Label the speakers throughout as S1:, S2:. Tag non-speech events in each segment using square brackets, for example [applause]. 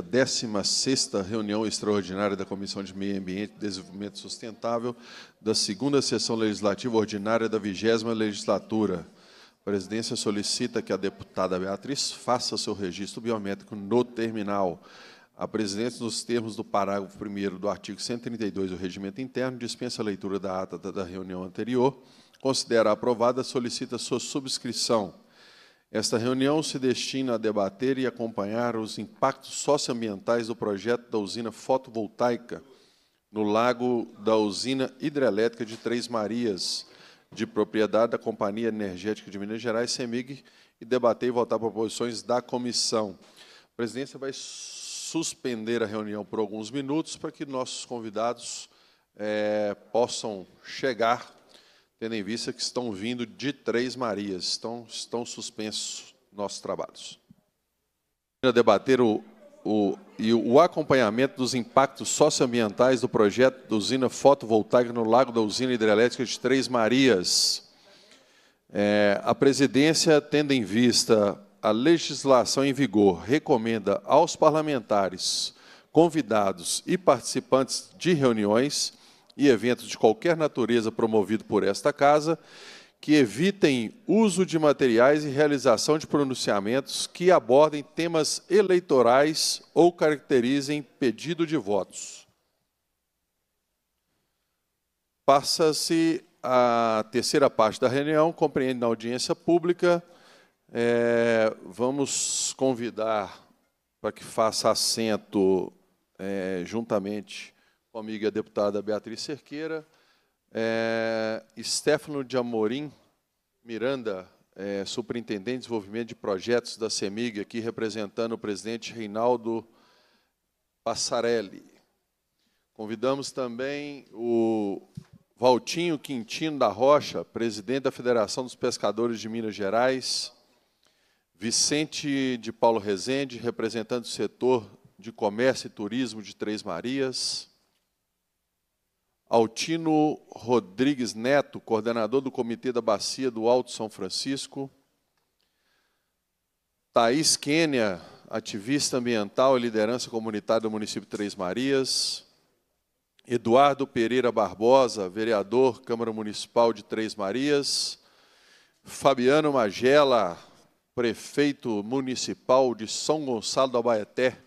S1: esta 16 reunião extraordinária da Comissão de Meio Ambiente e Desenvolvimento Sustentável da segunda sessão legislativa ordinária da 20 legislatura. A presidência solicita que a deputada Beatriz faça seu registro biométrico no terminal. A presidência, nos termos do parágrafo 1 do artigo 132 do Regimento Interno, dispensa a leitura da ata da reunião anterior, considera aprovada, solicita sua subscrição. Esta reunião se destina a debater e acompanhar os impactos socioambientais do projeto da usina fotovoltaica no lago da usina hidrelétrica de Três Marias, de propriedade da Companhia Energética de Minas Gerais, CEMIG, e debater e votar proposições da comissão. A presidência vai suspender a reunião por alguns minutos para que nossos convidados é, possam chegar tendo em vista que estão vindo de três Marias, estão, estão suspensos nossos trabalhos. A debater o, o, e o acompanhamento dos impactos socioambientais do projeto da usina fotovoltaica no Lago da Usina Hidrelétrica de Três Marias. É, a presidência, tendo em vista a legislação em vigor, recomenda aos parlamentares, convidados e participantes de reuniões e eventos de qualquer natureza promovido por esta Casa que evitem uso de materiais e realização de pronunciamentos que abordem temas eleitorais ou caracterizem pedido de votos. Passa-se a terceira parte da reunião, compreende na audiência pública. É, vamos convidar para que faça assento é, juntamente com a amiga deputada Beatriz Cerqueira, é, Stefano de Amorim Miranda, é, superintendente de desenvolvimento de projetos da CEMIG, aqui representando o presidente Reinaldo Passarelli. Convidamos também o Valtinho Quintino da Rocha, presidente da Federação dos Pescadores de Minas Gerais, Vicente de Paulo Rezende, representante do setor de comércio e turismo de Três Marias, Altino Rodrigues Neto, coordenador do Comitê da Bacia do Alto São Francisco. Thaís Quênia, ativista ambiental e liderança comunitária do município Três Marias. Eduardo Pereira Barbosa, vereador, Câmara Municipal de Três Marias. Fabiano Magela, prefeito municipal de São Gonçalo do Abaeté.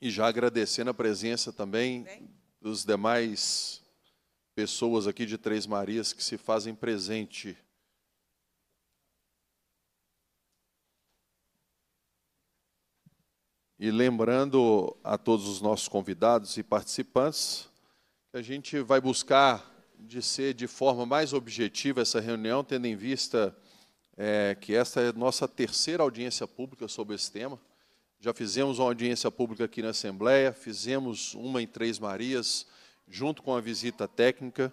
S1: E já agradecendo a presença também dos demais pessoas aqui de Três Marias que se fazem presente. E lembrando a todos os nossos convidados e participantes, que a gente vai buscar de ser de forma mais objetiva essa reunião, tendo em vista é, que esta é a nossa terceira audiência pública sobre esse tema. Já fizemos uma audiência pública aqui na Assembleia, fizemos uma em Três Marias, junto com a visita técnica,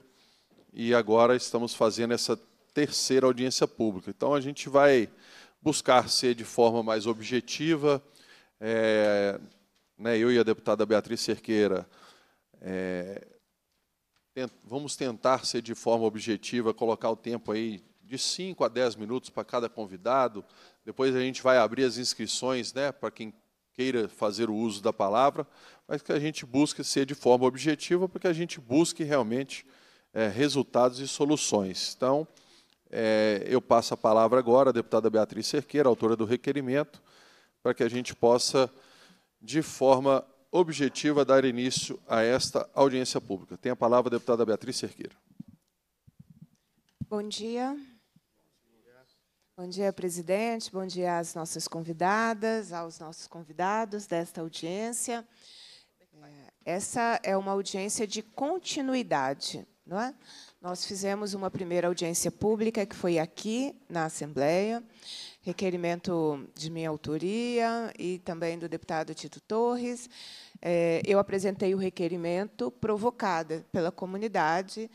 S1: e agora estamos fazendo essa terceira audiência pública. Então, a gente vai buscar ser de forma mais objetiva. É, né, eu e a deputada Beatriz Cerqueira é, tent, vamos tentar ser de forma objetiva, colocar o tempo aí de 5 a 10 minutos para cada convidado. Depois a gente vai abrir as inscrições né, para quem queira fazer o uso da palavra, mas que a gente busque ser de forma objetiva, porque a gente busque realmente é, resultados e soluções. Então, é, eu passo a palavra agora à deputada Beatriz Cerqueira, autora do requerimento, para que a gente possa, de forma objetiva, dar início a esta audiência pública. Tem a palavra a deputada Beatriz Cerqueira.
S2: Bom dia, Bom dia, presidente. Bom dia às nossas convidadas, aos nossos convidados desta audiência. É, essa é uma audiência de continuidade. Não é? Nós fizemos uma primeira audiência pública, que foi aqui, na Assembleia, requerimento de minha autoria e também do deputado Tito Torres. É, eu apresentei o requerimento provocada pela comunidade,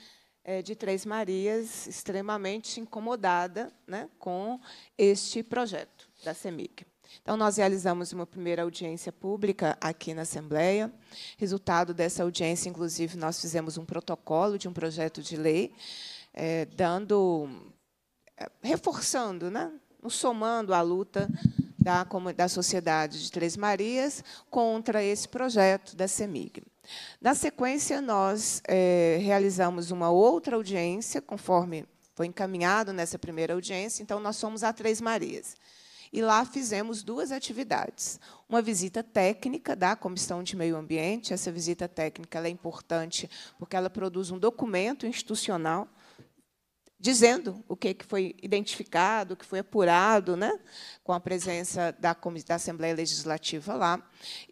S2: é, de Três Marias, extremamente incomodada né, com este projeto da CEMIC. Então, nós realizamos uma primeira audiência pública aqui na Assembleia. Resultado dessa audiência, inclusive, nós fizemos um protocolo de um projeto de lei, é, dando, é, reforçando, né, somando a luta da, da sociedade de Três Marias contra esse projeto da CEMIG. Na sequência, nós é, realizamos uma outra audiência, conforme foi encaminhado nessa primeira audiência, então nós somos a Três Marias. E lá fizemos duas atividades. Uma visita técnica da Comissão de Meio Ambiente. Essa visita técnica é importante porque ela produz um documento institucional dizendo o que foi identificado, o que foi apurado, né, com a presença da, da Assembleia Legislativa lá.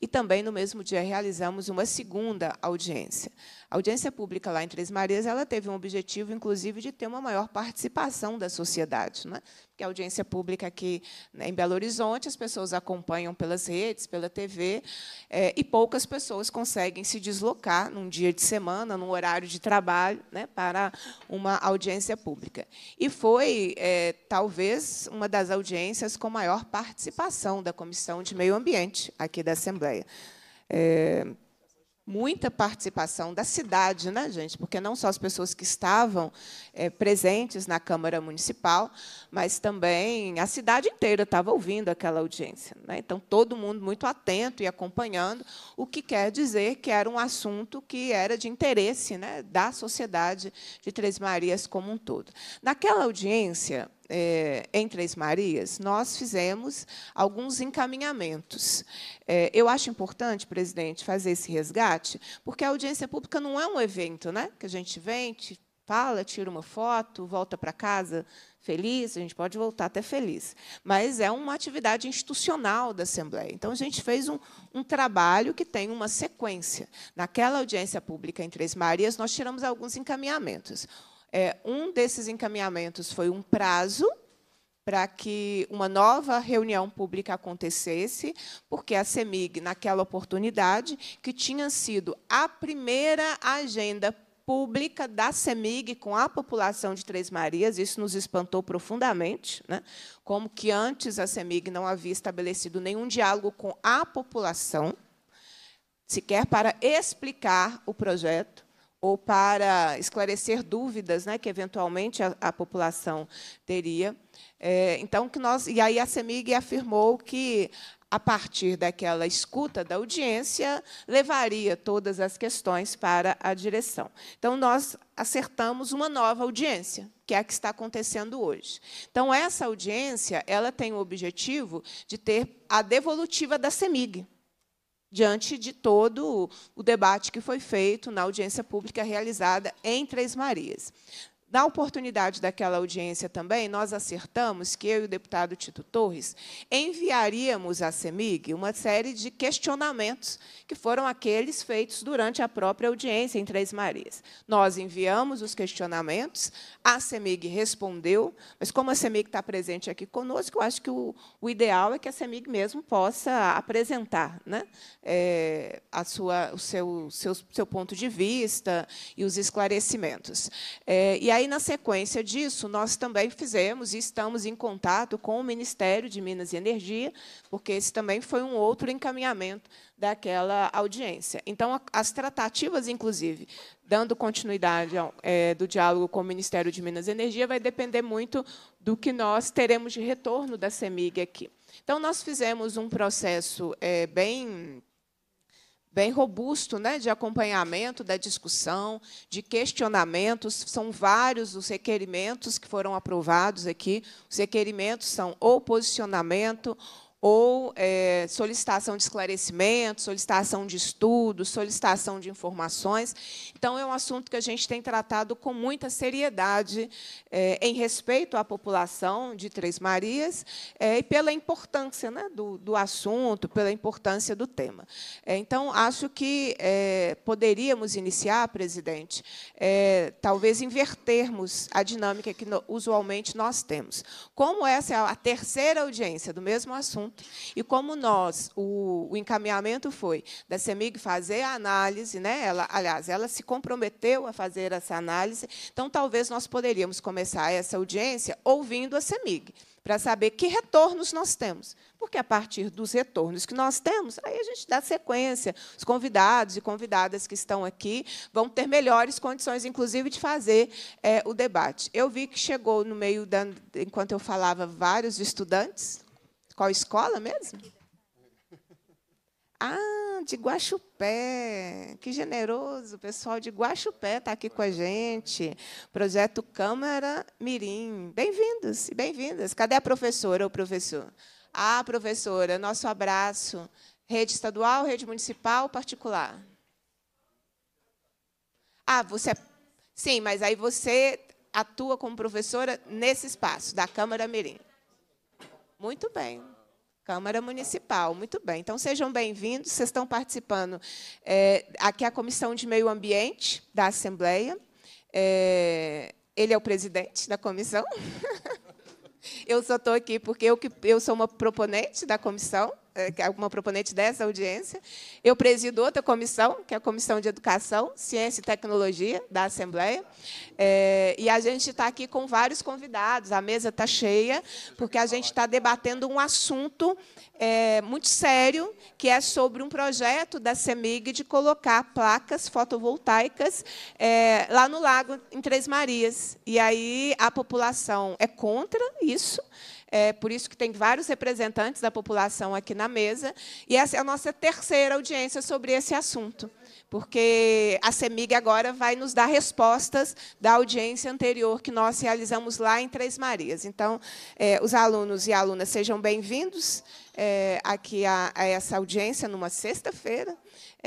S2: E também, no mesmo dia, realizamos uma segunda audiência. A audiência pública lá em Três Marias ela teve um objetivo, inclusive, de ter uma maior participação da sociedade. Né? Porque a audiência pública aqui né, em Belo Horizonte, as pessoas acompanham pelas redes, pela TV, é, e poucas pessoas conseguem se deslocar num dia de semana, num horário de trabalho, né, para uma audiência pública. E foi, é, talvez, uma das audiências com maior participação da Comissão de Meio Ambiente aqui da Assembleia. É, muita participação da cidade, né, gente? Porque não só as pessoas que estavam é, presentes na Câmara Municipal, mas também a cidade inteira estava ouvindo aquela audiência. Né? Então, todo mundo muito atento e acompanhando, o que quer dizer que era um assunto que era de interesse né, da sociedade de Três Marias como um todo. Naquela audiência, é, em Três Marias, nós fizemos alguns encaminhamentos. É, eu acho importante, presidente, fazer esse resgate, porque a audiência pública não é um evento né, que a gente vem, te fala, tira uma foto, volta para casa feliz, a gente pode voltar até feliz, mas é uma atividade institucional da Assembleia. Então, a gente fez um, um, trabalho que tem uma sequência. Naquela audiência pública em Três Marias, nós tiramos alguns encaminhamentos. É, um desses encaminhamentos foi um prazo para que uma nova reunião pública acontecesse, porque a CEMIG, naquela oportunidade, que tinha sido a primeira agenda pública da CEMIG com a população de Três Marias, isso nos espantou profundamente, né? como que antes a CEMIG não havia estabelecido nenhum diálogo com a população, sequer para explicar o projeto ou para esclarecer dúvidas né, que, eventualmente, a, a população teria. É, então, que nós, e aí a CEMIG afirmou que, a partir daquela escuta da audiência, levaria todas as questões para a direção. Então, nós acertamos uma nova audiência, que é a que está acontecendo hoje. Então, essa audiência ela tem o objetivo de ter a devolutiva da CEMIG, diante de todo o debate que foi feito na audiência pública realizada em Três Marias. Na oportunidade daquela audiência também, nós acertamos que eu e o deputado Tito Torres enviaríamos à CEMIG uma série de questionamentos que foram aqueles feitos durante a própria audiência em Três Marias. Nós enviamos os questionamentos, a CEMIG respondeu, mas como a CEMIG está presente aqui conosco, eu acho que o, o ideal é que a CEMIG mesmo possa apresentar né, é, a sua, o seu, seu, seu ponto de vista e os esclarecimentos. É, e aí na sequência disso, nós também fizemos e estamos em contato com o Ministério de Minas e Energia, porque esse também foi um outro encaminhamento daquela audiência. Então, as tratativas, inclusive, dando continuidade ao, é, do diálogo com o Ministério de Minas e Energia, vai depender muito do que nós teremos de retorno da CEMIG aqui. Então, nós fizemos um processo é, bem bem robusto né, de acompanhamento da discussão, de questionamentos. São vários os requerimentos que foram aprovados aqui. Os requerimentos são o posicionamento, ou é, solicitação de esclarecimento, solicitação de estudos, solicitação de informações. Então, é um assunto que a gente tem tratado com muita seriedade é, em respeito à população de Três Marias é, e pela importância né, do, do, assunto, pela importância do tema. É, então, acho que é, poderíamos iniciar, presidente, é, talvez invertermos a dinâmica que no, usualmente nós temos. Como essa é a terceira audiência do mesmo assunto, encaminhamento. E como nós, o, o encaminhamento foi da CEMIG fazer a análise, né? ela, aliás, ela se comprometeu a fazer essa análise, então talvez nós poderíamos começar essa audiência ouvindo a CEMIG para saber que retornos nós temos. Porque a partir dos retornos que nós temos, aí a gente dá sequência. Os convidados e convidadas que estão aqui vão ter melhores condições, inclusive, de fazer é, o debate. Eu vi que chegou no meio da. Enquanto eu falava, vários estudantes qual escola mesmo? Ah, de Guaxupé. Que generoso, o pessoal de Guaxupé está aqui com a gente. Projeto Câmara Mirim. Bem-vindos e bem-vindas. Cadê a professora ou professor? Ah, professora, nosso abraço. Rede estadual, rede municipal, particular? Ah, você. É, sim, mas aí você atua como professora nesse espaço, da Câmara Mirim. Muito bem. Câmara Municipal, muito bem. Então, sejam bem-vindos, vocês estão participando. É, aqui é a Comissão de Meio Ambiente da Assembleia. É, ele é o presidente da comissão. [laughs] eu só estou aqui porque eu, eu sou uma proponente da comissão. É, alguma proponente dessa audiência. Eu presido outra comissão, que é a Comissão de Educação, Ciência e Tecnologia da Assembleia. É, e a gente está aqui com vários convidados, a mesa está cheia, porque a gente está debatendo um assunto é, muito sério, que é sobre um projeto da CEMIG de colocar placas fotovoltaicas é, lá no lago, em Três Marias. E aí a população é contra isso, é por isso que tem vários representantes da população aqui na mesa, e essa é a nossa terceira audiência sobre esse assunto, porque a CEMIG agora vai nos dar respostas da audiência anterior que nós realizamos lá em Três Marias. Então, é, os alunos e alunas sejam bem-vindos é, aqui a, a essa audiência numa sexta-feira.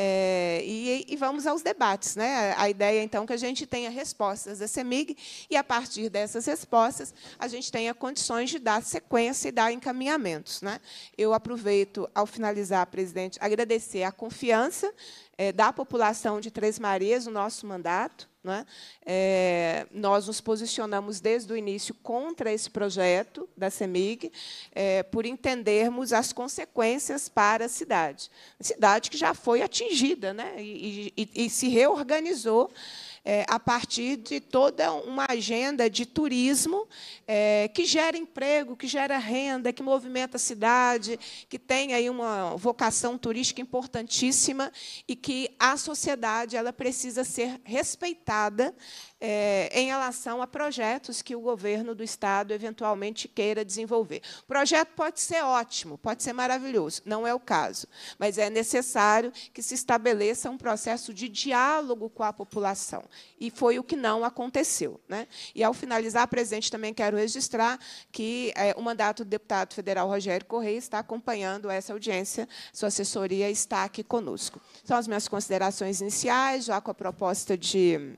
S2: É, e, e, vamos aos debates. Né? A ideia, então, é que a gente tenha respostas da CEMIG e, a partir dessas respostas, a gente tenha condições de dar sequência e dar encaminhamentos. Né? Eu aproveito, ao finalizar, presidente, agradecer a confiança é, da população de Três Marias no nosso mandato. Né? É, nós nos posicionamos desde o início contra esse projeto da CEMIG, é, por entendermos as consequências para a cidade. cidade que já foi atingida né? e, e, e se reorganizou é, a partir de toda uma agenda de turismo é, que gera emprego, que gera renda, que movimenta a cidade, que tem aí uma vocação turística importantíssima e que a sociedade ela precisa ser respeitada é, em relação a projetos que o governo do Estado eventualmente queira desenvolver. O projeto pode ser ótimo, pode ser maravilhoso, não é o caso, mas é necessário que se estabeleça um processo de diálogo com a população, e foi o que não aconteceu. Né? E, ao finalizar, presidente, também quero registrar que é, o mandato do deputado federal Rogério Correia está acompanhando essa audiência, sua assessoria está aqui conosco. São as minhas considerações iniciais, já com a proposta de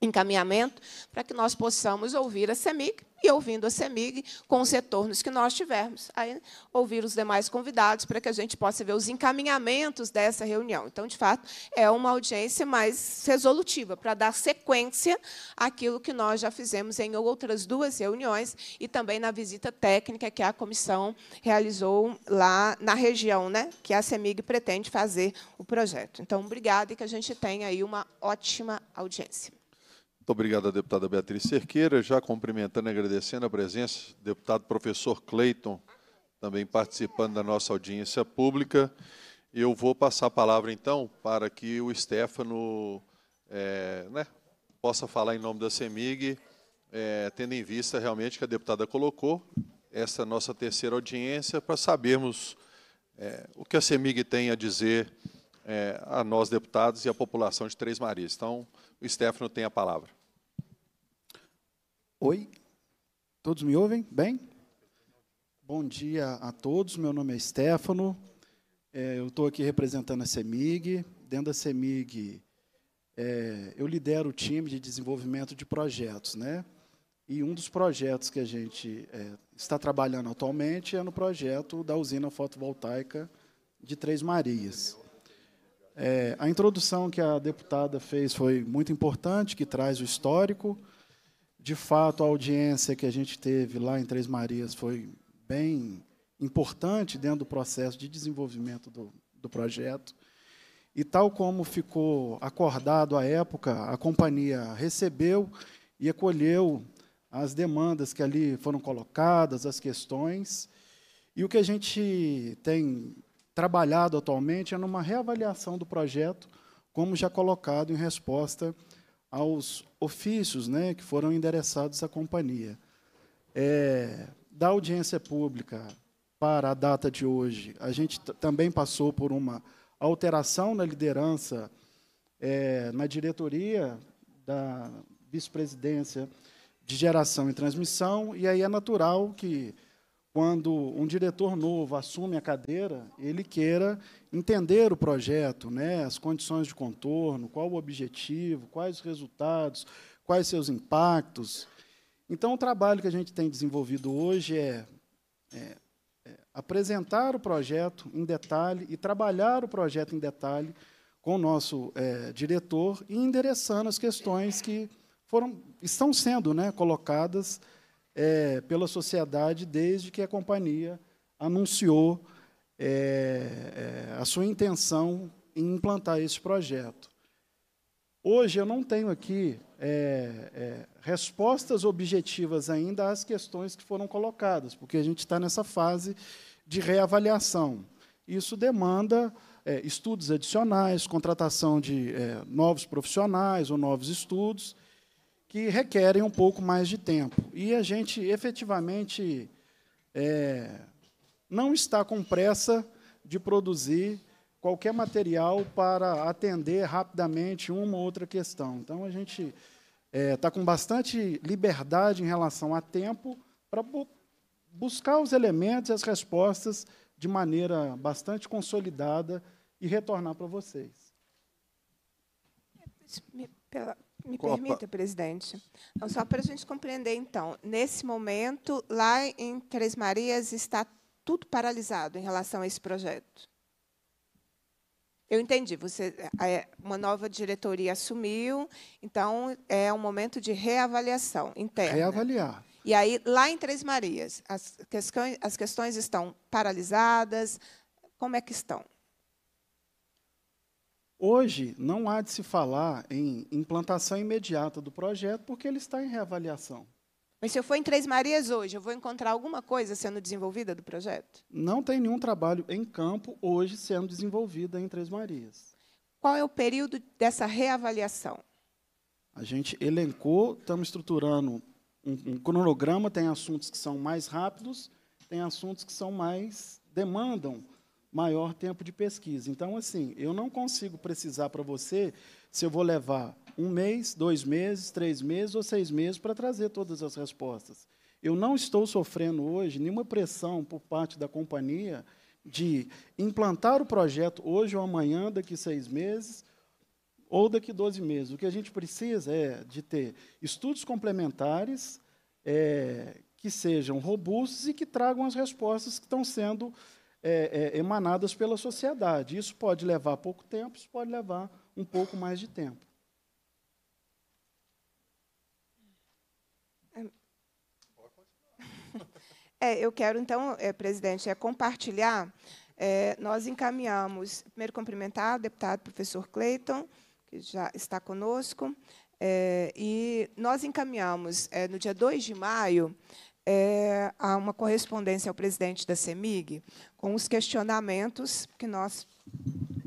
S2: encaminhamento para que nós possamos ouvir a CEMIG e, ouvindo a CEMIG, com os retornos que nós tivermos, aí ouvir os demais convidados para que a gente possa ver os encaminhamentos dessa reunião. Então, de fato, é uma audiência mais resolutiva para dar sequência àquilo que nós já fizemos em outras duas reuniões e também na visita técnica que a comissão realizou lá na região, né, que a CEMIG pretende fazer o projeto. Então, obrigada e que a gente tenha aí uma ótima audiência.
S1: Muito obrigado deputada Beatriz Cerqueira, já cumprimentando e agradecendo a presença do deputado professor Cleiton, também participando da nossa audiência pública. Eu vou passar a palavra, então, para que o Stefano é, né, possa falar em nome da CEMIG, é, tendo em vista realmente que a deputada colocou essa nossa terceira audiência, para sabermos é, o que a CEMIG tem a dizer é, a nós, deputados, e à população de Três Marias. Então, o Stefano tem a palavra.
S3: Oi, todos me ouvem bem? Bom dia a todos, meu nome é Stefano, é, eu estou aqui representando a CEMIG. Dentro da CEMIG, é, eu lidero o time de desenvolvimento de projetos, né? E um dos projetos que a gente é, está trabalhando atualmente é no projeto da usina fotovoltaica de Três Marias. É, a introdução que a deputada fez foi muito importante, que traz o histórico. De fato, a audiência que a gente teve lá em Três Marias foi bem importante dentro do processo de desenvolvimento do, do projeto. E, tal como ficou acordado à época, a companhia recebeu e acolheu as demandas que ali foram colocadas, as questões. E o que a gente tem trabalhado atualmente é numa reavaliação do projeto, como já colocado em resposta aos ofícios né, que foram endereçados à companhia. É, da audiência pública para a data de hoje, a gente também passou por uma alteração na liderança, é, na diretoria da vice-presidência de geração e transmissão, e aí é natural que quando um diretor novo assume a cadeira, ele queira entender o projeto, né, as condições de contorno, qual o objetivo, quais os resultados, quais seus impactos. Então, o trabalho que a gente tem desenvolvido hoje é, é, é apresentar o projeto em detalhe e trabalhar o projeto em detalhe com o nosso é, diretor e endereçando as questões que foram, estão sendo né, colocadas é, pela sociedade desde que a companhia anunciou é, é, a sua intenção em implantar esse projeto. Hoje eu não tenho aqui é, é, respostas objetivas ainda às questões que foram colocadas, porque a gente está nessa fase de reavaliação. Isso demanda é, estudos adicionais, contratação de novos profissionais ou novos estudos que requerem um pouco mais de tempo. E a gente efetivamente é, não está com pressa de produzir qualquer material para atender rapidamente uma ou outra questão. Então, a gente está é, tá com bastante liberdade em relação a tempo para bu buscar os elementos e as respostas de maneira bastante consolidada e retornar para vocês.
S2: Pela, me permita, presidente. Então, só para a gente compreender, então, nesse momento, lá em Três Marias, está tudo paralisado em relação a esse projeto. Eu entendi. Você, é, uma nova diretoria assumiu, então é um momento de reavaliação interna. Reavaliar. E aí, lá em Três Marias, as questões, as questões estão paralisadas. Como é que estão?
S3: Hoje, não há de se falar em implantação imediata do projeto, porque ele está em reavaliação.
S2: Mas se eu for em Três Marias hoje, eu vou encontrar alguma coisa sendo desenvolvida do projeto?
S3: Não tem nenhum trabalho em campo hoje sendo desenvolvido
S2: em Três Marias. Qual é o período dessa reavaliação?
S3: A gente elencou, estamos estruturando um, um cronograma, tem assuntos que são mais rápidos, tem assuntos que são mais demandam maior tempo de pesquisa. Então, assim, eu não consigo precisar para você se eu vou levar um mês, dois meses, três meses ou seis meses para trazer todas as respostas. Eu não estou sofrendo hoje nenhuma pressão por parte da companhia de implantar o projeto hoje ou amanhã, daqui seis meses ou daqui 12 meses. O que a gente precisa é de ter estudos complementares é, que sejam robustos e que tragam as respostas que estão sendo é, é, emanadas pela sociedade. Isso pode levar pouco tempo, isso pode levar um pouco mais de tempo.
S2: [laughs] É, eu quero, então, é, presidente, é compartilhar. É, nós encaminhamos, primeiro cumprimentar o deputado professor Clayton, que já está conosco, é, e nós encaminhamos, no dia 2 de maio, é, há uma correspondência ao presidente da CEMIG com os questionamentos que nós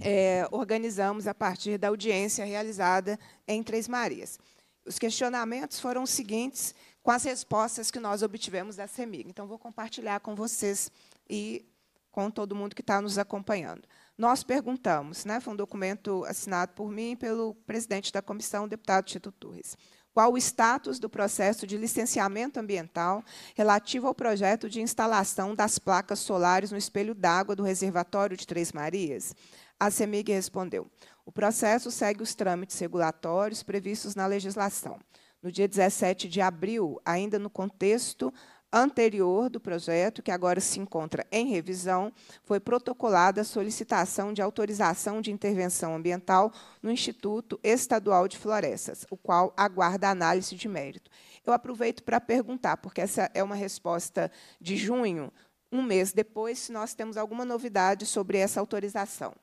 S2: é, organizamos a partir da audiência realizada em Três Marias. Os questionamentos foram os seguintes, com as respostas que nós obtivemos da CEMIG. Então, vou compartilhar com vocês e com todo mundo que está nos acompanhando. Nós perguntamos, né, foi um documento assinado por mim e pelo presidente da comissão, o deputado Tito Torres qual o status do processo de licenciamento ambiental relativo ao projeto de instalação das placas solares no espelho d'água do reservatório de Três Marias? A CEMIG respondeu, o processo segue os trâmites regulatórios previstos na legislação. No dia 17 de abril, ainda no contexto anterior do projeto, que agora se encontra em revisão, foi protocolada a solicitação de autorização de intervenção ambiental no Instituto Estadual de Florestas, o qual aguarda análise de mérito. Eu aproveito para perguntar, porque essa é uma resposta de junho, um mês depois, se nós temos alguma novidade sobre essa autorização.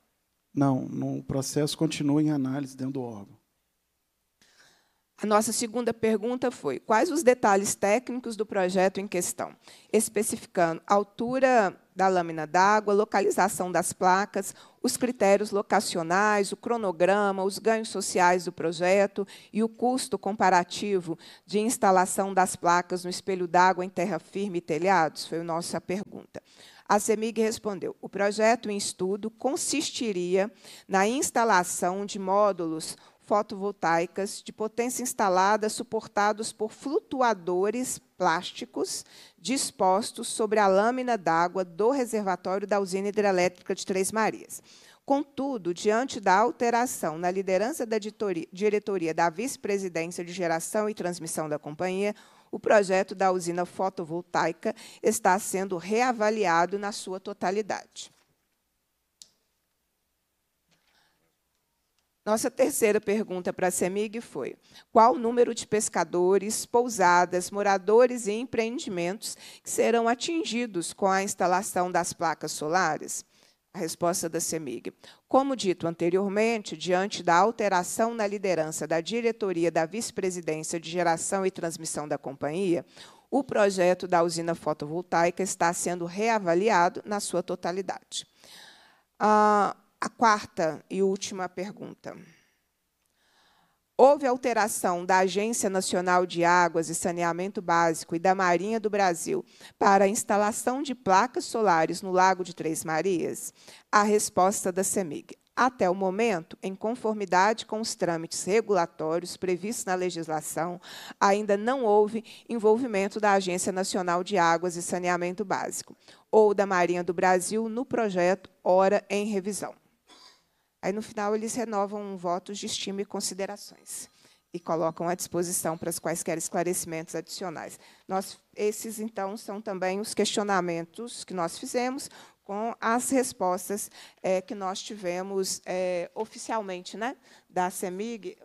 S3: Não, o processo continua em análise dentro do órgão.
S2: A nossa segunda pergunta foi: quais os detalhes técnicos do projeto em questão, especificando a altura da lâmina d'água, localização das placas, os critérios locacionais, o cronograma, os ganhos sociais do projeto e o custo comparativo de instalação das placas no espelho d'água em terra firme e telhados? Foi a nossa pergunta. A CEMIG respondeu: o projeto em estudo consistiria na instalação de módulos fotovoltaicas de potência instalada suportados por flutuadores plásticos dispostos sobre a lâmina d'água do reservatório da usina hidrelétrica de Três Marias. Contudo, diante da alteração na liderança da diretoria da vice-presidência de geração e transmissão da companhia, o projeto da usina fotovoltaica está sendo reavaliado na sua totalidade. Nossa terceira pergunta para a CEMIG foi: qual o número de pescadores, pousadas, moradores e empreendimentos que serão atingidos com a instalação das placas solares? A resposta da CEMIG. Como dito anteriormente, diante da alteração na liderança da diretoria da vice-presidência de geração e transmissão da companhia, o projeto da usina fotovoltaica está sendo reavaliado na sua totalidade. Ah, a quarta e última pergunta. Houve alteração da Agência Nacional de Águas e Saneamento Básico e da Marinha do Brasil para a instalação de placas solares no Lago de Três Marias? A resposta da CEMIG. Até o momento, em conformidade com os trâmites regulatórios previstos na legislação, ainda não houve envolvimento da Agência Nacional de Águas e Saneamento Básico ou da Marinha do Brasil no projeto Hora em Revisão. Aí, no final, eles renovam votos de estima e considerações e colocam à disposição para quaisquer esclarecimentos adicionais. Nós, esses, então, são também os questionamentos que nós fizemos com as respostas é, que nós tivemos é, oficialmente né, da CEMIG.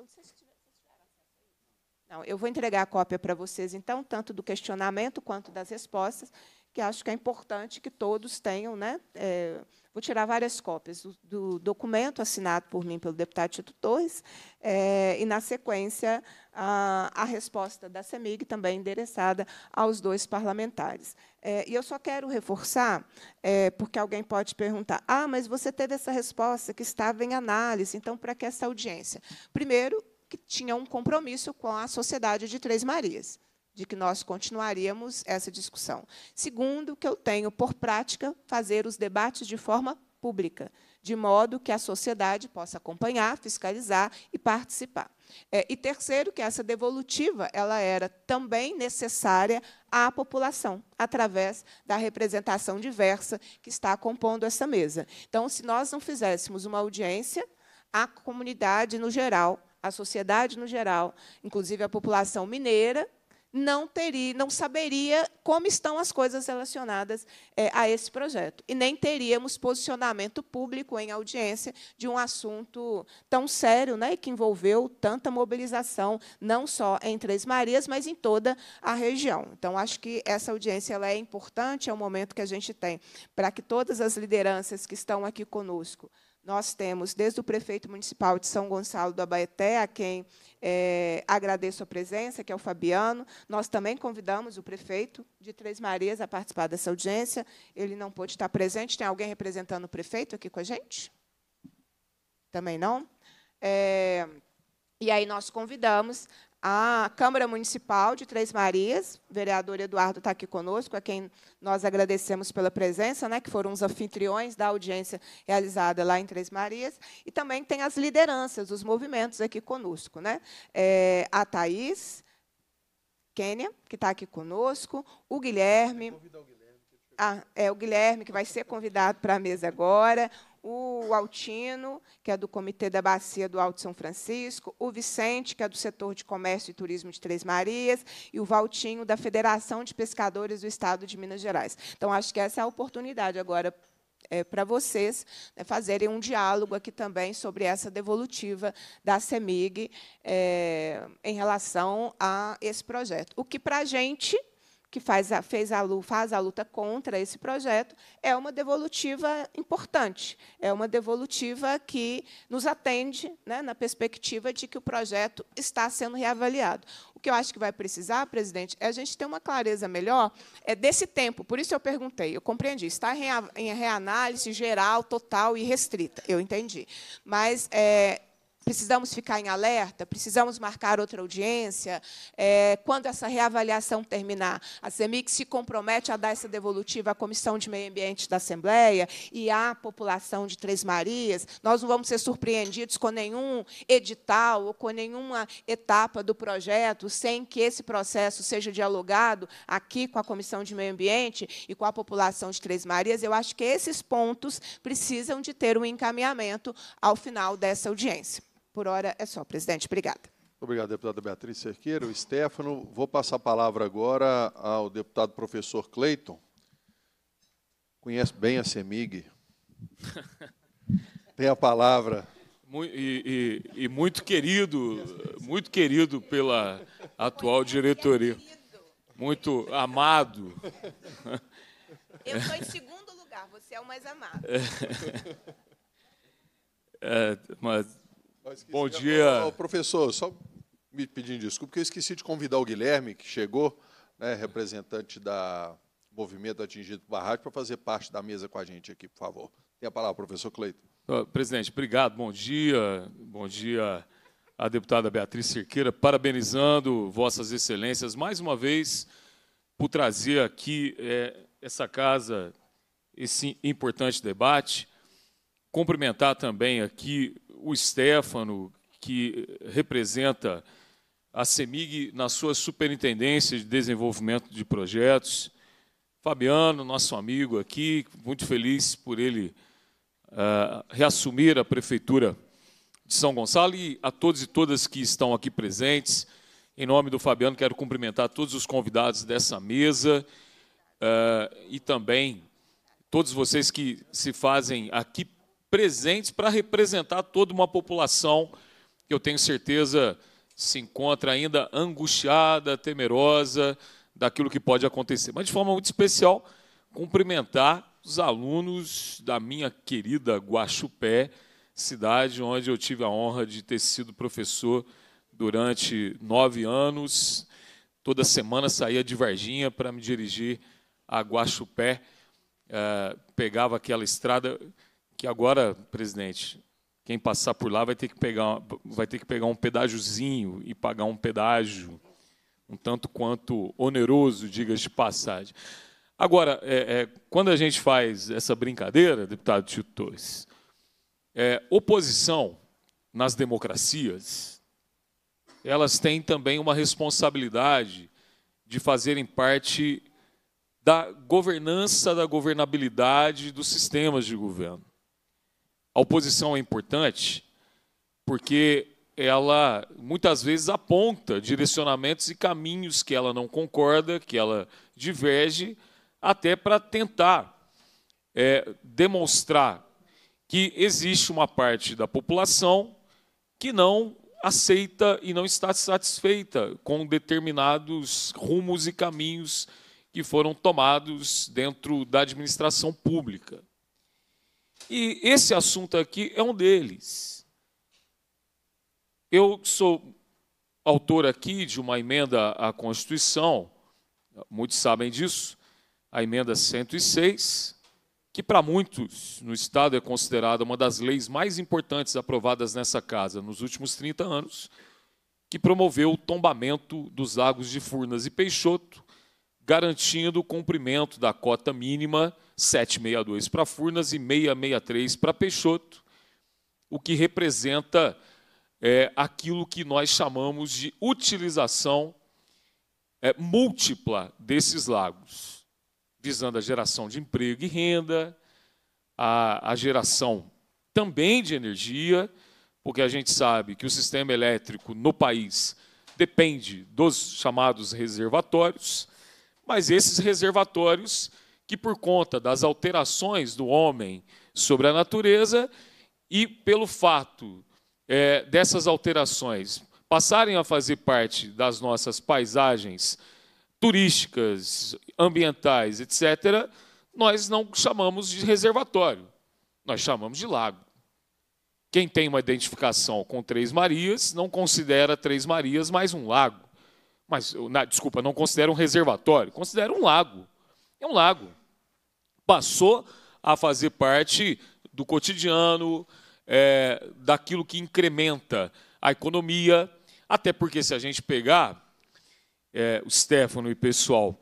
S2: Não, eu vou entregar a cópia para vocês, então, tanto do questionamento quanto das respostas, que acho que é importante que todos tenham né, é, Vou tirar várias cópias do, do documento assinado por mim pelo deputado Tito Torres é, e, na sequência, a, a, resposta da CEMIG também endereçada aos dois parlamentares. É, e eu só quero reforçar, é, porque alguém pode perguntar, ah, mas você teve essa resposta que estava em análise, então, para que essa audiência? Primeiro, que tinha um compromisso com a sociedade de Três Marias de que nós continuaríamos essa discussão. Segundo, que eu tenho por prática fazer os debates de forma pública, de modo que a sociedade possa acompanhar, fiscalizar e participar. É, e terceiro, que essa devolutiva ela era também necessária à população, através da representação diversa que está compondo essa mesa. Então, se nós não fizéssemos uma audiência, a comunidade no geral, a sociedade no geral, inclusive a população mineira, não teria, não saberia como estão as coisas relacionadas é, a esse projeto e nem teríamos posicionamento público em audiência de um assunto tão sério, né, que envolveu tanta mobilização não só em Três Marias, mas em toda a região. Então, acho que essa audiência ela é importante, é o momento que a gente tem para que todas as lideranças que estão aqui conosco nós temos, desde o prefeito municipal de São Gonçalo do Abaeté, a quem é, agradeço a presença, que é o Fabiano, nós também convidamos o prefeito de Três Marias a participar dessa audiência. Ele não pôde estar presente. Tem alguém representando o prefeito aqui com a gente? Também não? É, e aí nós convidamos a Câmara Municipal de Três Marias. O vereador Eduardo está aqui conosco, a quem nós agradecemos pela presença, né, que foram os anfitriões da audiência realizada lá em Três Marias. E também tem as lideranças, os movimentos aqui conosco. Né? É, a Thaís Kênia, que está aqui conosco, o Guilherme. o Guilherme. Ah, é o Guilherme, que vai ser convidado para a mesa agora, o Altino, que é do Comitê da Bacia do Alto São Francisco, o Vicente, que é do setor de comércio e turismo de Três Marias, e o Valtinho, da Federação de Pescadores do Estado de Minas Gerais. Então, acho que essa é a oportunidade agora é, para vocês né, fazerem um diálogo aqui também sobre essa devolutiva da CEMIG é, em relação a esse projeto. O que, para a gente, que faz a, fez a, faz a luta contra esse projeto, é uma devolutiva importante, é uma devolutiva que nos atende né, na perspectiva de que o projeto está sendo reavaliado. O que eu acho que vai precisar, presidente, é a gente ter uma clareza melhor é desse tempo. Por isso eu perguntei, eu compreendi, está em reanálise geral, total e restrita, eu entendi. Mas é, precisamos ficar em alerta, precisamos marcar outra audiência. É, quando essa reavaliação terminar, a CEMIC se compromete a dar essa devolutiva à Comissão de Meio Ambiente da Assembleia e à população de Três Marias. Nós não vamos ser surpreendidos com nenhum edital ou com nenhuma etapa do projeto sem que esse processo seja dialogado aqui com a Comissão de Meio Ambiente e com a população de Três Marias. Eu acho que esses pontos precisam de ter um encaminhamento ao final dessa audiência. Por hora é só, presidente. Obrigada.
S1: Obrigado, deputada Beatriz Cerqueiro. Stefano, vou passar a palavra agora ao deputado professor Cleiton. Conhece bem a CEMIG. [laughs] Tem a palavra.
S4: E, e, e, muito querido, muito querido pela atual diretoria. Muito amado. [laughs] Eu sou em segundo
S2: lugar, você é o mais amado. [laughs]
S1: É, mas
S2: Bom dia. Oh,
S1: professor, só me pedindo desculpa, porque eu esqueci de convidar o Guilherme, que chegou, né, representante da Movimento Atingido por Barragem, para fazer parte da mesa com a gente aqui, por favor. Tem a palavra, professor Cleito.
S4: Presidente, obrigado. Bom dia. Bom dia à deputada Beatriz Cerqueira, parabenizando Vossas Excelências mais uma vez por trazer aqui é, essa casa esse importante debate. Cumprimentar também aqui o Stefano, que representa a CEMIG na sua superintendência de desenvolvimento de projetos, Fabiano, nosso amigo aqui, muito feliz por ele uh, reassumir a prefeitura de São Gonçalo e a todos e todas que estão aqui presentes. Em nome do Fabiano, quero cumprimentar todos os convidados dessa mesa uh, e também todos vocês que se fazem aqui presentes para representar toda uma população que eu tenho certeza se encontra ainda angustiada, temerosa daquilo que pode acontecer. Mas de forma muito especial, cumprimentar os alunos da minha querida Guaxupé, cidade onde eu tive a honra de ter sido professor durante nove anos. Toda semana saía de Varginha para me dirigir a Guaxupé, eh, pegava aquela estrada que agora, presidente, quem passar por lá vai ter que pegar, vai ter que pegar um pedágiozinho e pagar um pedágio um tanto quanto oneroso, diga de passagem. Agora, é, é, quando a gente faz essa brincadeira, deputado Tito Torres, é, oposição nas democracias, elas têm também uma responsabilidade de fazerem parte da governança, da governabilidade dos sistemas de governo. A oposição é importante porque ela muitas vezes aponta direcionamentos e caminhos que ela não concorda, que ela diverge, até para tentar é, demonstrar que existe uma parte da população que não aceita e não está satisfeita com determinados rumos e caminhos que foram tomados dentro da administração pública. E esse assunto aqui é um deles. Eu sou autor aqui de uma emenda à Constituição, muitos sabem disso, a emenda 106, que para muitos no Estado é considerada uma das leis mais importantes aprovadas nessa casa nos últimos 30 anos, que promoveu o tombamento dos lagos de Furnas e Peixoto, garantindo o cumprimento da cota mínima 762 para Furnas e 663 para Peixoto, o que representa é, aquilo que nós chamamos de utilização é, múltipla desses lagos, visando a geração de emprego e renda, a, a geração também de energia, porque a gente sabe que o sistema elétrico no país depende dos chamados reservatórios, mas esses reservatórios que, por conta das alterações do homem sobre a natureza e pelo fato é, dessas alterações passarem a fazer parte das nossas paisagens turísticas, ambientais, etc., nós não chamamos de reservatório, nós chamamos de lago. Quem tem uma identificação com Três Marias não considera Três Marias mais um lago. Mas, na, desculpa, não considera um reservatório, considera um lago. É um lago. Passou a fazer parte do cotidiano, é, daquilo que incrementa a economia, até porque se a gente pegar é, o Stefano e pessoal,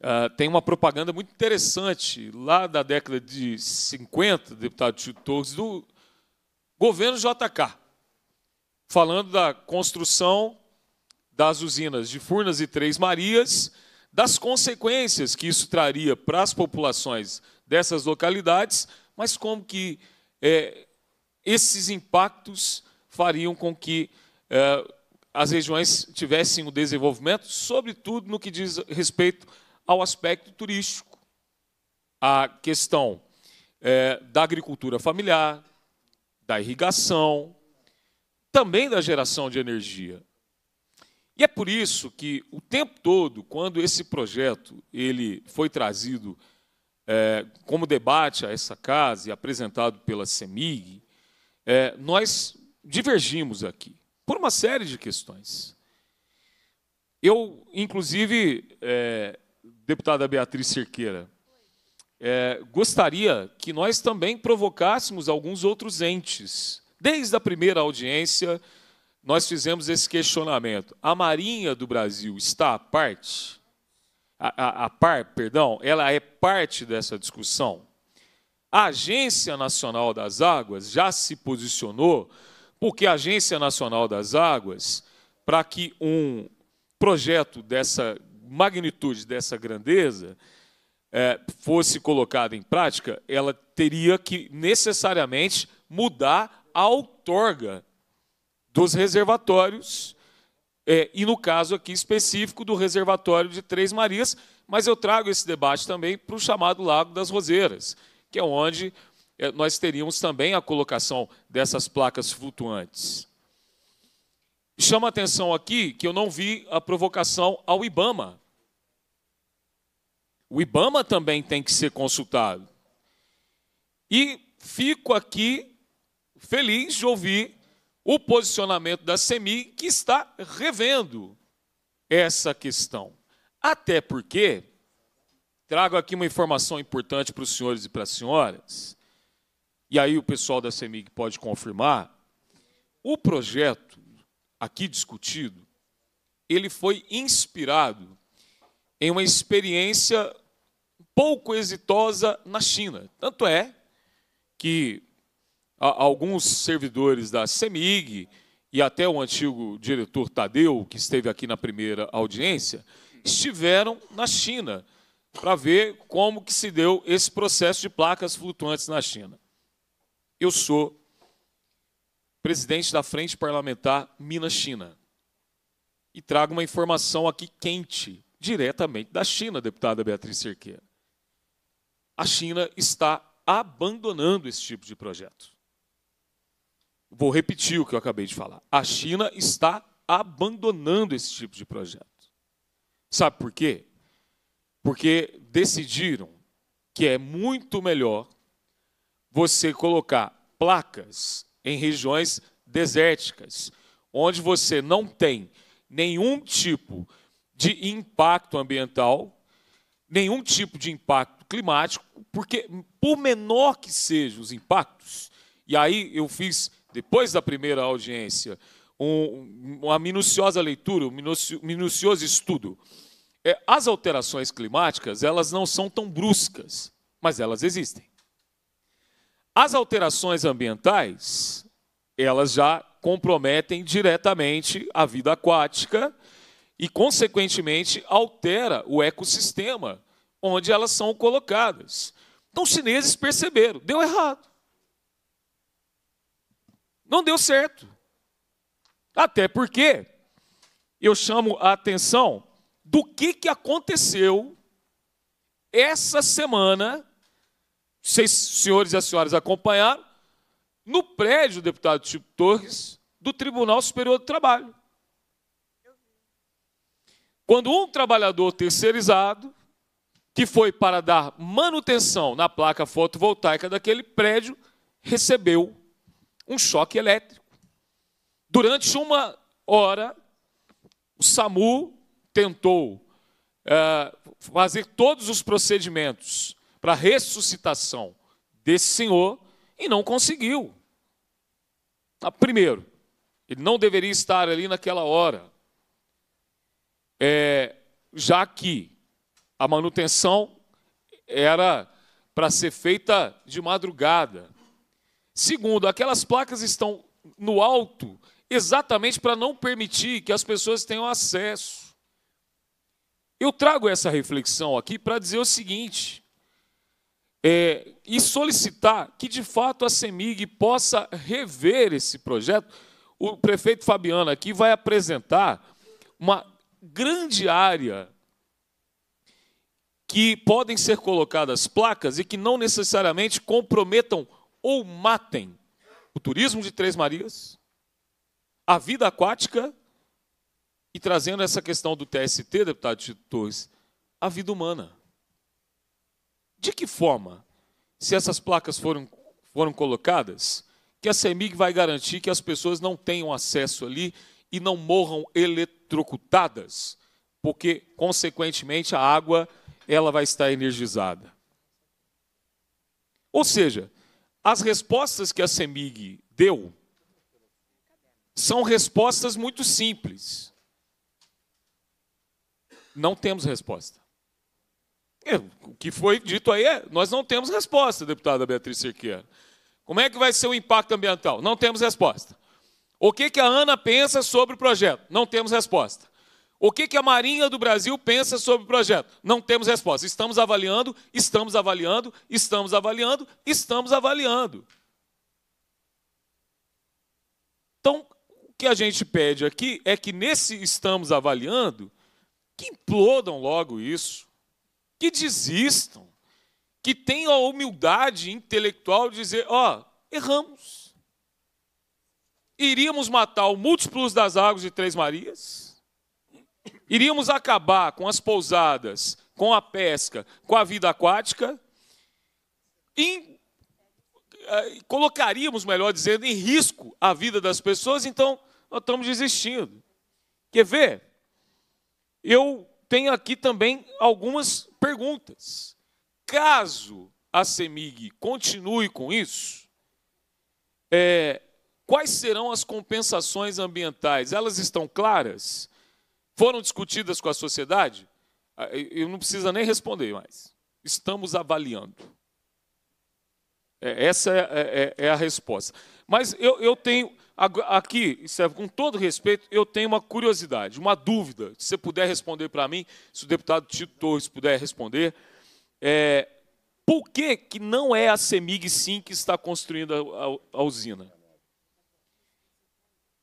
S4: ah, tem uma propaganda muito interessante lá da década de 50, deputado Tito Torres, do governo JK, falando da construção das usinas de Furnas e Três Marias, das consequências que isso traria para as populações dessas localidades, mas como que é, esses impactos fariam com que é, as regiões tivessem um desenvolvimento, sobretudo no que diz respeito ao aspecto turístico, à questão é, da agricultura familiar, da irrigação, também da geração de energia. E é por isso que o tempo todo, quando esse projeto ele foi trazido é, como debate a essa casa e apresentado pela CEMIG, é, nós divergimos aqui por uma série de questões. Eu, inclusive, é, deputada Beatriz Cerqueira, é, gostaria que nós também provocássemos alguns outros entes, desde a primeira audiência nós fizemos esse questionamento. A Marinha do Brasil está à parte? A, a, a par, perdão, ela é parte dessa discussão? A Agência Nacional das Águas já se posicionou, porque a Agência Nacional das Águas, para que um projeto dessa magnitude, dessa grandeza, é, fosse colocado em prática, ela teria que necessariamente mudar a outorga dos reservatórios, é, e no caso aqui específico do reservatório de Três Marias, mas eu trago esse debate também para o chamado Lago das Roseiras, que é onde é, nós teríamos também a colocação dessas placas flutuantes. Chama atenção aqui que eu não vi a provocação ao Ibama. O Ibama também tem que ser consultado. E fico aqui feliz de ouvir o posicionamento da SEMI, que está revendo essa questão. Até porque, trago aqui uma informação importante para os senhores e para as senhoras, e aí o pessoal da CEMIG pode confirmar, o projeto aqui discutido, ele foi inspirado em uma experiência pouco exitosa na China. Tanto é que alguns servidores da CEMIG e até o antigo diretor Tadeu, que esteve aqui na primeira audiência, estiveram na China para ver como que se deu esse processo de placas flutuantes na China. Eu sou presidente da Frente Parlamentar Minas China e trago uma informação aqui quente, diretamente da China, deputada Beatriz Cerqueira. A China está abandonando esse tipo de projeto. Vou repetir o que eu acabei de falar. A China está abandonando esse tipo de projeto. Sabe por quê? Porque decidiram que é muito melhor você colocar placas em regiões desérticas, onde você não tem nenhum tipo de impacto ambiental, nenhum tipo de impacto climático, porque por menor que sejam os impactos, e aí eu fiz depois da primeira audiência, um, uma minuciosa leitura, um minucioso estudo. É, as alterações climáticas, elas não são tão bruscas, mas elas existem. As alterações ambientais, elas já comprometem diretamente a vida aquática e, consequentemente, altera o ecossistema onde elas são colocadas. Então, os chineses perceberam, deu errado. Não deu certo. Até porque eu chamo a atenção do que, que aconteceu essa semana. Vocês, senhores e as senhoras, acompanharam no prédio, deputado Chico Torres, do Tribunal Superior do Trabalho. Quando um trabalhador terceirizado, que foi para dar manutenção na placa fotovoltaica daquele prédio, recebeu um choque elétrico. Durante uma hora, o SAMU tentou eh, fazer todos os procedimentos para a ressuscitação desse senhor e não conseguiu. Ah, primeiro, ele não deveria estar ali naquela hora, é, já que a manutenção era para ser feita de madrugada. Segundo, aquelas placas estão no alto exatamente para não permitir que as pessoas tenham acesso. Eu trago essa reflexão aqui para dizer o seguinte: é, e solicitar que de fato a CEMIG possa rever esse projeto. O prefeito Fabiano aqui vai apresentar uma grande área que podem ser colocadas placas e que não necessariamente comprometam ou matem o turismo de Três Marias, a vida aquática e trazendo essa questão do TST, deputado Tito Torres, a vida humana. De que forma, se essas placas foram, foram colocadas, que a CEMIG vai garantir que as pessoas não tenham acesso ali e não morram eletrocutadas, porque, consequentemente, a água ela vai estar energizada. Ou seja, as respostas que a CEMIG deu são respostas muito simples. Não temos resposta. É, o que foi dito aí é: nós não temos resposta, deputada Beatriz Cerqueira. Como é que vai ser o impacto ambiental? Não temos resposta. O que, que a Ana pensa sobre o projeto? Não temos resposta. O que, que a Marinha do Brasil pensa sobre o projeto? Não temos resposta. Estamos avaliando, estamos avaliando, estamos avaliando, estamos avaliando. Então, o que a gente pede aqui é que nesse estamos avaliando, que implodam logo isso, que desistam, que tenham a humildade intelectual de dizer, ó, oh, erramos. Iríamos matar o múltiplos das águas de Três Marias? Iríamos acabar com as pousadas, com a pesca, com a vida aquática, e eh, colocaríamos, melhor dizendo, em risco a vida das pessoas, então nós estamos desistindo. Quer ver? Eu tenho aqui também algumas perguntas. Caso a CEMIG continue com isso, é, quais serão as compensações ambientais? Elas estão claras? foram discutidas com a sociedade? Eu não precisa nem responder mais. Estamos avaliando. É, essa é, é, é, a resposta. Mas eu, tenho, aqui, com todo respeito, eu tenho uma curiosidade, uma dúvida. Se você puder responder para mim, se o deputado Tito Torres puder responder. por que, que não é a CEMIG sim que está construindo a, a, a usina?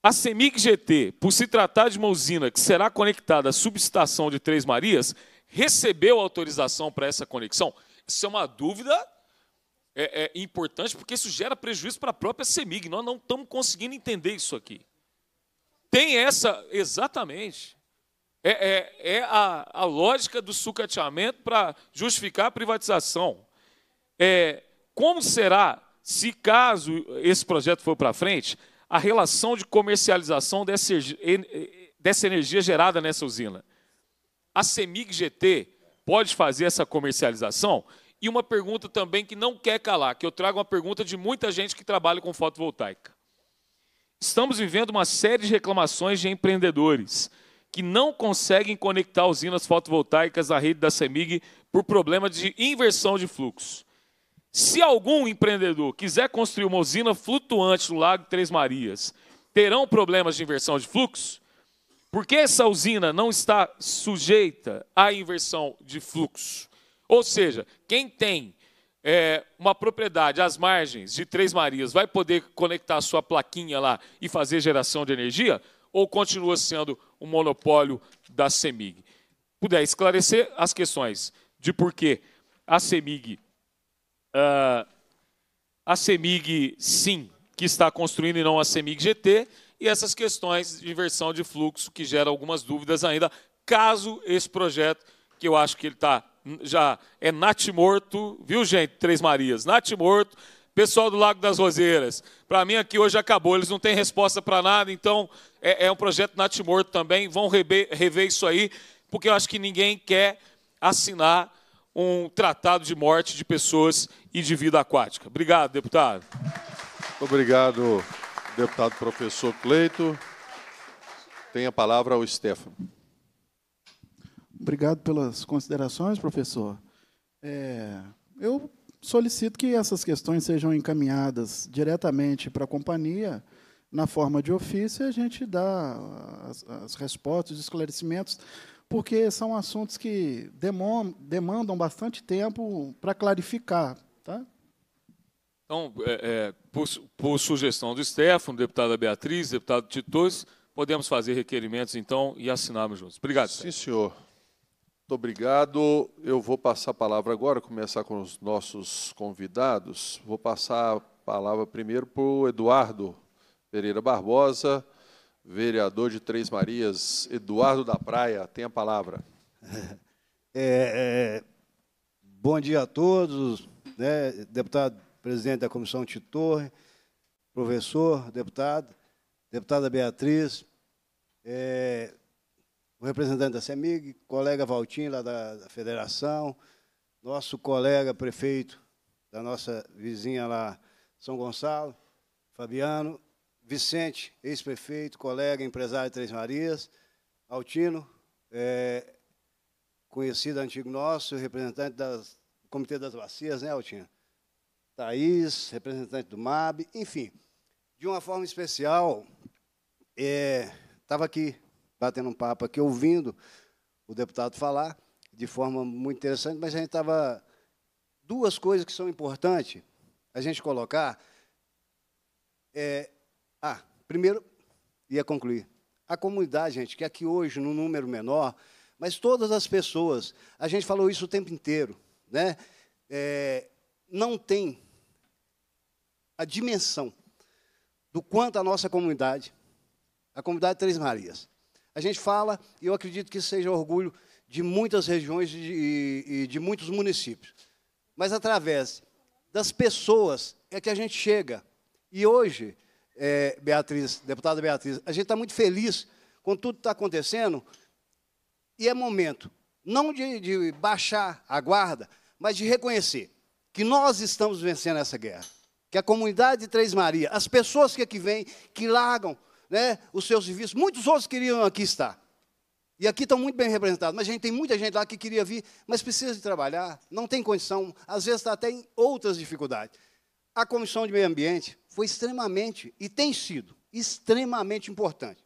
S4: A CEMIG GT, por se tratar de uma usina que será conectada à subestação de Três Marias, recebeu autorização para essa conexão? Isso é uma dúvida é, é importante, porque isso gera prejuízo para a própria CEMIG. Nós não estamos conseguindo entender isso aqui. Tem essa, exatamente. É, é, é a, a, lógica do sucateamento para justificar a privatização. É, como será, se caso esse projeto for para frente, a relação de comercialização dessa, energia gerada nessa usina. A CEMIG GT pode fazer essa comercialização? E uma pergunta também que não quer calar, que eu trago uma pergunta de muita gente que trabalha com fotovoltaica. Estamos vivendo uma série de reclamações de empreendedores que não conseguem conectar usinas fotovoltaicas à rede da CEMIG por problema de inversão de fluxo. Se algum empreendedor quiser construir uma usina flutuante no Lago Três Marias, terão problemas de inversão de fluxo? Porque essa usina não está sujeita à inversão de fluxo. Ou seja, quem tem é, uma propriedade às margens de Três Marias vai poder conectar sua plaquinha lá e fazer geração de energia? Ou continua sendo um monopólio da CEMIG? Puder esclarecer as questões de por que a CEMIG uh, a CEMIG Sim, que está construindo e não a CEMIG GT, e essas questões de inversão de fluxo que gera algumas dúvidas ainda, caso esse projeto, que eu acho que ele está hum, já é natimorto, viu gente, Três Marias, natimorto, pessoal do Lago das Roseiras, para mim aqui hoje acabou, eles não têm resposta para nada, então é, é um projeto natimorto também, vão rever isso aí, porque eu acho que ninguém quer assinar um tratado de morte de pessoas e de vida aquática. Obrigado, deputado.
S1: Muito obrigado, deputado professor Cleito. Tem a palavra o Stefano.
S3: Obrigado pelas considerações, professor. É, eu solicito que essas questões sejam encaminhadas diretamente para a companhia, na forma de ofício, e a gente dá as, as respostas, os esclarecimentos porque são assuntos que demandam bastante tempo para clarificar. Tá?
S4: Então, é, é, por, por, sugestão do Stefano, deputada Beatriz, deputado Titores, podemos fazer requerimentos, então, e assinarmos juntos. Obrigado. Sim, senhor. Muito
S1: obrigado. Eu vou passar a palavra agora, começar com os nossos convidados. Vou passar a palavra primeiro para o Eduardo Pereira Barbosa, Vereador de Três Marias, Eduardo da Praia, tem a palavra. [laughs]
S5: É, é, bom dia a todos, né, deputado presidente da comissão Titor, professor, deputado, deputada Beatriz, é, o representante da CEMIG, colega Valtim, lá da, da federação, nosso colega prefeito da nossa vizinha lá, São Gonçalo, Fabiano, Vicente, ex-prefeito, colega, empresário de Três Marias, Altino, é, conhecido antigo nosso, representante do Comitê das Bacias, né, Altino? Thaís, representante do MAB, enfim. De uma forma especial, estava é, aqui batendo um papo aqui, ouvindo o deputado falar de forma muito interessante, mas a gente estava... Duas coisas que são importantes a gente colocar é, Primeiro, ia concluir. A comunidade, gente, que aqui hoje, no número menor, mas todas as pessoas, a gente falou isso o tempo inteiro, né? É, não tem a dimensão do quanto a nossa comunidade, a comunidade Três Marias, a gente fala, e eu acredito que seja orgulho de muitas regiões e de, de muitos municípios, mas através das pessoas é que a gente chega. E hoje, é, Beatriz, deputada Beatriz, a gente está muito feliz com tudo que está acontecendo e é momento não de, de baixar a guarda, mas de reconhecer que nós estamos vencendo essa guerra, que a comunidade de Três Maria, as pessoas que aqui vêm, que largam né, os seus serviços, muitos outros queriam aqui estar. E aqui estão muito bem representados, mas a gente tem muita gente lá que queria vir, mas precisa de trabalhar, não tem condição, às vezes está até em outras dificuldades. A Comissão de Meio Ambiente foi extremamente, e tem sido, extremamente importante.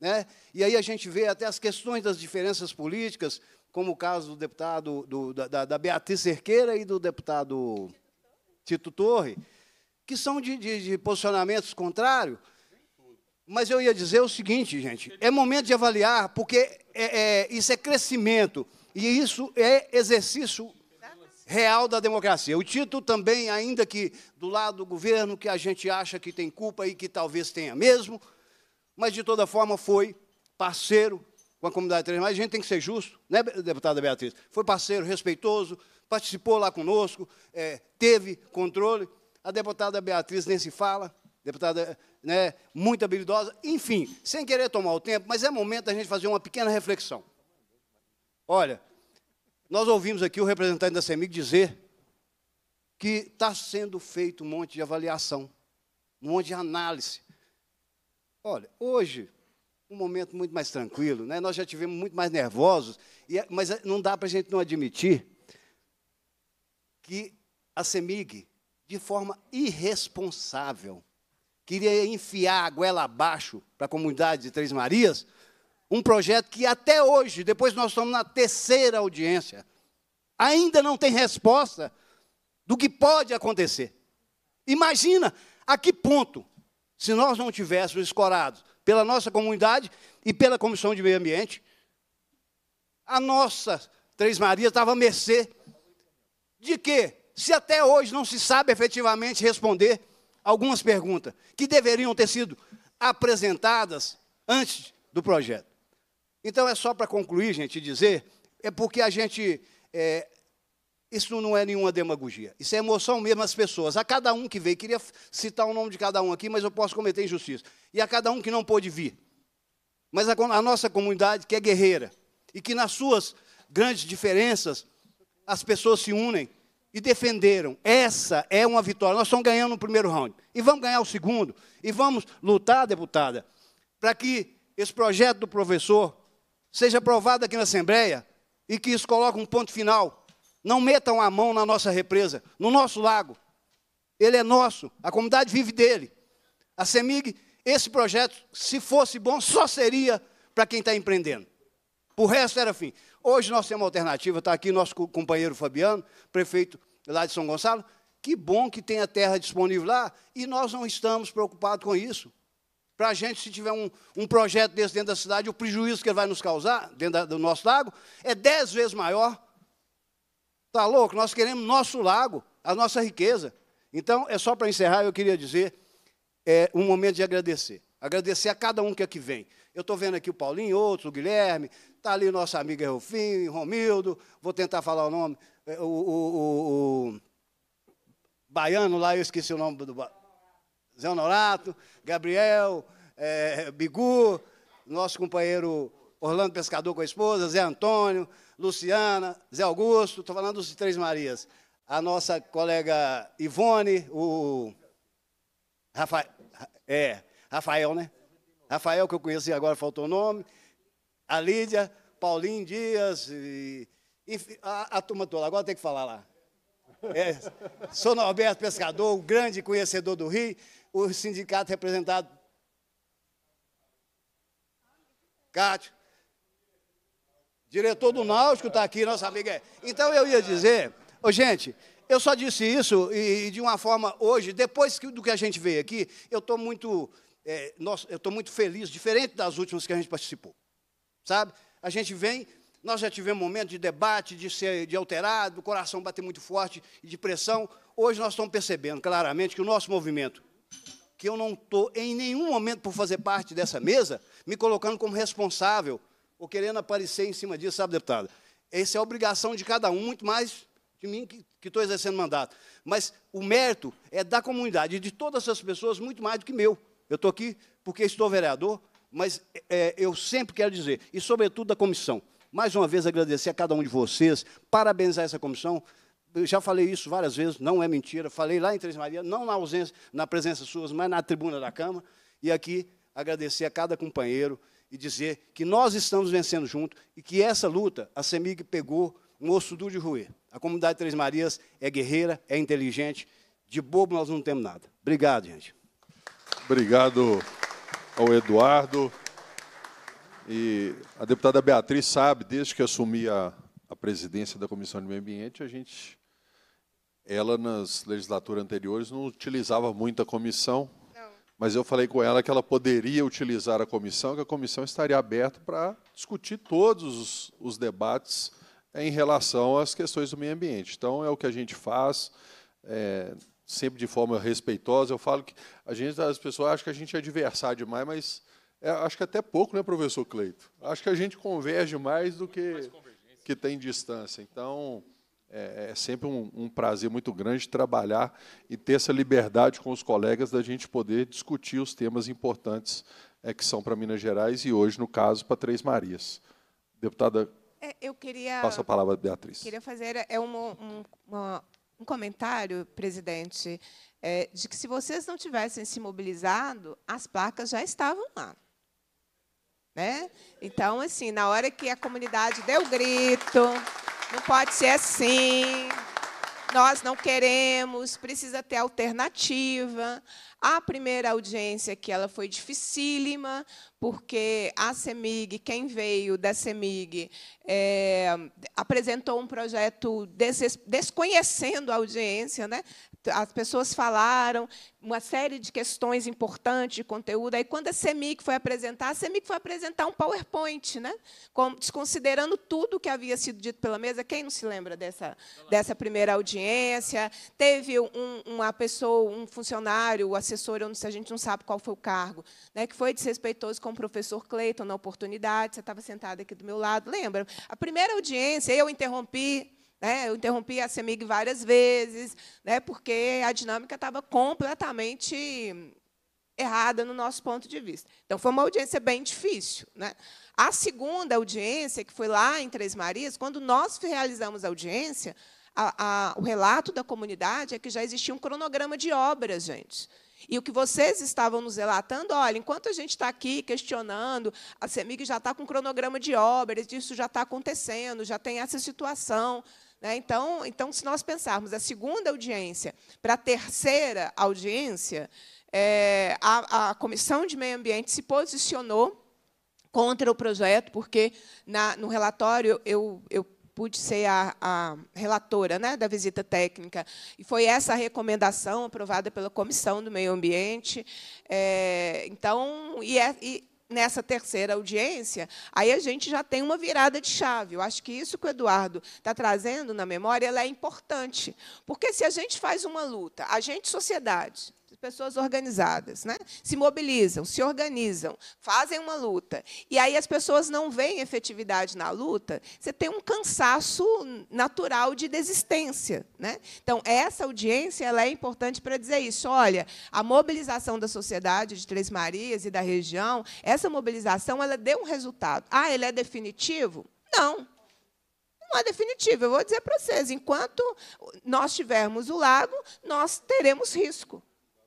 S5: Né? E aí a gente vê até as questões das diferenças políticas, como o caso do deputado do, da, da, Beatriz Cerqueira e do deputado Tito Torre, que são de, de, de posicionamentos contrários. Mas eu ia dizer o seguinte, gente: é momento de avaliar, porque é, é, isso é crescimento e isso é exercício real da democracia. O título também, ainda que do lado do governo, que a gente acha que tem culpa e que talvez tenha mesmo, mas de toda forma foi parceiro com a comunidade trans. Mas a gente tem que ser justo, né, deputada Beatriz? Foi parceiro, respeitoso, participou lá conosco, é, teve controle. A deputada Beatriz nem se fala, deputada né, muito habilidosa. Enfim, sem querer tomar o tempo, mas é momento da gente fazer uma pequena reflexão. Olha, nós ouvimos aqui o representante da CEMIG dizer que está sendo feito um monte de avaliação, um monte de análise. Olha, hoje, um momento muito mais tranquilo, né? nós já tivemos muito mais nervosos, é, mas é, não dá para a gente não admitir que a CEMIG, de forma irresponsável, queria enfiar a goela abaixo para a comunidade de Três Marias, um projeto que até hoje, depois nós estamos na terceira audiência, ainda não tem resposta do que pode acontecer. Imagina a que ponto, se nós não tivéssemos escorados pela nossa comunidade e pela Comissão de Meio Ambiente, a nossa Três Marias estava à mercê de quê? Se até hoje não se sabe efetivamente responder algumas perguntas que deveriam ter sido apresentadas antes do projeto. Então, é só para concluir, gente, dizer, é porque a gente. É, isso não é nenhuma demagogia. Isso é emoção mesmo às pessoas. A cada um que veio, queria citar o nome de cada um aqui, mas eu posso cometer injustiça. E a cada um que não pôde vir. Mas a, a nossa comunidade, que é guerreira, e que nas suas grandes diferenças, as pessoas se unem e defenderam. Essa é uma vitória. Nós estamos ganhando o primeiro round. E vamos ganhar o segundo. E vamos lutar, deputada, para que esse projeto do professor seja aprovado aqui na Assembleia e que isso coloque um ponto final. Não metam a mão na nossa represa, no nosso lago. Ele é nosso, a comunidade vive dele. A CEMIG, esse projeto, se fosse bom, só seria para quem está empreendendo. O resto era fim. Hoje nós temos uma alternativa, está aqui nosso companheiro Fabiano, prefeito lá de São Gonçalo. Que bom que tem a terra disponível lá e nós não estamos preocupados com isso para a gente, se tiver um, um projeto desse dentro da cidade, o prejuízo que ele vai nos causar, dentro da, do nosso lago, é dez vezes maior. Está louco? Nós queremos nosso lago, a nossa riqueza. Então, é só para encerrar, eu queria dizer é, um momento de agradecer. Agradecer a cada um que aqui vem. Eu estou vendo aqui o Paulinho, outro, o Guilherme, está ali nossa amiga Rufim, Romildo, vou tentar falar o nome, é, o, o, o, o baiano lá, eu esqueci o nome do... Zé Honorato, Gabriel, é, Bigu, nosso companheiro Orlando Pescador com a esposa, Zé Antônio, Luciana, Zé Augusto, estou falando dos Três Marias. A nossa colega Ivone, o Rafa, é, Rafael, né? Rafael, que eu conheci agora, faltou o nome. A Lídia, Paulinho Dias, e, a, a, turma toda. Agora tem que falar lá. É, sou Norberto Pescador, um grande conhecedor do Rio o sindicato representado. Cátia. Diretor do Náutico está aqui, nossa amiga. É. Então eu ia dizer, oh, gente, eu só disse isso e, e de uma forma hoje, depois que, do que a gente veio aqui, eu estou muito, é, nossa, eu estou muito feliz, diferente das últimas que a gente participou, sabe? A gente vem, nós já tivemos um momento de debate, de ser de alterado, do coração bater muito forte, e de pressão. Hoje nós estamos percebendo claramente que o nosso movimento que eu não estou em nenhum momento por fazer parte dessa mesa, me colocando como responsável ou querendo aparecer em cima disso, sabe, deputada? Essa é a obrigação de cada um, muito mais de mim que estou exercendo mandato. Mas o mérito é da comunidade, de todas essas pessoas, muito mais do que meu. Eu estou aqui porque estou vereador, mas é, eu sempre quero dizer, e sobretudo da comissão, mais uma vez agradecer a cada um de vocês, parabenizar essa comissão, eu já falei isso várias vezes, não é mentira. Falei lá em Três Maria, não na ausência, na presença suas, mas na tribuna da Câmara. E aqui agradecer a cada companheiro e dizer que nós estamos vencendo junto e que essa luta a CEMIG pegou um osso duro de roer. A comunidade Três Marias é guerreira, é
S1: inteligente. De bobo nós não temos nada. Obrigado, gente. Obrigado ao Eduardo. E a deputada Beatriz sabe, desde que assumi a, a presidência da Comissão de Meio Ambiente, a gente ela nas legislaturas anteriores não utilizava muito a comissão, não. mas eu falei com ela que ela poderia utilizar a comissão, que a comissão estaria aberta para discutir todos os, os debates em relação às questões do meio ambiente. Então, é o que a gente faz, é, sempre de forma respeitosa. Eu falo que a gente, as pessoas acham que a gente é adversário demais, mas é, acho que até pouco, né, professor Cleito? Acho que a gente converge mais do que, que tem distância. Então, é, é, é sempre um, um, prazer muito grande trabalhar e ter essa liberdade com os colegas da gente poder discutir os temas importantes é, que são para Minas Gerais e hoje, no caso, para Três Marias. Deputada,
S2: é, eu queria, passo a palavra à
S1: Beatriz. Queria
S2: fazer é um, uma, um comentário, presidente, é, de que se vocês não tivessem se mobilizado, as placas já estavam lá. Né? Então, assim, na hora que a comunidade deu grito, não pode ser assim. Nós não queremos, precisa ter alternativa. A primeira audiência que ela foi dificílima, porque a CEMIG, quem veio da CEMIG, é, apresentou um projeto des desconhecendo a audiência, né? as pessoas falaram uma série de questões importantes de conteúdo. Aí, quando a CEMIC foi apresentar, a CEMIC foi apresentar um PowerPoint, né? desconsiderando tudo o que havia sido dito pela mesa. Quem não se lembra dessa, dessa primeira audiência? Teve um, uma pessoa, um funcionário, o assessor, eu não sei, a gente não sabe qual foi o cargo, né? que foi desrespeitoso com o professor Cleiton na oportunidade. Você estava sentada aqui do meu lado, lembra? A primeira audiência, eu interrompi né? Eu interrompi a CEMIG várias vezes, né? porque a dinâmica estava completamente errada no nosso ponto de vista. Então, foi uma audiência bem difícil. Né? A segunda audiência, que foi lá em Três Marias, quando nós realizamos a audiência, a, a, o relato da comunidade é que já existia um cronograma de obras, gente. E o que vocês estavam nos relatando, olha, enquanto a gente está aqui questionando, a CEMIG já está com um cronograma de obras, isso já está acontecendo, já tem essa situação. Né? Então, então, se nós pensarmos a segunda audiência para a terceira audiência, é, a, a Comissão de Meio Ambiente se posicionou contra o projeto, porque na, no relatório eu, eu pude ser a, a, relatora né, da visita técnica. E foi essa a recomendação aprovada pela Comissão do Meio Ambiente. É, então, e, é, e, nessa terceira audiência, aí a gente já tem uma virada de chave. Eu acho que isso que o Eduardo está trazendo na memória é importante. Porque se a gente faz uma luta, a gente, sociedade, pessoas organizadas, né? se mobilizam, se organizam, fazem uma luta, e aí as pessoas não veem efetividade na luta, você tem um cansaço natural de desistência. Né? Então, essa audiência ela é importante para dizer isso. Olha, a mobilização da sociedade de Três Marias e da região, essa mobilização ela deu um resultado. Ah, ele é definitivo? Não não é definitivo. Eu vou dizer para vocês: enquanto nós tivermos o lago, nós teremos risco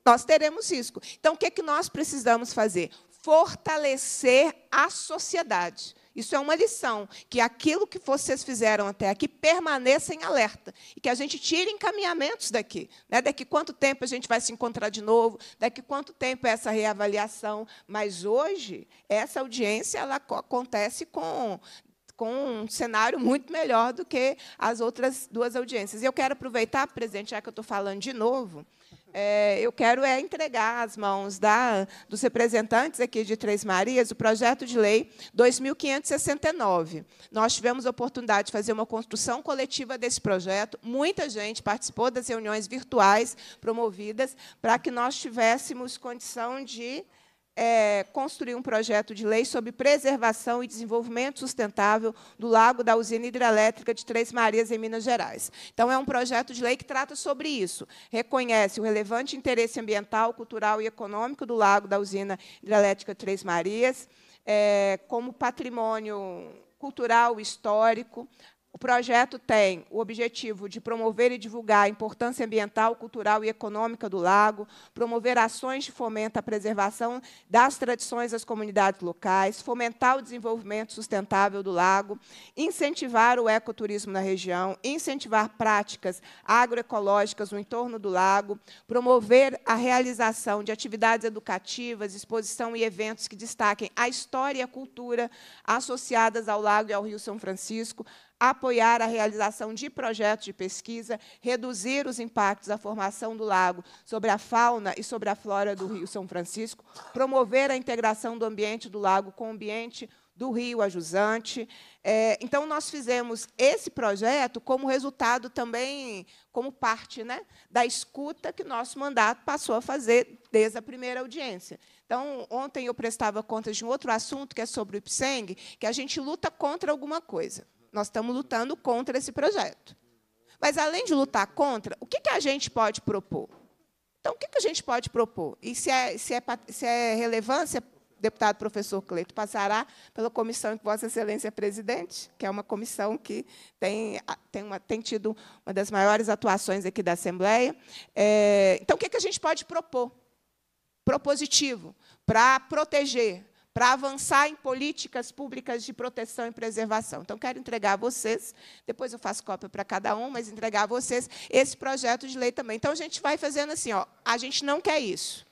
S2: nós teremos risco. Então, o que, é que nós precisamos fazer? Fortalecer a sociedade. Isso é uma lição, que aquilo que vocês fizeram até aqui permaneça em alerta e que a gente tire encaminhamentos daqui. Né? Daqui quanto tempo a gente vai se encontrar de novo, daqui quanto tempo é essa reavaliação. Mas hoje, essa audiência ela acontece com, com um cenário muito melhor do que as outras duas audiências. E eu quero aproveitar, presidente, já que eu estou falando de novo, é, eu quero é entregar às mãos da, dos representantes aqui de Três Marias o projeto de lei 2569. Nós tivemos a oportunidade de fazer uma construção coletiva desse projeto, muita gente participou das reuniões virtuais promovidas para que nós tivéssemos condição de é, construir um projeto de lei sobre preservação e desenvolvimento sustentável do lago da usina hidrelétrica de Três Marias, em Minas Gerais. Então, é um projeto de lei que trata sobre isso. Reconhece o relevante interesse ambiental, cultural e econômico do lago da usina hidrelétrica de Três Marias, é, como patrimônio cultural, histórico, o projeto tem o objetivo de promover e divulgar a importância ambiental, cultural e econômica do lago, promover ações de fomento à preservação das tradições das comunidades locais, fomentar o desenvolvimento sustentável do lago, incentivar o ecoturismo na região, incentivar práticas agroecológicas no entorno do lago, promover a realização de atividades educativas, exposição e eventos que destaquem a história e a cultura associadas ao lago e ao Rio São Francisco, apoiar a realização de projetos de pesquisa, reduzir os impactos da formação do lago sobre a fauna e sobre a flora do Rio São Francisco, promover a integração do ambiente do lago com o ambiente do Rio Ajusante. É, então, nós fizemos esse projeto como resultado também, como parte né, da escuta que nosso mandato passou a fazer desde a primeira audiência. Então, ontem eu prestava contas de um outro assunto, que é sobre o IPSENG, que a gente luta contra alguma coisa nós estamos lutando contra esse projeto. Mas, além de lutar contra, o que, que a gente pode propor? Então, o que, que a gente pode propor? E se é, se é, se é relevância, é, deputado professor Cleito, passará pela comissão em que Vossa Excelência é presidente, que é uma comissão que tem, tem, uma, tem tido uma das maiores atuações aqui da Assembleia. É, então, o que, que a gente pode propor? Propositivo, para proteger, para avançar em políticas públicas de proteção e preservação. Então, quero entregar a vocês, depois eu faço cópia para cada um, mas entregar a vocês esse projeto de lei também. Então, a gente vai fazendo assim, ó, a gente não quer isso.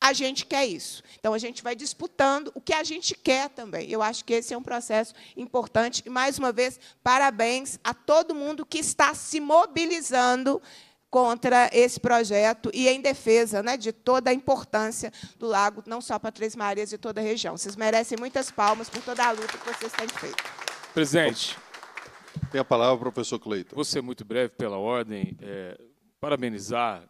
S2: A gente quer isso. Então, a gente vai disputando o que a gente quer também. Eu acho que esse é um processo importante. E, mais uma vez, parabéns a todo mundo que está se mobilizando contra esse projeto e em defesa né, de toda a importância do lago, não só para Três Marias, de toda a região. Vocês merecem muitas palmas por toda a luta que vocês têm feito.
S4: Presidente. Tem a palavra, o professor Cleiton. Vou ser muito breve pela ordem. É, parabenizar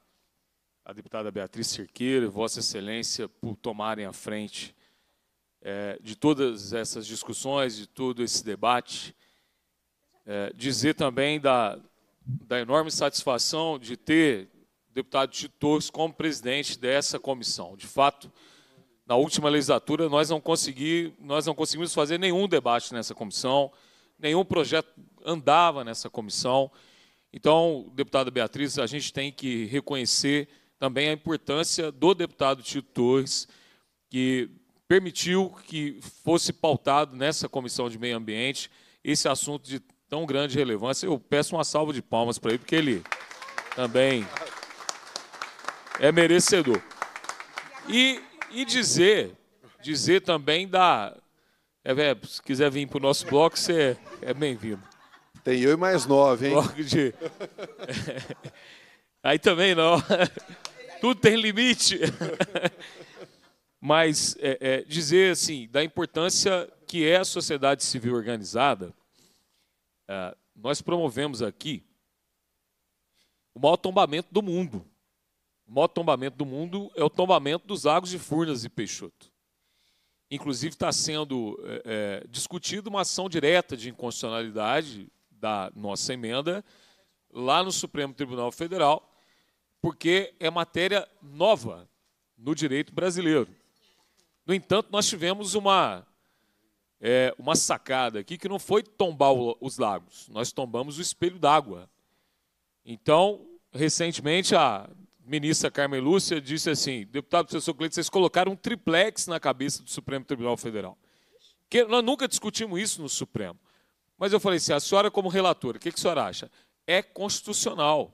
S4: a deputada Beatriz Cerqueira e Vossa Excelência por tomarem a frente é, de todas essas discussões, de todo esse debate. É, dizer também da, da enorme satisfação de ter o deputado Tito Torres como presidente dessa comissão. De fato, na última legislatura, nós não, consegui, nós não conseguimos fazer nenhum debate nessa comissão, nenhum projeto andava nessa comissão. Então, deputada Beatriz, a gente tem que reconhecer também a importância do deputado Tito Torres, que permitiu que fosse pautado nessa comissão de meio ambiente esse assunto de tão grande relevância. Eu peço uma salva de palmas para ele, porque ele também é merecedor. E, e dizer, dizer também da. É, é, se quiser vir para o nosso bloco, você é, é bem-vindo. Tem eu e mais nove, hein? Bloco de. [laughs] Aí também não. [laughs] Tudo tem limite. [laughs] Mas é, é, dizer assim da importância que é a sociedade civil organizada ah, nós promovemos aqui o maior tombamento do mundo. O maior tombamento do mundo é o tombamento dos lagos de Furnas e Peixoto. Inclusive está sendo é, é, discutida uma ação direta de inconstitucionalidade da nossa emenda lá no Supremo Tribunal Federal, porque é matéria nova no direito brasileiro. No entanto, nós tivemos uma é, uma sacada aqui que não foi tombar os lagos, nós tombamos o espelho d'água. Então, recentemente, a ministra Carmen Lúcia disse assim: deputado professor Cleiton, vocês colocaram um triplex na cabeça do Supremo Tribunal Federal. Que, nós nunca discutimos isso no Supremo. Mas eu falei assim: a senhora, como relatora, o que, que a senhora acha? É constitucional.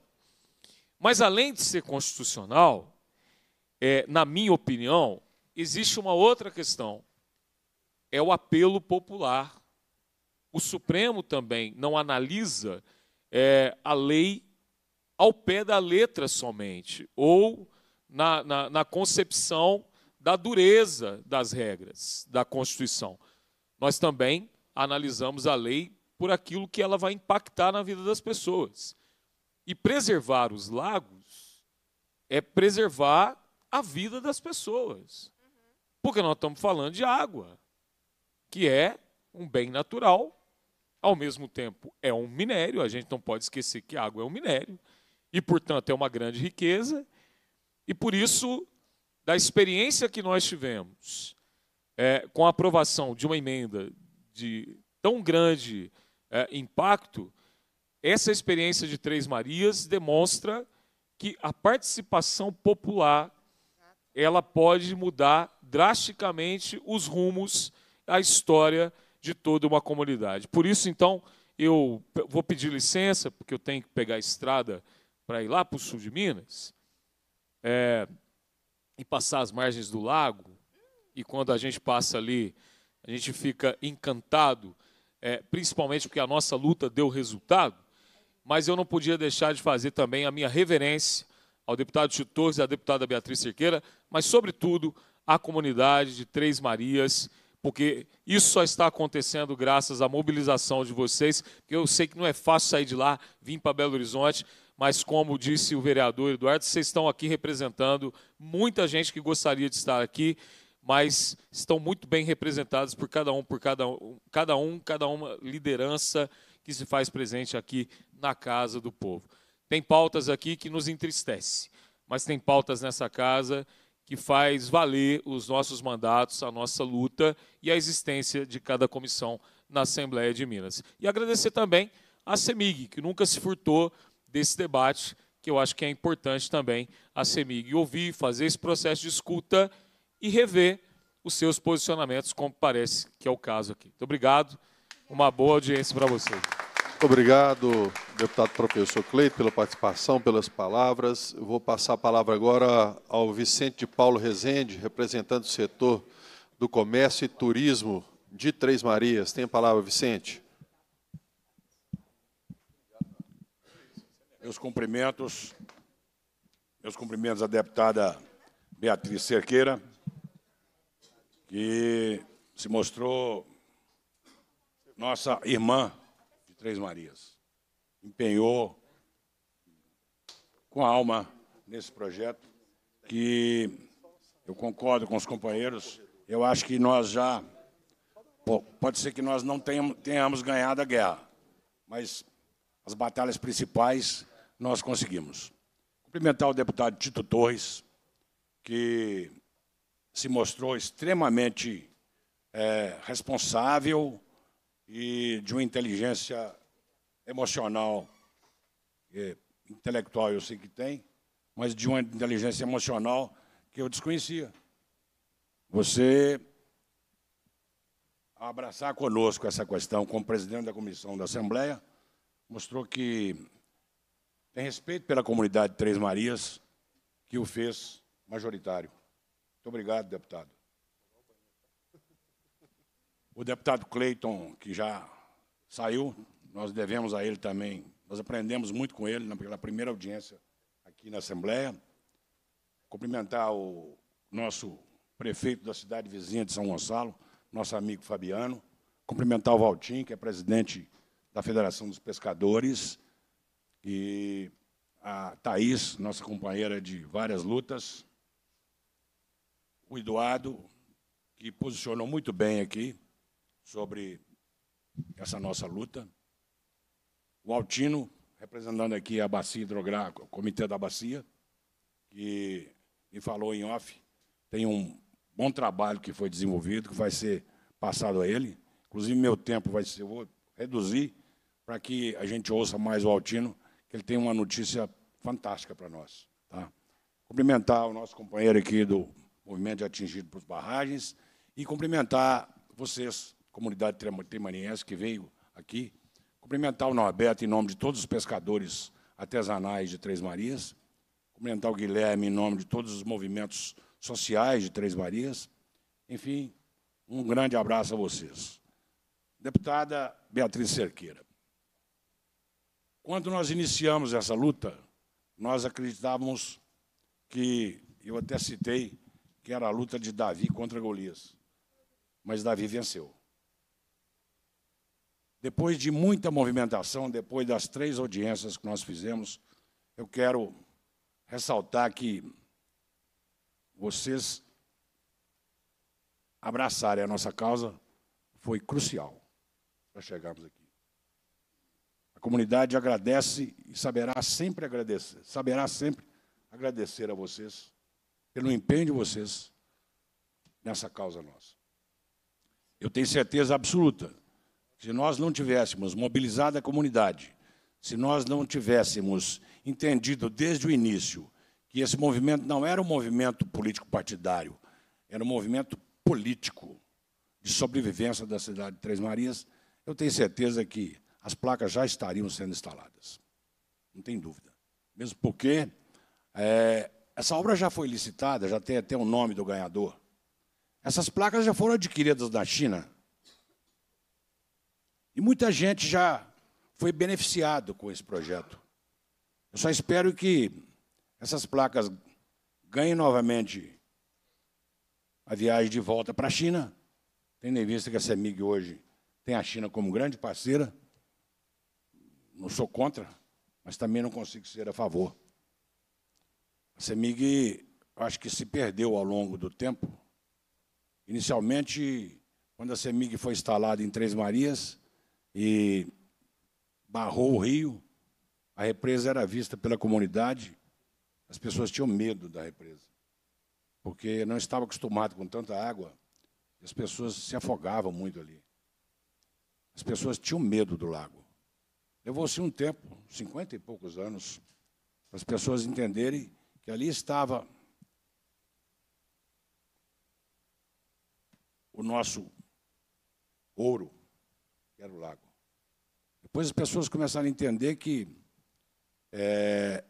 S4: Mas, além de ser constitucional, é, na minha opinião, existe uma outra questão é o apelo popular. O Supremo também não analisa é, a lei ao pé da letra somente, ou na, na, na concepção da dureza das regras da Constituição. Nós também analisamos a lei por aquilo que ela vai impactar na vida das pessoas. E preservar os lagos é preservar a vida das pessoas. Uhum. Porque nós estamos falando de água que é um bem natural, ao mesmo tempo é um minério, a gente não pode esquecer que a água é um minério, e portanto é uma grande riqueza, e por isso, da experiência que nós tivemos é, com a aprovação de uma emenda de tão grande é, impacto, essa experiência de Três Marias demonstra que a participação popular ela pode mudar drasticamente os rumos a história de toda uma comunidade. Por isso, então, eu vou pedir licença, porque eu tenho que pegar a estrada para ir lá para o sul de Minas é, e passar as margens do lago. E quando a gente passa ali, a gente fica encantado, é, principalmente porque a nossa luta deu resultado. Mas eu não podia deixar de fazer também a minha reverência ao deputado Chitores e à deputada Beatriz Cerqueira, mas, sobretudo, à comunidade de Três Marias porque isso só está acontecendo graças à mobilização de vocês. Eu sei que não é fácil sair de lá, vir para Belo Horizonte, mas como disse o vereador Eduardo, vocês estão aqui representando muita gente que gostaria de estar aqui, mas estão muito bem representados por cada um, por cada um, cada um, cada uma liderança que se faz presente aqui na casa do povo. Tem pautas aqui que nos entristece, mas tem pautas nessa casa que faz valer os nossos mandatos, a nossa luta e a existência de cada comissão na Assembleia de Minas. E agradecer também à CEMIG, que nunca se furtou desse debate, que eu acho que é importante também a CEMIG ouvir, fazer esse processo de escuta e rever os seus posicionamentos, como parece que é o caso aqui. Muito obrigado, uma boa audiência para vocês.
S1: Obrigado, deputado professor Cleito, pela participação, pelas palavras. Eu vou passar a palavra agora ao Vicente de Paulo Rezende, representante do setor do comércio e turismo de Três Marias. Tem a palavra, Vicente.
S6: Meus cumprimentos, meus cumprimentos à deputada Beatriz Cerqueira, que se mostrou nossa irmã Três Marias. Empenhou com a alma nesse projeto, que eu concordo com os companheiros, eu acho que nós já, pode ser que nós não tenhamos, ganhado a guerra, mas as batalhas principais nós conseguimos. Cumprimentar o deputado Tito Torres, que se mostrou extremamente é, responsável e de uma inteligência emocional, é intelectual eu sei que tem, mas de uma inteligência emocional que eu desconhecia. Você abraçar conosco essa questão como presidente da comissão da Assembleia mostrou que tem respeito pela comunidade Três Marias, que o fez majoritário. Muito obrigado, deputado. O deputado Cleiton, que já saiu, nós devemos a ele também, nós aprendemos muito com ele naquela primeira audiência aqui na Assembleia. Cumprimentar o nosso prefeito da cidade vizinha de São Gonçalo, nosso amigo Fabiano. Cumprimentar o Valtim, que é presidente da Federação dos Pescadores. E a Thaís, nossa companheira de várias lutas. O Eduardo, que posicionou muito bem aqui sobre essa nossa luta. O Altino, representando aqui a bacia hidrográfica, o comitê da bacia, que me falou em off, tem um bom trabalho que foi desenvolvido, que vai ser passado a ele. Inclusive, meu tempo vai ser, vou reduzir para que a gente ouça mais o Altino, que ele tem uma notícia fantástica para nós. Tá? Cumprimentar o nosso companheiro aqui do Movimento de Atingido por Barragens e cumprimentar vocês, comunidade tremaniense que veio aqui, cumprimentar o Norberto em nome de todos os pescadores artesanais de Três Marias, cumprimentar o Guilherme em nome de todos os movimentos sociais de Três Marias. Enfim, um grande abraço a vocês. Deputada Beatriz Cerqueira, quando nós iniciamos essa luta, nós acreditávamos que, eu até citei, que era a luta de Davi contra Golias. Mas Davi venceu. Depois de muita movimentação, depois das três audiências que nós fizemos, eu quero ressaltar que vocês abraçarem a nossa causa foi crucial para chegarmos aqui. A comunidade agradece e saberá sempre agradecer, saberá sempre agradecer a vocês pelo empenho de vocês nessa causa nossa. Eu tenho certeza absoluta se nós não tivéssemos mobilizado a comunidade, se nós não tivéssemos entendido desde o início que esse movimento não era um movimento político partidário, era um movimento político de sobrevivência da cidade de Três Marias, eu tenho certeza que as placas já estariam sendo instaladas. Não tem dúvida. Mesmo porque é, essa obra já foi licitada, já tem até o nome do ganhador. Essas placas já foram adquiridas da China. E muita gente já foi beneficiado com esse projeto. Eu só espero que essas placas ganhem novamente a viagem de volta para a China, tendo em vista que a CEMIG hoje tem a China como grande parceira. Não sou contra, mas também não consigo ser a favor. A CEMIG, acho que se perdeu ao longo do tempo. Inicialmente, quando a CEMIG foi instalada em Três Marias, e barrou o rio. A represa era vista pela comunidade, as pessoas tinham medo da represa, porque não estava acostumado com tanta água, as pessoas se afogavam muito ali. As pessoas tinham medo do lago. Levou-se um tempo, cinquenta e poucos anos, para as pessoas entenderem que ali estava o nosso ouro, era o lago. Depois as pessoas começaram a entender que é,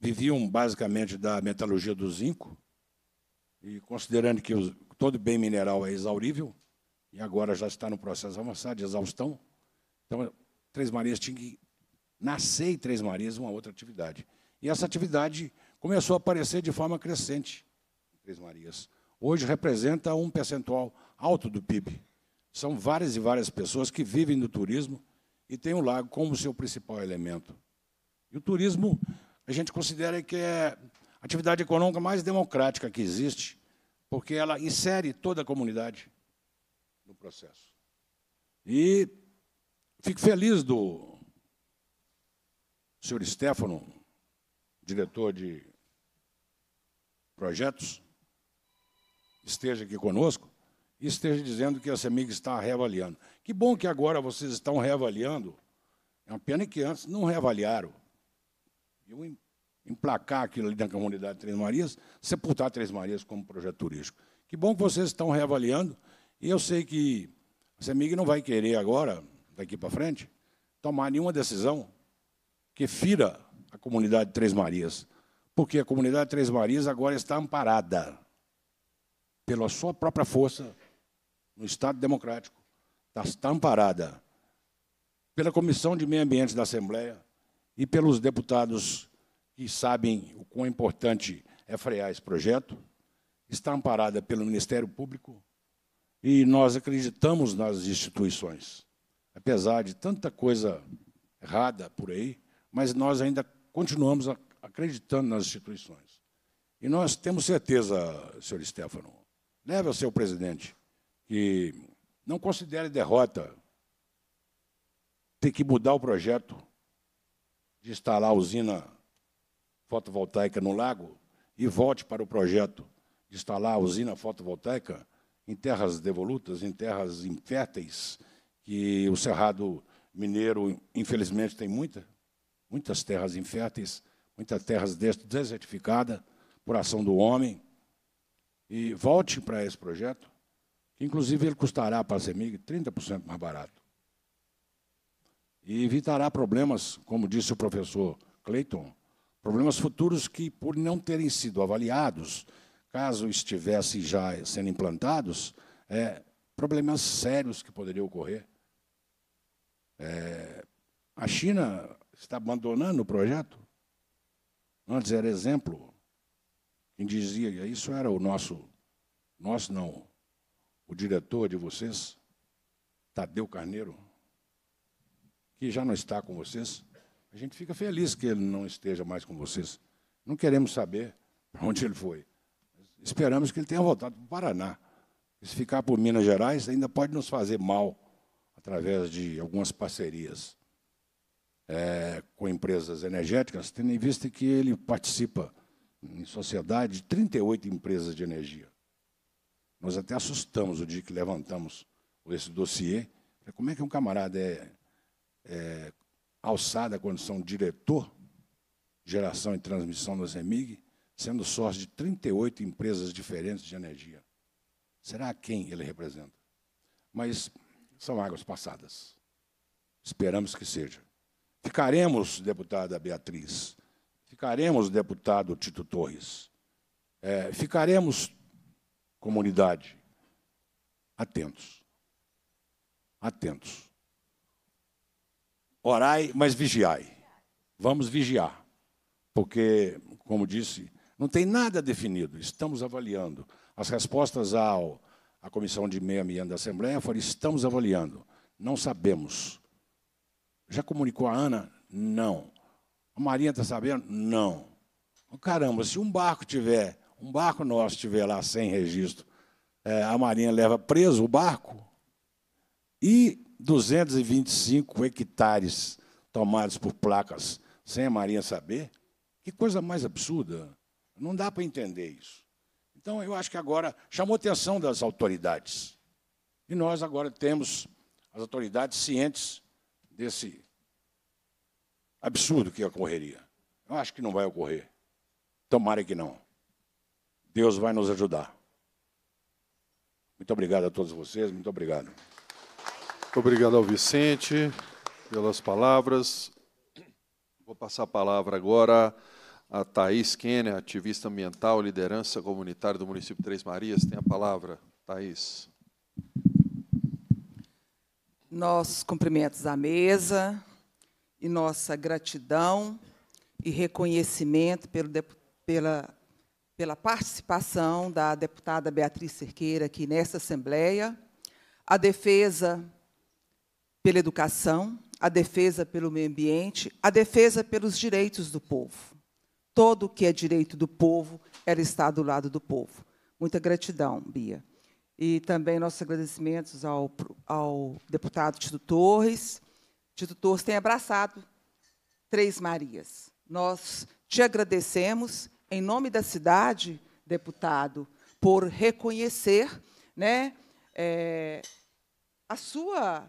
S6: viviam basicamente da metalurgia do zinco, e considerando que os, todo bem mineral é exaurível, e agora já está no processo avançado de exaustão, então Três Marias tinha que nascer em Três Marias uma outra atividade. E essa atividade começou a aparecer de forma crescente em Três Marias. Hoje representa um percentual alto do PIB. São várias e várias pessoas que vivem do turismo e têm o lago como seu principal elemento. E o turismo, a gente considera que é a atividade econômica mais democrática que existe, porque ela insere toda a comunidade no processo. E fico feliz do senhor Stefano, diretor de projetos, esteja aqui conosco, esteja dizendo que a CEMIG está reavaliando. Que bom que agora vocês estão reavaliando. É uma pena que antes não reavaliaram. Eu emplacar aquilo ali na comunidade Três Marias, sepultar Três Marias como projeto turístico. Que bom que vocês estão reavaliando. E eu sei que a CEMIG não vai querer agora, daqui para frente, tomar nenhuma decisão que fira a comunidade Três Marias. Porque a comunidade Três Marias agora está amparada pela sua própria força no Estado Democrático, está, tá amparada pela Comissão de Meio Ambiente da Assembleia e pelos deputados que sabem o quão importante é frear esse projeto, está amparada pelo Ministério Público e nós acreditamos nas instituições. Apesar de tanta coisa errada por aí, mas nós ainda continuamos acreditando nas instituições. E nós temos certeza, senhor Stefano, leve ao seu presidente que não considere derrota ter que mudar o projeto de instalar a usina fotovoltaica no lago e volte para o projeto de instalar a usina fotovoltaica em terras devolutas, em terras inférteis, que o Cerrado Mineiro, infelizmente, tem muita, muitas terras inférteis, muitas terras desertificadas por ação do homem. E volte para esse projeto Inclusive, ele custará para a CEMIG 30% mais barato. E evitará problemas, como disse o professor Clayton, problemas futuros que, por não terem sido avaliados, caso estivessem já sendo implantados, é, problemas sérios que poderiam ocorrer. É, a China está abandonando o projeto. Antes era exemplo. Quem dizia isso era o nosso, nosso não, o diretor de vocês, Tadeu Carneiro, que já não está com vocês, a gente fica feliz que ele não esteja mais com vocês. Não queremos saber para [laughs] onde ele foi. Esperamos que ele tenha voltado para o Paraná. Se ficar por Minas Gerais, ainda pode nos fazer mal através de algumas parcerias é, com empresas energéticas, tendo em vista que ele participa em sociedade de 38 empresas de energia. Nós até assustamos o dia que levantamos esse dossiê. Como é que um camarada é, é alçado à condição de diretor, geração e transmissão da Zemig, sendo sócio de 38 empresas diferentes de energia? Será quem ele representa? Mas são águas passadas. Esperamos que seja. Ficaremos, deputada Beatriz, ficaremos, deputado Tito Torres, é, ficaremos comunidade. Atentos. Atentos. Orai, mas vigiai. Vamos vigiar. Porque, como disse, não tem nada definido. Estamos avaliando. As respostas ao, à Comissão de Meio Ambiente da Assembleia foram: estamos avaliando. Não sabemos. Já comunicou a Ana? Não. A Marinha está sabendo? Não. Caramba, se um barco tiver um barco nosso estiver lá sem registro, é, a Marinha leva preso o barco e 225 hectares tomados por placas sem a Marinha saber, que coisa mais absurda. Não dá para entender isso. Então, eu acho que agora chamou atenção das autoridades. E nós agora temos as autoridades cientes desse absurdo que ocorreria. Eu acho que não vai ocorrer. Tomara que não. Deus vai nos ajudar.
S1: Muito obrigado a todos vocês, muito obrigado. Obrigado ao Vicente pelas palavras. Vou passar a palavra agora a Thaís Kenner, ativista ambiental, liderança comunitária do município de Três Marias. Tem a palavra, Thaís.
S7: Nossos cumprimentos à mesa e nossa gratidão e reconhecimento pelo, pela pela participação da deputada Beatriz Cerqueira aqui nessa Assembleia, a defesa pela educação, a defesa pelo meio ambiente, a defesa pelos direitos do povo. Todo o que é direito do povo, ela está do lado do povo. Muita gratidão, Bia. E também nossos agradecimentos ao, ao deputado Tito Torres. Tito Torres tem abraçado Três Marias. Nós te agradecemos em nome da cidade, deputado, por reconhecer né, é, a sua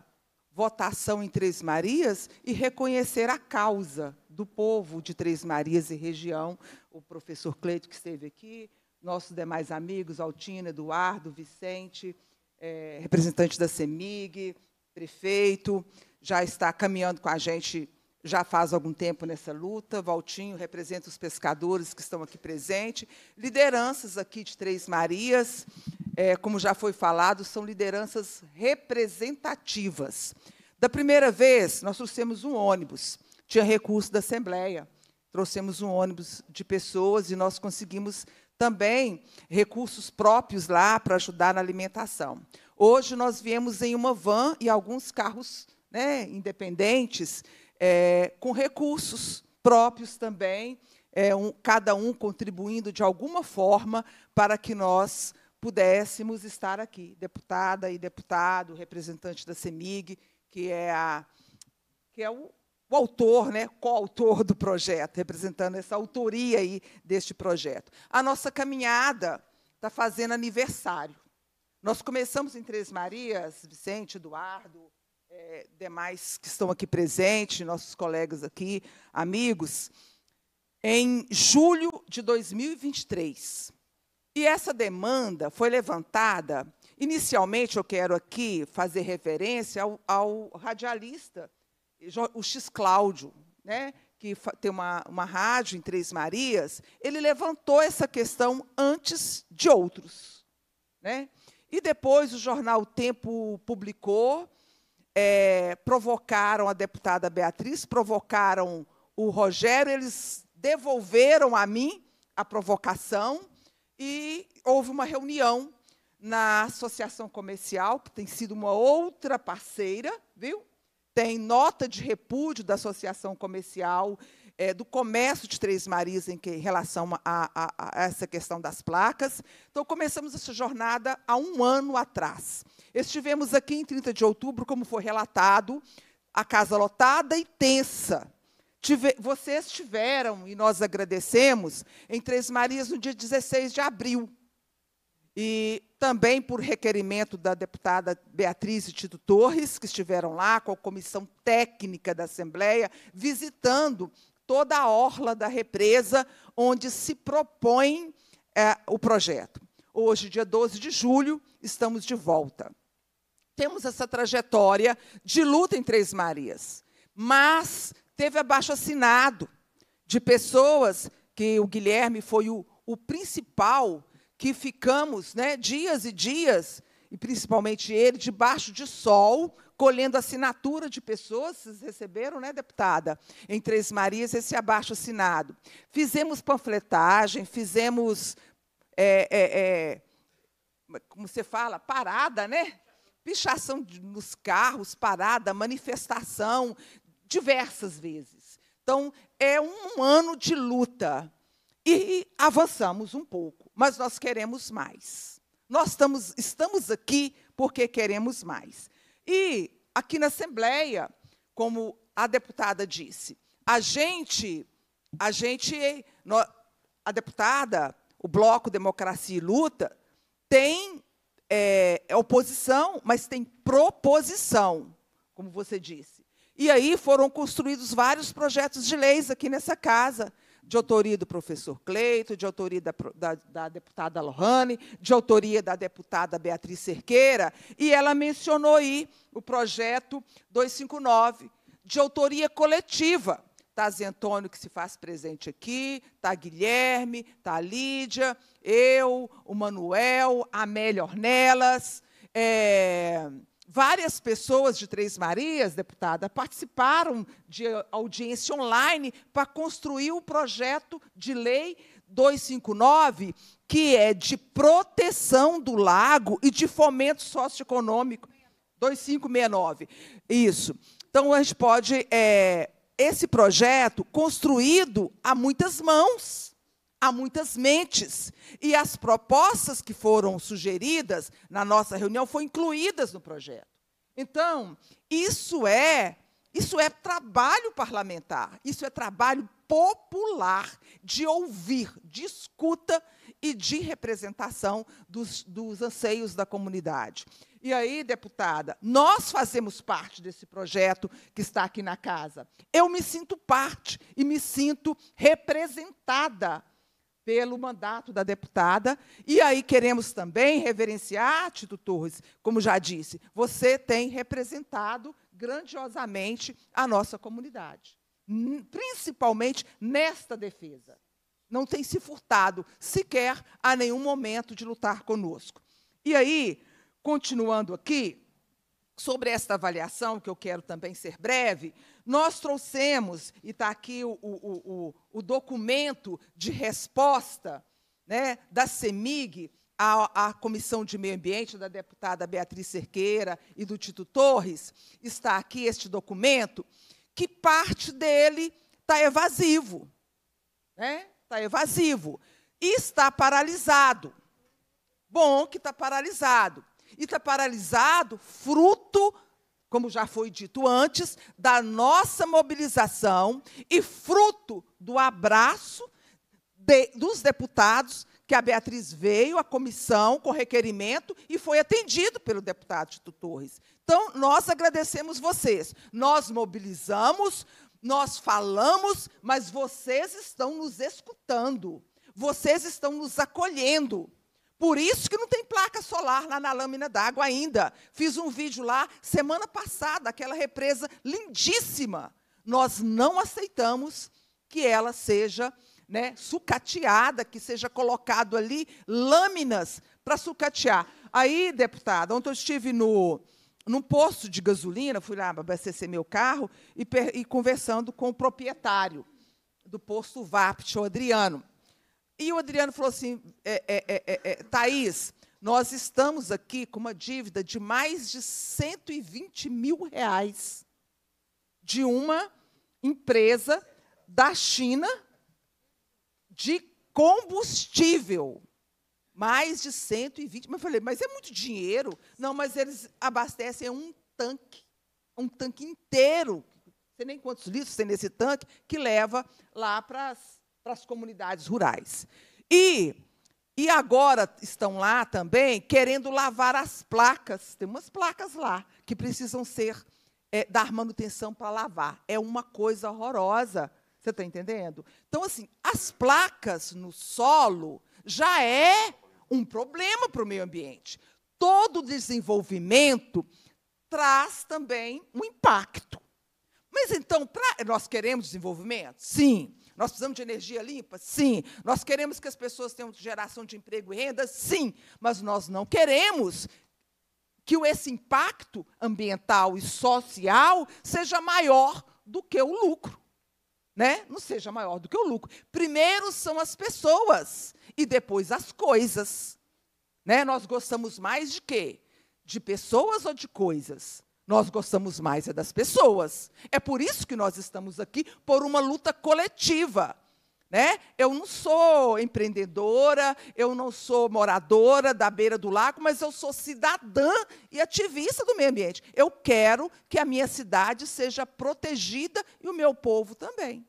S7: votação em Três Marias e reconhecer a causa do povo de Três Marias e região. O professor Cleito, que esteve aqui, nossos demais amigos, Altina, Eduardo, Vicente, é, representante da CEMIG, prefeito, já está caminhando com a gente já faz algum tempo nessa luta. Valtinho representa os pescadores que estão aqui presentes. Lideranças aqui de Três Marias, é, como já foi falado, são lideranças representativas. Da primeira vez, nós trouxemos um ônibus, tinha recurso da Assembleia. Trouxemos um ônibus de pessoas e nós conseguimos também recursos próprios lá para ajudar na alimentação. Hoje nós viemos em uma van e alguns carros né, independentes é, com recursos próprios também, é, um, cada um contribuindo de alguma forma para que nós pudéssemos estar aqui, deputada e deputado, representante da CEMIG, que é, a, que é o, o autor, né, coautor do projeto, representando essa autoria aí deste projeto. A nossa caminhada está fazendo aniversário. Nós começamos em Três Marias, Vicente, Eduardo, é, demais que estão aqui presentes, nossos colegas aqui, amigos, em julho de 2023. E essa demanda foi levantada. Inicialmente, eu quero aqui fazer referência ao, ao radialista, o X Cláudio, né, que tem uma, uma rádio em Três Marias. Ele levantou essa questão antes de outros. Né? E depois o jornal Tempo publicou é, provocaram a deputada Beatriz, provocaram o Rogério, eles devolveram a mim a provocação e houve uma reunião na Associação Comercial, que tem sido uma outra parceira, viu? Tem nota de repúdio da Associação Comercial é, do comércio de Três Marias em, que, em relação a, a, a, essa questão das placas. Então, começamos essa jornada há um ano atrás. Estivemos aqui em 30 de outubro, como foi relatado, a casa lotada e tensa. Tive, vocês tiveram, e nós agradecemos, em Três Marias no dia 16 de abril. E também por requerimento da deputada Beatriz e Tito Torres, que estiveram lá com a comissão técnica da Assembleia, visitando toda a orla da represa onde se propõe é, o projeto. Hoje, dia 12 de julho, estamos de volta. Temos essa trajetória de luta em Três Marias, mas teve abaixo assinado de pessoas que o Guilherme foi o, o principal que ficamos né, dias e dias, e principalmente ele, debaixo de sol, colhendo assinatura de pessoas, vocês receberam, né, deputada? Em Três Marias, esse abaixo assinado. Fizemos panfletagem, fizemos. É, é, é, como você fala? Parada, né? Pichação nos carros, parada, manifestação, diversas vezes. Então, é um ano de luta. E avançamos um pouco, mas nós queremos mais. Nós estamos, estamos aqui porque queremos mais. E aqui na Assembleia, como a deputada disse, a gente, a gente, a deputada, o Bloco Democracia e Luta, tem é, é, oposição, mas tem proposição, como você disse. E aí foram construídos vários projetos de leis aqui nessa casa, de autoria do professor Cleito, de autoria da, da, da deputada Lohane, de autoria da deputada Beatriz Cerqueira, e ela mencionou aí o projeto 259, de autoria coletiva. Está Zé Antônio, que se faz presente aqui, está Guilherme, está Lídia, eu, o Manuel, a Amélia Ornelas, é, Várias pessoas de Três Marias, deputada, participaram de audiência online para construir o projeto de lei 259, que é de proteção do lago e de fomento socioeconômico. 2569. Isso. Então, a gente pode. É, esse projeto construído a muitas mãos há muitas mentes. E as propostas que foram sugeridas na nossa reunião foram incluídas no projeto. Então, isso é, isso é trabalho parlamentar, isso é trabalho popular de ouvir, de escuta e de representação dos, dos anseios da comunidade. E aí, deputada, nós fazemos parte desse projeto que está aqui na casa. Eu me sinto parte e me sinto representada pelo mandato da deputada. E aí queremos também reverenciar, Tito Torres, como já disse, você tem representado grandiosamente a nossa comunidade, principalmente nesta defesa. Não tem se furtado sequer a nenhum momento de lutar conosco. E aí, continuando aqui, sobre esta avaliação, que eu quero também ser breve, nós trouxemos, e está aqui o, o, o, o, documento de resposta né, da CEMIG à, à Comissão de Meio Ambiente, da deputada Beatriz Cerqueira e do Tito Torres, está aqui este documento, que parte dele está evasivo. Né? Está evasivo. E está paralisado. Bom que está paralisado. E está paralisado fruto como já foi dito antes, da nossa mobilização e fruto do abraço de, dos deputados, que a Beatriz veio à comissão com requerimento e foi atendido pelo deputado Tito Torres. Então, nós agradecemos vocês. Nós mobilizamos, nós falamos, mas vocês estão nos escutando, vocês estão nos acolhendo. Por isso que não tem placa solar lá na lâmina d'água ainda. Fiz um vídeo lá semana passada, aquela represa lindíssima. Nós não aceitamos que ela seja né, sucateada, que seja colocado ali lâminas para sucatear. Aí, deputada, ontem eu estive no, num posto de gasolina, fui lá abastecer meu carro e, e conversando com o proprietário do posto VAPT, o Adriano. E o Adriano falou assim: é é, é, é, é, Thaís, nós estamos aqui com uma dívida de mais de 120 mil reais de uma empresa da China de combustível. Mais de 120. Mas eu falei, mas é muito dinheiro? Não, mas eles abastecem um tanque, um tanque inteiro. Não sei nem quantos litros tem nesse tanque, que leva lá para as para as comunidades rurais. E, e agora estão lá também querendo lavar as placas. Tem umas placas lá que precisam ser é, dar manutenção para lavar. É uma coisa horrorosa. Você está entendendo? Então, assim, as placas no solo já é um problema para o meio ambiente. Todo desenvolvimento traz também um impacto. Mas então, pra, nós queremos desenvolvimento? Sim. Nós precisamos de energia limpa? Sim. Nós queremos que as pessoas tenham geração de emprego e renda? Sim. Mas nós não queremos que esse impacto ambiental e social seja maior do que o lucro. Né? Não seja maior do que o lucro. Primeiro são as pessoas e depois as coisas. Né? Nós gostamos mais de quê? De pessoas ou de coisas? nós gostamos mais é das pessoas. É por isso que nós estamos aqui por uma luta coletiva. Né? Eu não sou empreendedora, eu não sou moradora da beira do lago, mas eu sou cidadã e ativista do meio ambiente. Eu quero que a minha cidade seja protegida e o meu povo também.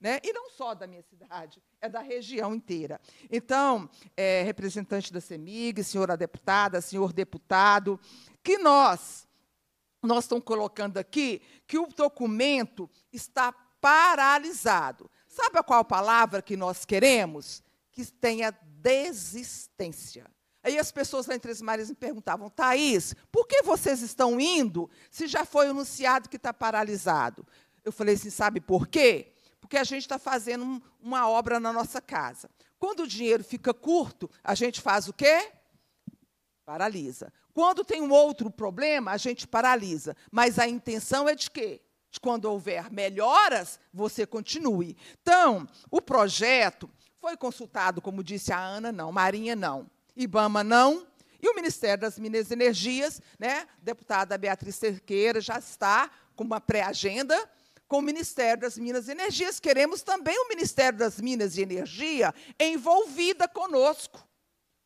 S7: Né? E não só da minha cidade, é da região inteira. Então, é, representante da CEMIG, senhora deputada, senhor deputado, que nós nós estamos colocando aqui que o documento está paralisado. Sabe a qual palavra que nós queremos? Que tenha desistência. Aí as pessoas lá entre Três mares me perguntavam, Thaís, por que vocês estão indo se já foi anunciado que está paralisado? Eu falei assim, sabe por quê? Porque a gente está fazendo um, uma obra na nossa casa. Quando o dinheiro fica curto, a gente faz o quê? Paralisa. Quando tem um outro problema, a gente paralisa. Mas a intenção é de quê? De quando houver melhoras, você continue. Então, o projeto foi consultado, como disse a Ana, não, Marinha não, Ibama não, e o Ministério das Minas e Energias, né, deputada Beatriz Cerqueira já está com uma pré-agenda com o Ministério das Minas e Energias. Queremos também o Ministério das Minas e Energia envolvida conosco,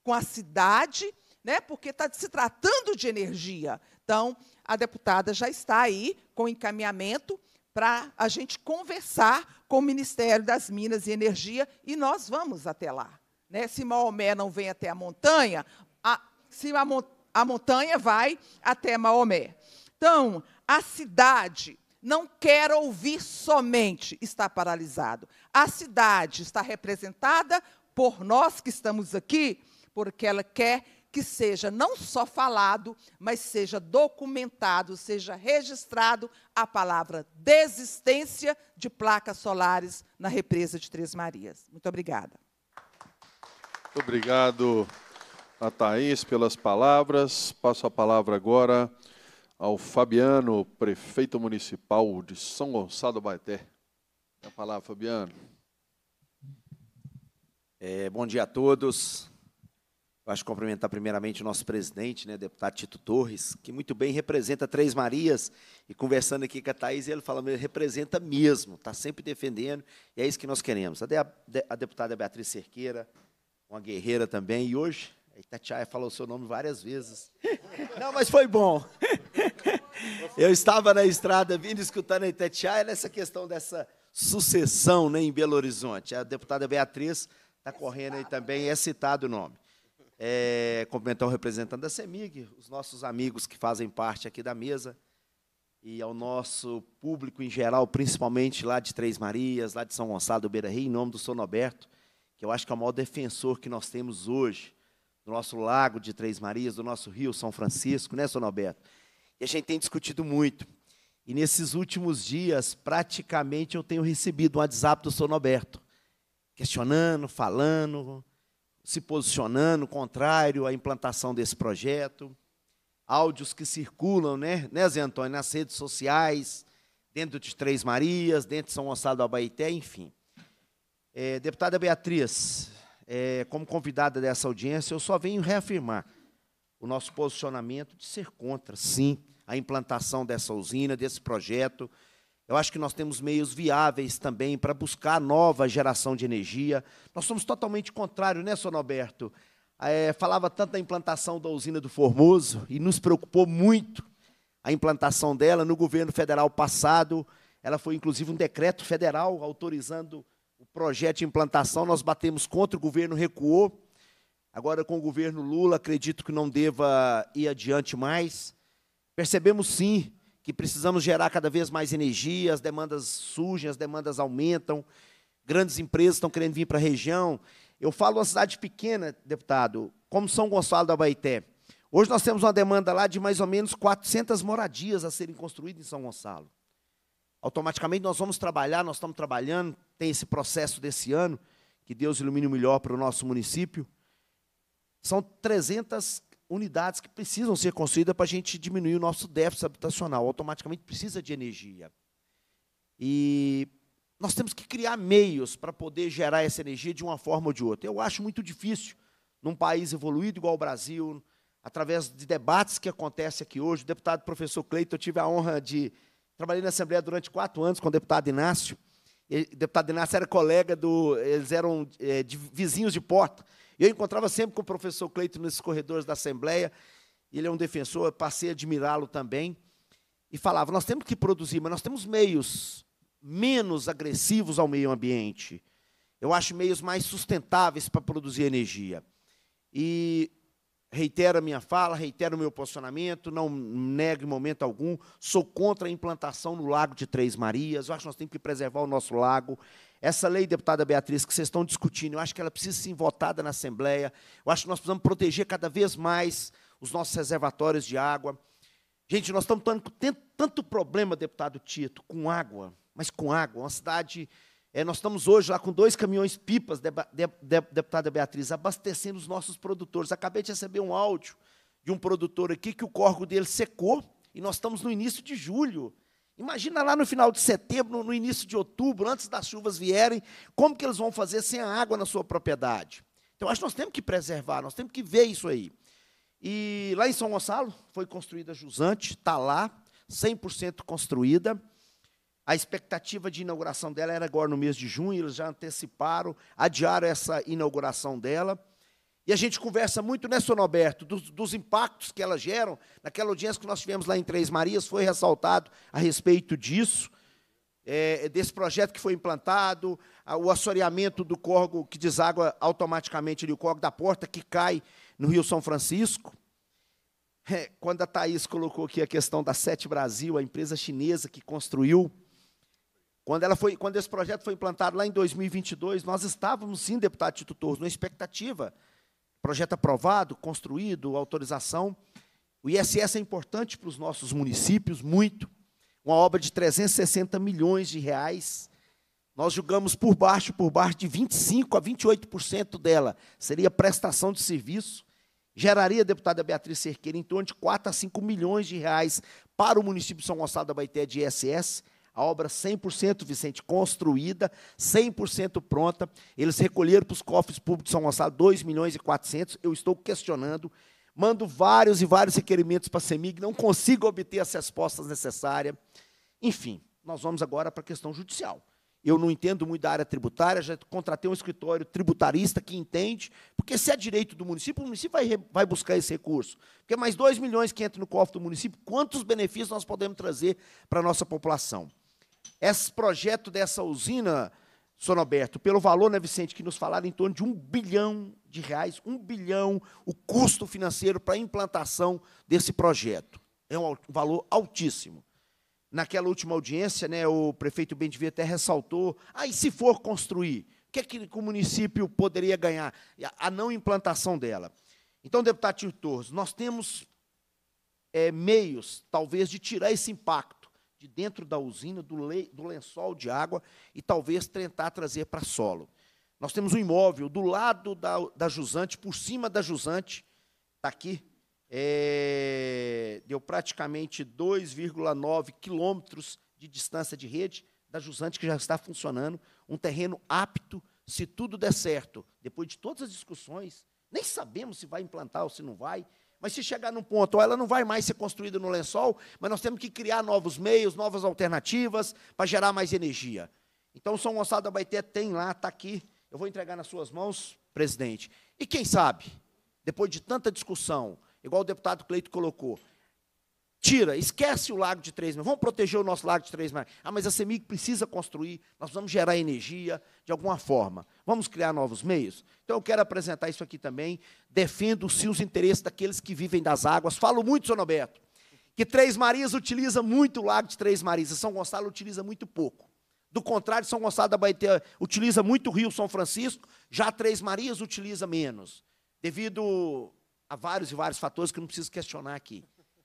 S7: com a cidade né? porque está se tratando de energia. Então, a deputada já está aí com encaminhamento para a gente conversar com o Ministério das Minas e Energia e nós vamos até lá. Né? Se Maomé não vem até a montanha, a, se a, mo, a montanha vai até Maomé. Então, a cidade não quer ouvir somente está paralisado. A cidade está representada por nós que estamos aqui, porque ela quer que seja não só falado, mas seja documentado, seja registrado a palavra desistência de placas solares na represa de Três Marias. Muito obrigada.
S1: Muito obrigado a Thaís pelas palavras. Passo a palavra agora ao Fabiano, prefeito municipal de São Gonçalo do Baeté. A palavra, Fabiano.
S8: É, bom dia a todos. Eu acho cumprimentar primeiramente o nosso presidente, né, deputado Tito Torres, que muito bem representa Três Marias, e conversando aqui com a Thaís, ele fala, ele representa mesmo, está sempre defendendo, e é isso que nós queremos. A, de, a deputada Beatriz Cerqueira, uma guerreira também, e hoje a Itatiaia falou o seu nome várias vezes. [laughs] Não, mas foi bom. [laughs] Eu estava na estrada vindo escutando a Itatiaia nessa questão dessa sucessão né, em Belo Horizonte. A deputada Beatriz está correndo aí também, é citado o nome é, cumprimentar o representante da CEMIG, os nossos amigos que fazem parte aqui da mesa, e ao nosso público em geral, principalmente lá de Três Marias, lá de São Gonçalo do Beira Rio, em nome do Sonoberto, que eu acho que é o maior defensor que nós temos hoje, do nosso lago de Três Marias, do nosso rio São Francisco, né, Sonoberto? E a gente tem discutido muito. E nesses últimos dias, praticamente, eu tenho recebido um WhatsApp do Sonoberto, questionando, falando, se posicionando contrário à implantação desse projeto, áudios que circulam, né, né Zé Antônio, nas redes sociais, dentro de Três Marias, dentro de São Gonçalo do Abaeté, enfim. É, deputada Beatriz, é, como convidada dessa audiência, eu só venho reafirmar o nosso posicionamento de ser contra, sim, a implantação dessa usina, desse projeto, eu acho que nós temos meios viáveis também para buscar nova geração de energia. Nós somos totalmente contrários, né, Sonoberto? É, falava tanto da implantação da usina do Formoso e nos preocupou muito a implantação dela no governo federal passado. Ela foi, inclusive, um decreto federal autorizando o projeto de implantação. Nós batemos contra, o governo recuou. Agora, com o governo Lula, acredito que não deva ir adiante mais. Percebemos, sim, que precisamos gerar cada vez mais energia, as demandas surgem, as demandas aumentam, grandes empresas estão querendo vir para a região. Eu falo uma cidade pequena, deputado, como São Gonçalo da Baité. Hoje nós temos uma demanda lá de mais ou menos 400 moradias a serem construídas em São Gonçalo. Automaticamente nós vamos trabalhar, nós estamos trabalhando, tem esse processo desse ano, que Deus ilumine o melhor para o nosso município. São 300 unidades que precisam ser construídas para a gente diminuir o nosso déficit habitacional. Automaticamente precisa de energia. E nós temos que criar meios para poder gerar essa energia de uma forma ou de outra. Eu acho muito difícil, num país evoluído igual o Brasil, através de debates que acontecem aqui hoje. O deputado professor Cleiton, eu tive a honra de. Trabalhei na Assembleia durante quatro anos com o deputado Inácio. E, o deputado Inácio era colega do. Eles eram é, de, vizinhos de porta. Eu encontrava sempre com o professor Cleiton nesses corredores da Assembleia, ele é um defensor, eu passei a admirá-lo também, e falava: nós temos que produzir, mas nós temos meios menos agressivos ao meio ambiente. Eu acho meios mais sustentáveis para produzir energia. E reitero a minha fala, reitero o meu posicionamento, não nego em momento algum, sou contra a implantação no Lago de Três Marias, eu acho que nós temos que preservar o nosso lago, essa lei, deputada Beatriz, que vocês estão discutindo, eu acho que ela precisa ser votada na Assembleia. Eu acho que nós precisamos proteger cada vez mais os nossos reservatórios de água. Gente, nós estamos tendo tanto problema, deputado Tito, com água, mas com água. Uma cidade. É, nós estamos hoje lá com dois caminhões pipas, de, de, de, deputada Beatriz, abastecendo os nossos produtores. Acabei de receber um áudio de um produtor aqui que o corgo dele secou e nós estamos no início de julho. Imagina lá no final de setembro, no início de outubro, antes das chuvas vierem, como que eles vão fazer sem a água na sua propriedade? Então, acho que nós temos que preservar, nós temos que ver isso aí. E lá em São Gonçalo, foi construída a Jusante, está lá, 100% construída. A expectativa de inauguração dela era agora no mês de junho, eles já anteciparam, adiaram essa inauguração dela. E a gente conversa muito, né, Sonoberto, dos, dos impactos que elas geram. Naquela audiência que nós tivemos lá em Três Marias, foi ressaltado a respeito disso, é, desse projeto que foi implantado, a, o assoreamento do corgo que deságua automaticamente ali, o corgo da porta que cai no Rio São Francisco. É, quando a Thaís colocou aqui a questão da Sete Brasil, a empresa chinesa que construiu, quando, ela foi, quando esse projeto foi implantado lá em 2022, nós estávamos, sim, deputado Tito Torres, numa expectativa projeto aprovado, construído, autorização. O ISS é importante para os nossos municípios, muito. Uma obra de 360 milhões de reais. Nós julgamos por baixo, por baixo de 25% a 28% dela. Seria prestação de serviço. Geraria, deputada Beatriz Cerqueira, em torno de 4 a 5 milhões de reais para o município de São Gonçalo da Baité de ISS a obra 100% Vicente construída, 100% pronta. Eles recolheram para os cofres públicos de São Gonçalo 2 milhões e 400. Eu estou questionando, mando vários e vários requerimentos para a CEMIG, não consigo obter as respostas necessárias. Enfim, nós vamos agora para a questão judicial. Eu não entendo muito da área tributária, já contratei um escritório tributarista que entende, porque se é direito do município, o município vai, vai buscar esse recurso. Porque mais 2 milhões que entram no cofre do município, quantos benefícios nós podemos trazer para a nossa população? esse projeto dessa usina, Sonoberto, pelo valor, né, Vicente, que nos falaram em torno de um bilhão de reais, um bilhão o custo financeiro para a implantação desse projeto. É um valor altíssimo. Naquela última audiência, né, o prefeito Bendivia até ressaltou, ah, e se for construir, o que, é que o município poderia ganhar? A não implantação dela. Então, deputado Tio Torres, nós temos é, meios, talvez, de tirar esse impacto de dentro da usina, do, le, do lençol de água e talvez tentar trazer para solo. Nós temos um imóvel do lado da, da jusante, por cima da jusante, está aqui, é, deu praticamente 2,9 quilômetros de distância de rede da jusante que já está funcionando, um terreno apto, se tudo der certo, depois de todas as discussões, nem sabemos se vai implantar ou se não vai, mas se chegar num ponto, ela não vai mais ser construída no lençol, mas nós temos que criar novos meios, novas alternativas para gerar mais energia. Então, São Gonçalo da Baité tem lá, está aqui. Eu vou entregar nas suas mãos, presidente. E quem sabe, depois de tanta discussão, igual o deputado Cleito colocou, Tira, esquece o lago de três mil. Vamos proteger o nosso lago de três mil. Ah, mas a CEMIG precisa construir, nós vamos gerar energia de alguma forma. Vamos criar novos meios? Então eu quero apresentar isso aqui também. Defendo-se os interesses daqueles que vivem das águas. Falo muito, senhor Roberto, que Três Marias utiliza muito o lago de Três Marias. São Gonçalo utiliza muito pouco. Do contrário, São Gonçalo da Baeté utiliza muito o Rio São Francisco, já Três Marias utiliza menos, devido a vários e vários fatores que não preciso questionar aqui.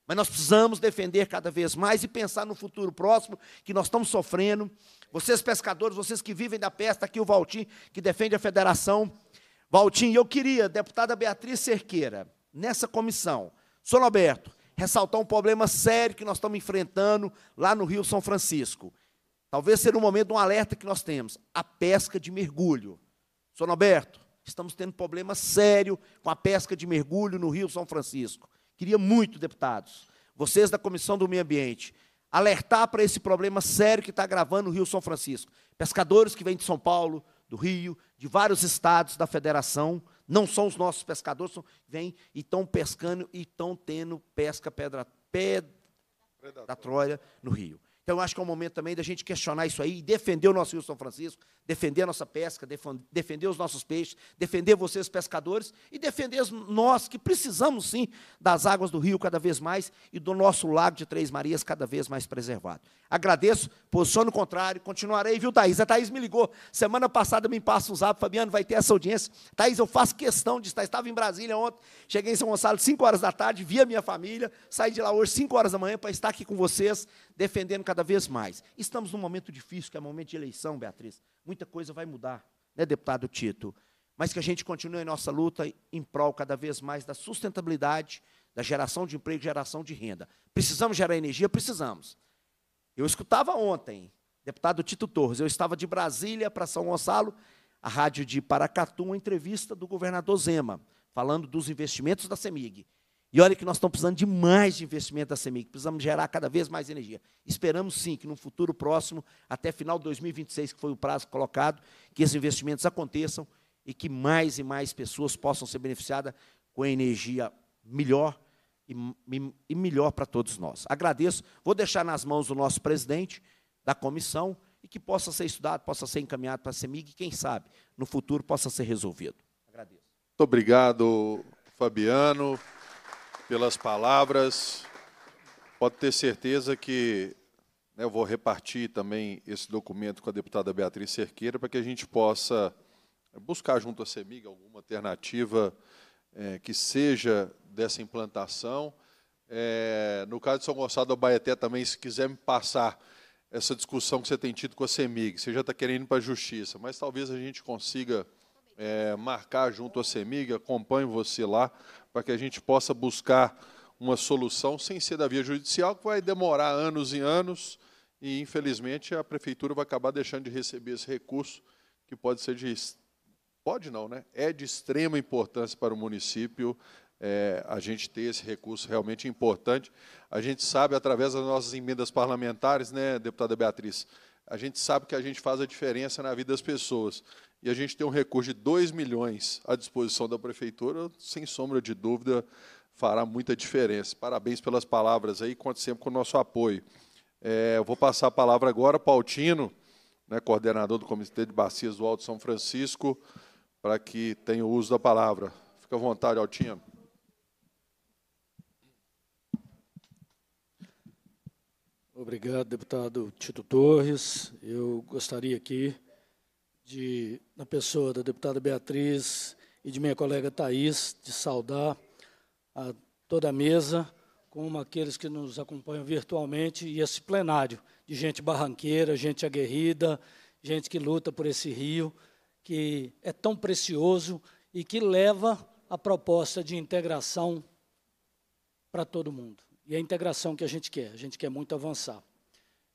S8: Mas nós precisamos defender cada vez mais e pensar no futuro próximo que nós estamos sofrendo. Vocês pescadores, vocês que vivem da pesca aqui o Valtim, que defende a federação. Valtim, eu queria, deputada Beatriz Cerqueira, nessa comissão, Sono Alberto, ressaltar um problema sério que nós estamos enfrentando lá no Rio São Francisco. Talvez seja um momento, um alerta que nós temos, a pesca de mergulho. Sono Alberto, estamos tendo problema sério com a pesca de mergulho no Rio São Francisco. Queria muito, deputados, vocês da Comissão do Meio Ambiente, alertar para esse problema sério que está gravando o Rio São Francisco. Pescadores que vêm de São Paulo, do Rio, de vários estados da federação, não são os nossos pescadores, são, vêm e estão pescando e estão tendo pesca pedra, pedra da Troia no Rio. Então, acho que é o um momento também da gente questionar isso aí, defender o nosso Rio São Francisco, defender a nossa pesca, defender os nossos peixes, defender vocês, pescadores, e defender nós que precisamos sim das águas do rio cada vez mais e do nosso lago de Três Marias cada vez mais preservado. Agradeço, posiciono contrário, continuarei, viu, Thaís? A Thaís me ligou semana passada, me passa um zap, Fabiano, vai ter essa audiência. Thaís, eu faço questão de estar. Estava em Brasília ontem, cheguei em São Gonçalo 5 horas da tarde, vi a minha família, saí de lá hoje 5 horas da manhã para estar aqui com vocês defendendo cada vez mais. Estamos num momento difícil, que é um momento de eleição, Beatriz. Muita coisa vai mudar, né, deputado Tito? Mas que a gente continue a nossa luta em prol cada vez mais da sustentabilidade, da geração de emprego, geração de renda. Precisamos gerar energia? Precisamos. Eu escutava ontem, deputado Tito Torres, eu estava de Brasília para São Gonçalo, a rádio de Paracatu, uma entrevista do governador Zema, falando dos investimentos da CEMIG. E olha que nós estamos precisando de mais de investimento da CEMIG, precisamos gerar cada vez mais energia. Esperamos sim que no futuro próximo, até final de 2026, que foi o prazo colocado, que esses investimentos aconteçam e que mais e mais pessoas possam ser beneficiadas com a energia melhor e, e, e melhor para todos nós. Agradeço, vou deixar nas mãos do nosso presidente da comissão e que possa ser estudado, possa ser encaminhado para a CEMIG e, quem sabe, no futuro possa ser resolvido.
S4: Agradeço.
S1: Muito obrigado, Fabiano pelas palavras. Pode ter certeza que né, eu vou repartir também esse documento com a deputada Beatriz Cerqueira para que a gente possa eh, buscar junto à CEMIG alguma alternativa é, que seja dessa implantação. É, no caso de São Gonçalo do Baeté também, se quiser me passar essa discussão que você tem tido com a CEMIG, você já está querendo ir para a Justiça, mas talvez a gente consiga é, marcar junto à CEMIG, acompanhe você lá, para que a gente possa buscar uma solução sem ser da via judicial, que vai demorar anos e anos, e infelizmente a prefeitura vai acabar deixando de receber esse recurso, que pode ser de. Pode não, né? É de extrema importância para o município é, a gente ter esse recurso realmente importante. A gente sabe, através das nossas emendas parlamentares, né, deputada Beatriz? A gente sabe que a gente faz a diferença na vida das pessoas e a gente tem um recurso de 2 milhões à disposição da prefeitura, sem sombra de dúvida, fará muita diferença. Parabéns pelas palavras aí, conte sempre com o nosso apoio. É, eu vou passar a palavra agora ao Pautino, né, coordenador do Comitê de Bacias do Alto São Francisco, para que tenha o uso da palavra. Fica à vontade, Altino.
S9: Obrigado, deputado Tito Torres. Eu gostaria aqui de, na pessoa da deputada Beatriz e de minha colega Thais, de saudar a toda a mesa, como aqueles que nos acompanham virtualmente, e esse plenário de gente barranqueira, gente aguerrida, gente que luta por esse rio, que é tão precioso e que leva a proposta de integração para todo mundo. E é a integração que a gente quer, a gente quer muito avançar.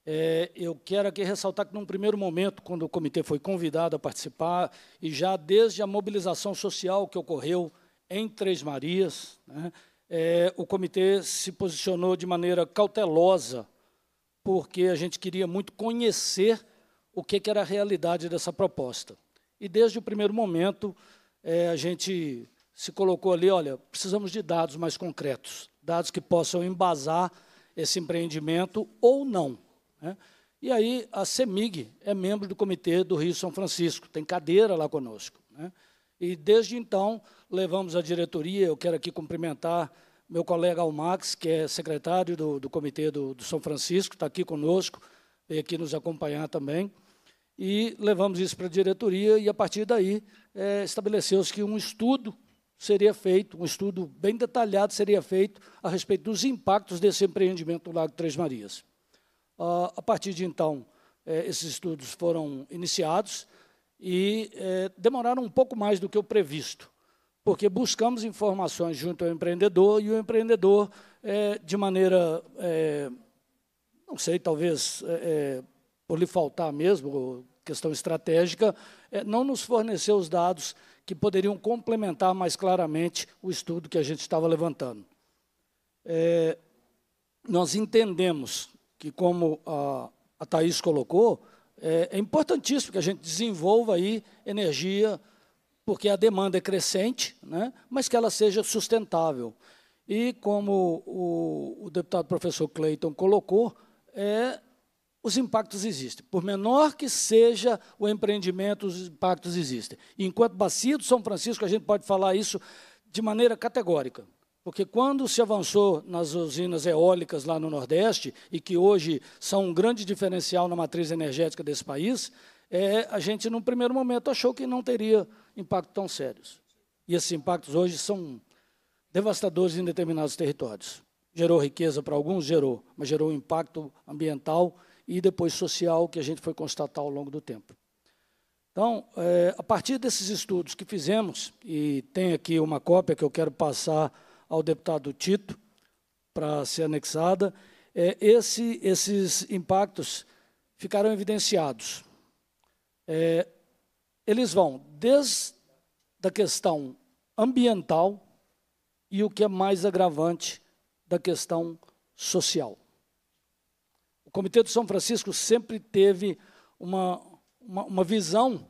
S9: É, eu quero aqui ressaltar que, num primeiro momento, quando o comitê foi convidado a participar, e já desde a mobilização social que ocorreu em Três Marias, né, é, o comitê se posicionou de maneira cautelosa, porque a gente queria muito conhecer o que, que era a realidade dessa proposta. E, desde o primeiro momento, é, a gente se colocou ali, olha, precisamos de dados mais concretos, dados que possam embasar esse empreendimento ou não. Né? E aí a CEMIG é membro do Comitê do Rio São Francisco, tem cadeira lá conosco. Né? E desde então levamos a diretoria, eu quero aqui cumprimentar meu colega Almax, que é secretário do, do Comitê do, do São Francisco, está aqui conosco, veio aqui nos acompanhar também. E levamos isso para a diretoria e, a partir daí, é, estabeleceu-se que um estudo seria feito, um estudo bem detalhado seria feito a respeito dos impactos desse empreendimento do Lago Três Marias. Ah, a partir de então, eh, esses estudos foram iniciados e eh, demoraram um pouco mais do que o previsto, porque buscamos informações junto ao empreendedor e o empreendedor, eh, de maneira, eh, não sei, talvez eh, eh, por lhe faltar mesmo, questão estratégica, não nos forneceu os dados que poderiam complementar mais claramente o estudo que a gente estava levantando. nós entendemos que como a, a Thaís colocou, é, é importantíssimo que a gente desenvolva aí energia, porque a demanda é crescente, né, mas que ela seja sustentável. E como o, o deputado professor Clayton colocou, é, os impactos existem. Por menor que seja o empreendimento, os impactos existem. E enquanto bacia do São Francisco, a gente pode falar isso de maneira categórica. Porque quando se avançou nas usinas eólicas lá no Nordeste, e que hoje são um grande diferencial na matriz energética desse país, é, a gente, num primeiro momento, achou que não teria impactos tão sérios. E esses impactos hoje são devastadores em determinados territórios. Gerou riqueza para alguns? Gerou, mas gerou impacto ambiental e depois social que a gente foi constatar ao longo do tempo. Então, é, a partir desses estudos que fizemos, e tem aqui uma cópia que eu quero passar ao deputado Tito para ser anexada. É, esse, esses impactos ficaram evidenciados. É, eles vão desde a questão ambiental e o que é mais agravante da questão social. O Comitê de São Francisco sempre teve uma, uma, uma visão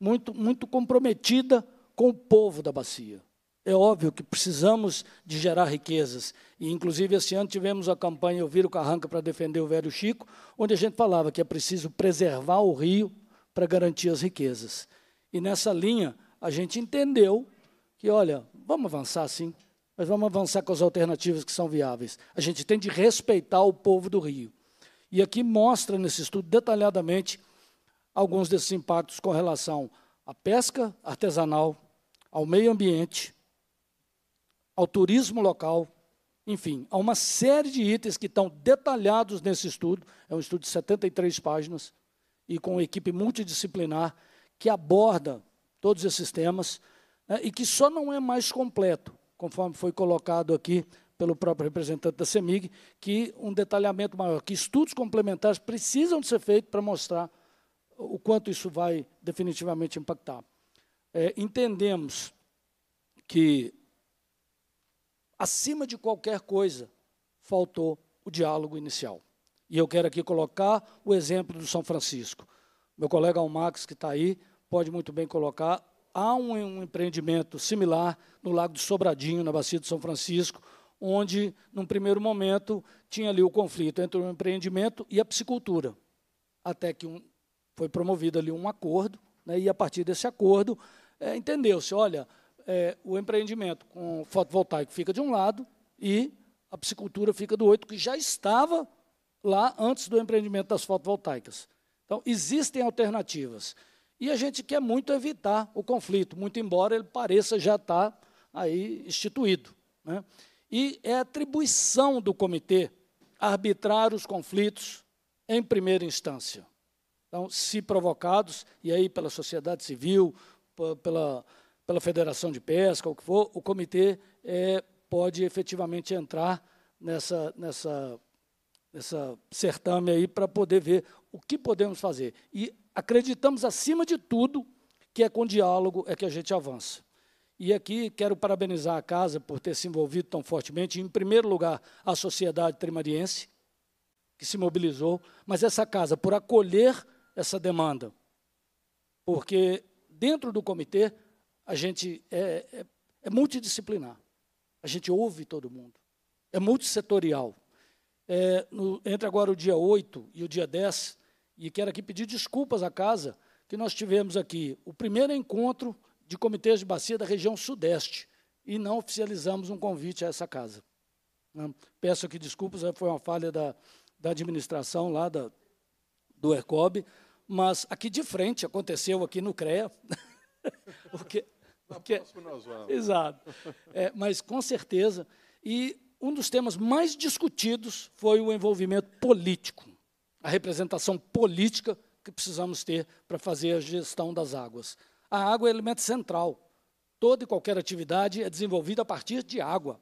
S9: muito, muito comprometida com o povo da bacia. É óbvio que precisamos de gerar riquezas. E, inclusive, esse ano tivemos a campanha Ouvir o Carranca para defender o velho Chico, onde a gente falava que é preciso preservar o rio para garantir as riquezas. E nessa linha, a gente entendeu que, olha, vamos avançar sim, mas vamos avançar com as alternativas que são viáveis. A gente tem de respeitar o povo do rio. E aqui mostra nesse estudo detalhadamente alguns desses impactos com relação à pesca artesanal, ao meio ambiente, ao turismo local, enfim, há uma série de itens que estão detalhados nesse estudo. É um estudo de 73 páginas e com equipe multidisciplinar que aborda todos esses temas né, e que só não é mais completo, conforme foi colocado aqui pelo próprio representante da CEMIG, que um detalhamento maior, que estudos complementares precisam de ser feitos para mostrar o quanto isso vai definitivamente impactar. É, entendemos que acima de qualquer coisa, faltou o diálogo inicial. E eu quero aqui colocar o exemplo do São Francisco. Meu colega Almax, que está aí, pode muito bem colocar. Há um, um empreendimento similar no Lago de Sobradinho, na Bacia de São Francisco, onde, num primeiro momento, tinha ali o conflito entre o empreendimento e a piscicultura. Até que um, foi promovido ali um acordo, né, e a partir desse acordo, é, entendeu-se, olha, é, o empreendimento com fotovoltaico fica de um lado e a piscicultura fica do outro, que já estava lá antes do empreendimento das fotovoltaicas. Então, existem alternativas. E a gente quer muito evitar o conflito, muito embora ele pareça já estar tá aí instituído. Né? E é atribuição do comitê arbitrar os conflitos em primeira instância. Então, se provocados, e aí pela sociedade civil, pela pela Federação de Pesca, ou o que for, o comitê é, pode efetivamente entrar nessa, nessa, nessa certame aí para poder ver o que podemos fazer. E acreditamos, acima de tudo, que é com diálogo é que a gente avança. E aqui quero parabenizar a casa por ter se envolvido tão fortemente, em primeiro lugar, a sociedade trimariense, que se mobilizou, mas essa casa por acolher essa demanda. Porque dentro do comitê a gente é, é, é multidisciplinar. A gente ouve todo mundo. É multissetorial. É, no, entre agora o dia 8 e o dia 10, e quero aqui pedir desculpas à casa, que nós tivemos aqui o primeiro encontro de comitês de bacia da região sudeste, e não oficializamos um convite a essa casa. Né? Peço aqui desculpas, foi uma falha da, da administração lá da, do ERCOB, mas aqui de frente, aconteceu aqui no CREA, [laughs] o que, Tá Porque... nós vamos. Exato. É, mas, com certeza, e um dos temas mais discutidos foi o envolvimento político, a representação política que precisamos ter para fazer a gestão das águas. A água é elemento central. Toda e qualquer atividade é desenvolvida a partir de água.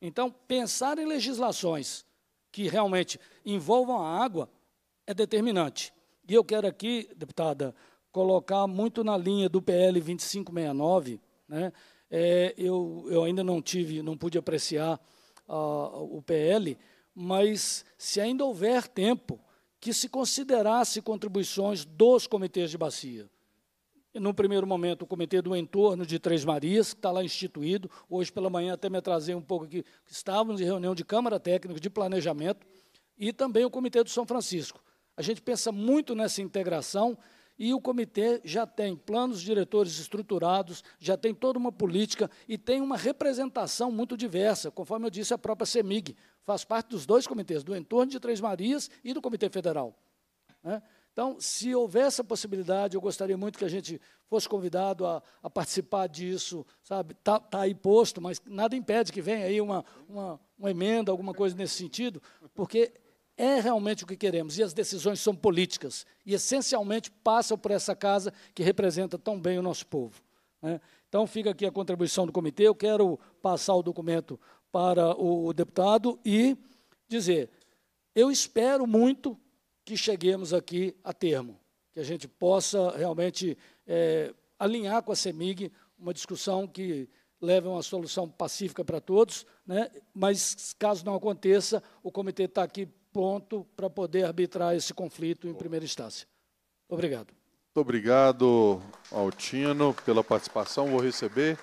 S9: Então, pensar em legislações que realmente envolvam a água é determinante. E eu quero aqui, deputada colocar muito na linha do PL 2569, né? É, eu, eu ainda não tive, não pude apreciar ah, o PL, mas se ainda houver tempo que se considerasse contribuições dos comitês de bacia. No primeiro momento, o comitê do entorno de Três Marias, que está lá instituído, hoje pela manhã até me atrasei um pouco aqui, estávamos em reunião de Câmara Técnica de Planejamento, e também o comitê do São Francisco. A gente pensa muito nessa integração e o comitê já tem planos diretores estruturados, já tem toda uma política e tem uma representação muito diversa. Conforme eu disse, a própria CEMIG faz parte dos dois comitês, do entorno de Três Marias e do Comitê Federal. Né? Então, se houver essa possibilidade, eu gostaria muito que a gente fosse convidado a, a participar disso, sabe? Está tá aí posto, mas nada impede que venha aí uma, uma, uma emenda, alguma coisa nesse sentido, porque é realmente o que queremos, e as decisões são políticas, e essencialmente passam por essa casa que representa tão bem o nosso povo. Né? Então, fica aqui a contribuição do comitê. Eu quero passar o documento para o deputado e dizer: eu espero muito que cheguemos aqui a termo, que a gente possa realmente é, alinhar com a CEMIG uma discussão que leve a uma solução pacífica para todos, né? mas caso não aconteça, o comitê está aqui ponto para poder arbitrar esse conflito em primeira instância. Obrigado.
S1: Muito obrigado, Altino, pela participação. Vou receber.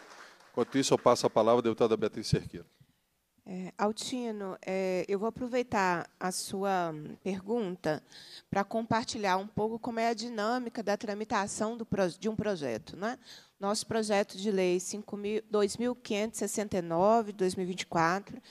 S1: Enquanto isso, eu passo a palavra à deputada Beatriz Cerqueira.
S2: É, Altino, é, eu vou aproveitar a sua hum, pergunta para compartilhar um pouco como é a dinâmica da tramitação do, de um projeto. Né? Nosso projeto de lei 2569 de 2024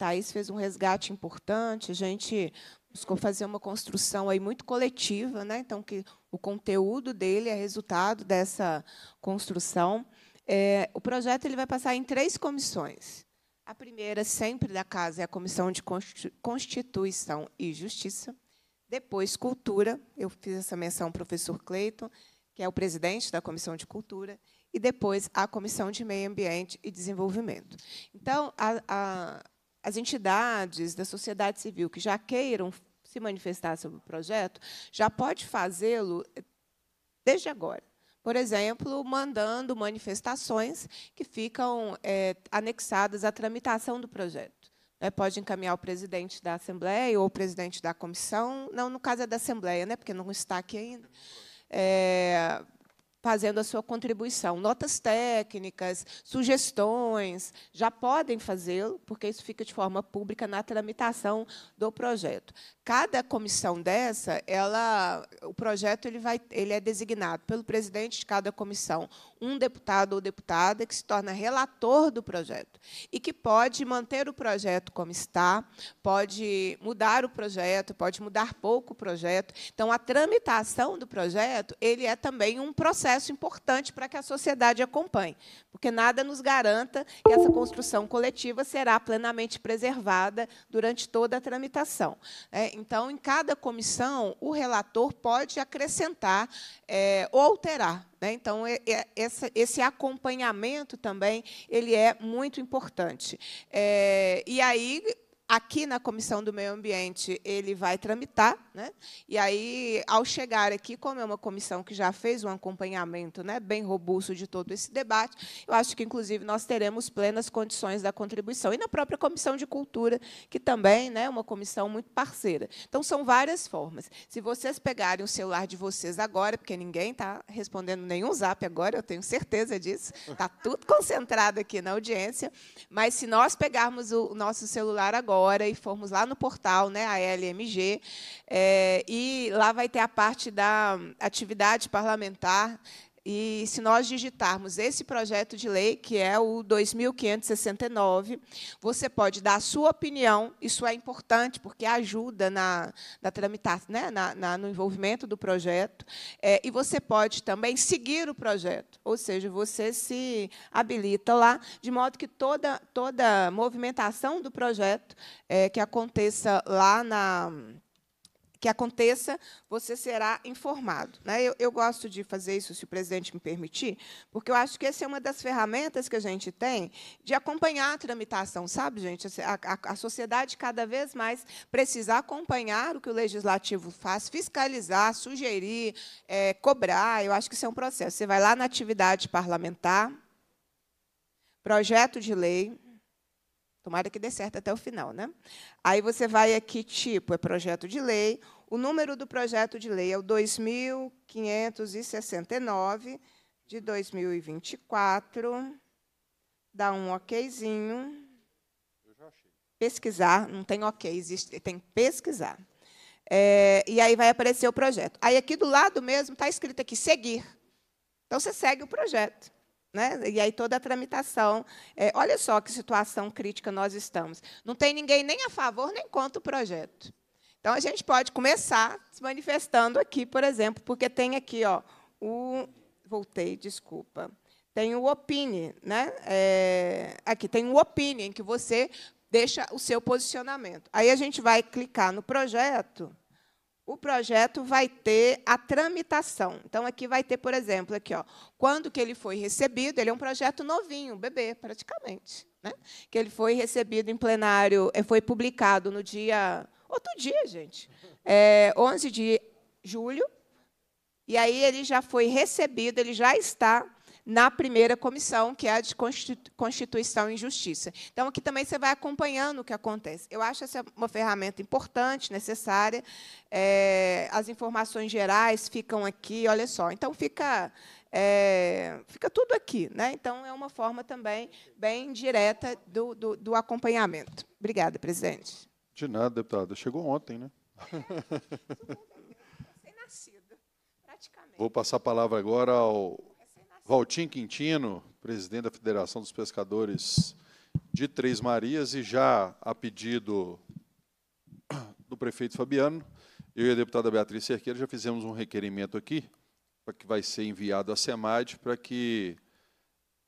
S2: Thaís fez um resgate importante, a gente buscou fazer uma construção aí muito coletiva, né? então que o conteúdo dele é resultado dessa construção. É, o projeto ele vai passar em três comissões. A primeira, sempre da casa, é a Comissão de Constituição e Justiça. Depois, Cultura. Eu fiz essa menção ao professor Cleiton, que é o presidente da Comissão de Cultura. E depois, a Comissão de Meio Ambiente e Desenvolvimento. Então, a, a as entidades da sociedade civil que já queiram se manifestar sobre o projeto, já pode fazê-lo eh, desde agora. Por exemplo, mandando manifestações que ficam é, anexadas à tramitação do projeto. É, pode encaminhar o presidente da Assembleia ou o presidente da comissão, não, no caso é da Assembleia, né, porque não está aqui ainda. É, fazendo a sua contribuição. Notas técnicas, sugestões, já podem fazê-lo, porque isso fica de forma pública na tramitação do projeto. Cada comissão dessa, ela, o projeto ele vai, ele é designado pelo presidente de cada comissão, um deputado ou deputada que se torna relator do projeto e que pode manter o projeto como está, pode mudar o projeto, pode mudar pouco o projeto. Então, a tramitação do projeto, ele é também um processo processo importante para que a sociedade acompanhe, porque nada nos garanta que essa construção coletiva será plenamente preservada durante toda a tramitação. Né? então, em cada comissão, o relator pode acrescentar é, ou alterar né? então, é, é, esse acompanhamento também ele é muito importante. É, e aí, Aqui na Comissão do Meio Ambiente ele vai tramitar, né? e aí, ao chegar aqui, como é uma comissão que já fez um acompanhamento né, bem robusto de todo esse debate, eu acho que, inclusive, nós teremos plenas condições da contribuição. E na própria Comissão de Cultura, que também né, é uma comissão muito parceira. Então, são várias formas. Se vocês pegarem o celular de vocês agora, porque ninguém está respondendo nenhum zap agora, eu tenho certeza disso, está tudo concentrado aqui na audiência, mas se nós pegarmos o nosso celular agora, hora e formos lá no portal, né, a LMG, é, eh, e lá vai ter a parte da atividade parlamentar e se nós digitarmos esse projeto de lei, que é o 2569, você pode dar a sua opinião, isso é importante, porque ajuda na, na né, na, na, no envolvimento do projeto, é, e você pode também seguir o projeto, ou seja, você se habilita lá, de modo que toda, toda movimentação do projeto é, que aconteça lá na que aconteça, você será informado. Né? Eu, eu, gosto de fazer isso, se o presidente me permitir, porque eu acho que essa é uma das ferramentas que a gente tem de acompanhar a tramitação, sabe, gente? Assim, a, a, a sociedade cada vez mais precisa acompanhar o que o legislativo faz, fiscalizar, sugerir, é, cobrar. Eu acho que isso é um processo. Você vai lá na atividade parlamentar, projeto de lei, Tomara que dê certo até o final, né? Aí você vai aqui, tipo, é projeto de lei. O número do projeto de lei é o 2569 de 2024. Dá um okzinho. Pesquisar, não tem ok, existe, tem pesquisar. É, e aí vai aparecer o projeto. Aí aqui do lado mesmo está escrito aqui seguir. Então você segue o projeto. Né? E aí toda a tramitação. É, olha só que situação crítica nós estamos. Não tem ninguém nem a favor nem contra o projeto. Então a gente pode começar se manifestando aqui, por exemplo, porque tem aqui ó, o. Voltei, desculpa. Tem o Opine, né? É, aqui tem o Opine, em que você deixa o seu posicionamento. Aí a gente vai clicar no projeto o projeto vai ter a tramitação. Então, aqui vai ter, por exemplo, aqui, ó, quando que ele foi recebido, ele é um projeto novinho, bebê, praticamente. Né? Que ele foi recebido em plenário, eh, foi publicado no dia. Outro dia, gente. É, eh, 11 de julho. E aí ele já foi recebido, ele já está na primeira comissão, que é a de Constituição e Justiça. Então, aqui também você vai acompanhando o que acontece. Eu acho essa uma ferramenta importante, necessária. É, as informações gerais ficam aqui, olha só. Então, fica, é, fica tudo aqui. Né? Então, é uma forma também bem direta do, do, do acompanhamento. Obrigada,
S1: presidente. De nada, deputada. Chegou ontem, né? [laughs] Vou passar a palavra agora ao Valtim Quintino, presidente da Federação dos Pescadores de Três Marias, e já a pedido do prefeito Fabiano, eu e a deputada Beatriz Cerqueira já fizemos um requerimento aqui, que vai ser enviado à SEMAD, para que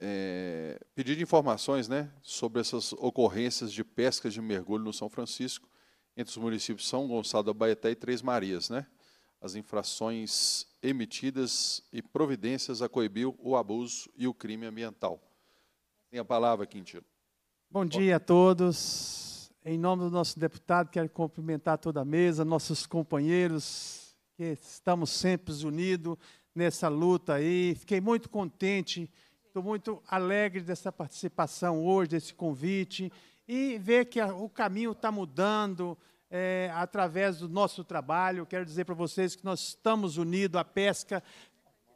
S1: é, pedir informações né, sobre essas ocorrências de pesca de mergulho no São Francisco, entre os municípios São Gonçalo da Baeté e Três Marias. Né? as infrações emitidas e providências a coibir o abuso e o crime ambiental. Tem a palavra, Quintino.
S10: Bom dia a todos. Em nome do nosso deputado, quero cumprimentar toda a mesa, nossos companheiros, que estamos sempre unidos nessa luta aí. Fiquei muito contente, estou muito alegre dessa participação hoje, desse convite, e ver que o caminho está mudando, é, através do nosso trabalho. Quero dizer para vocês que nós estamos unidos à pesca,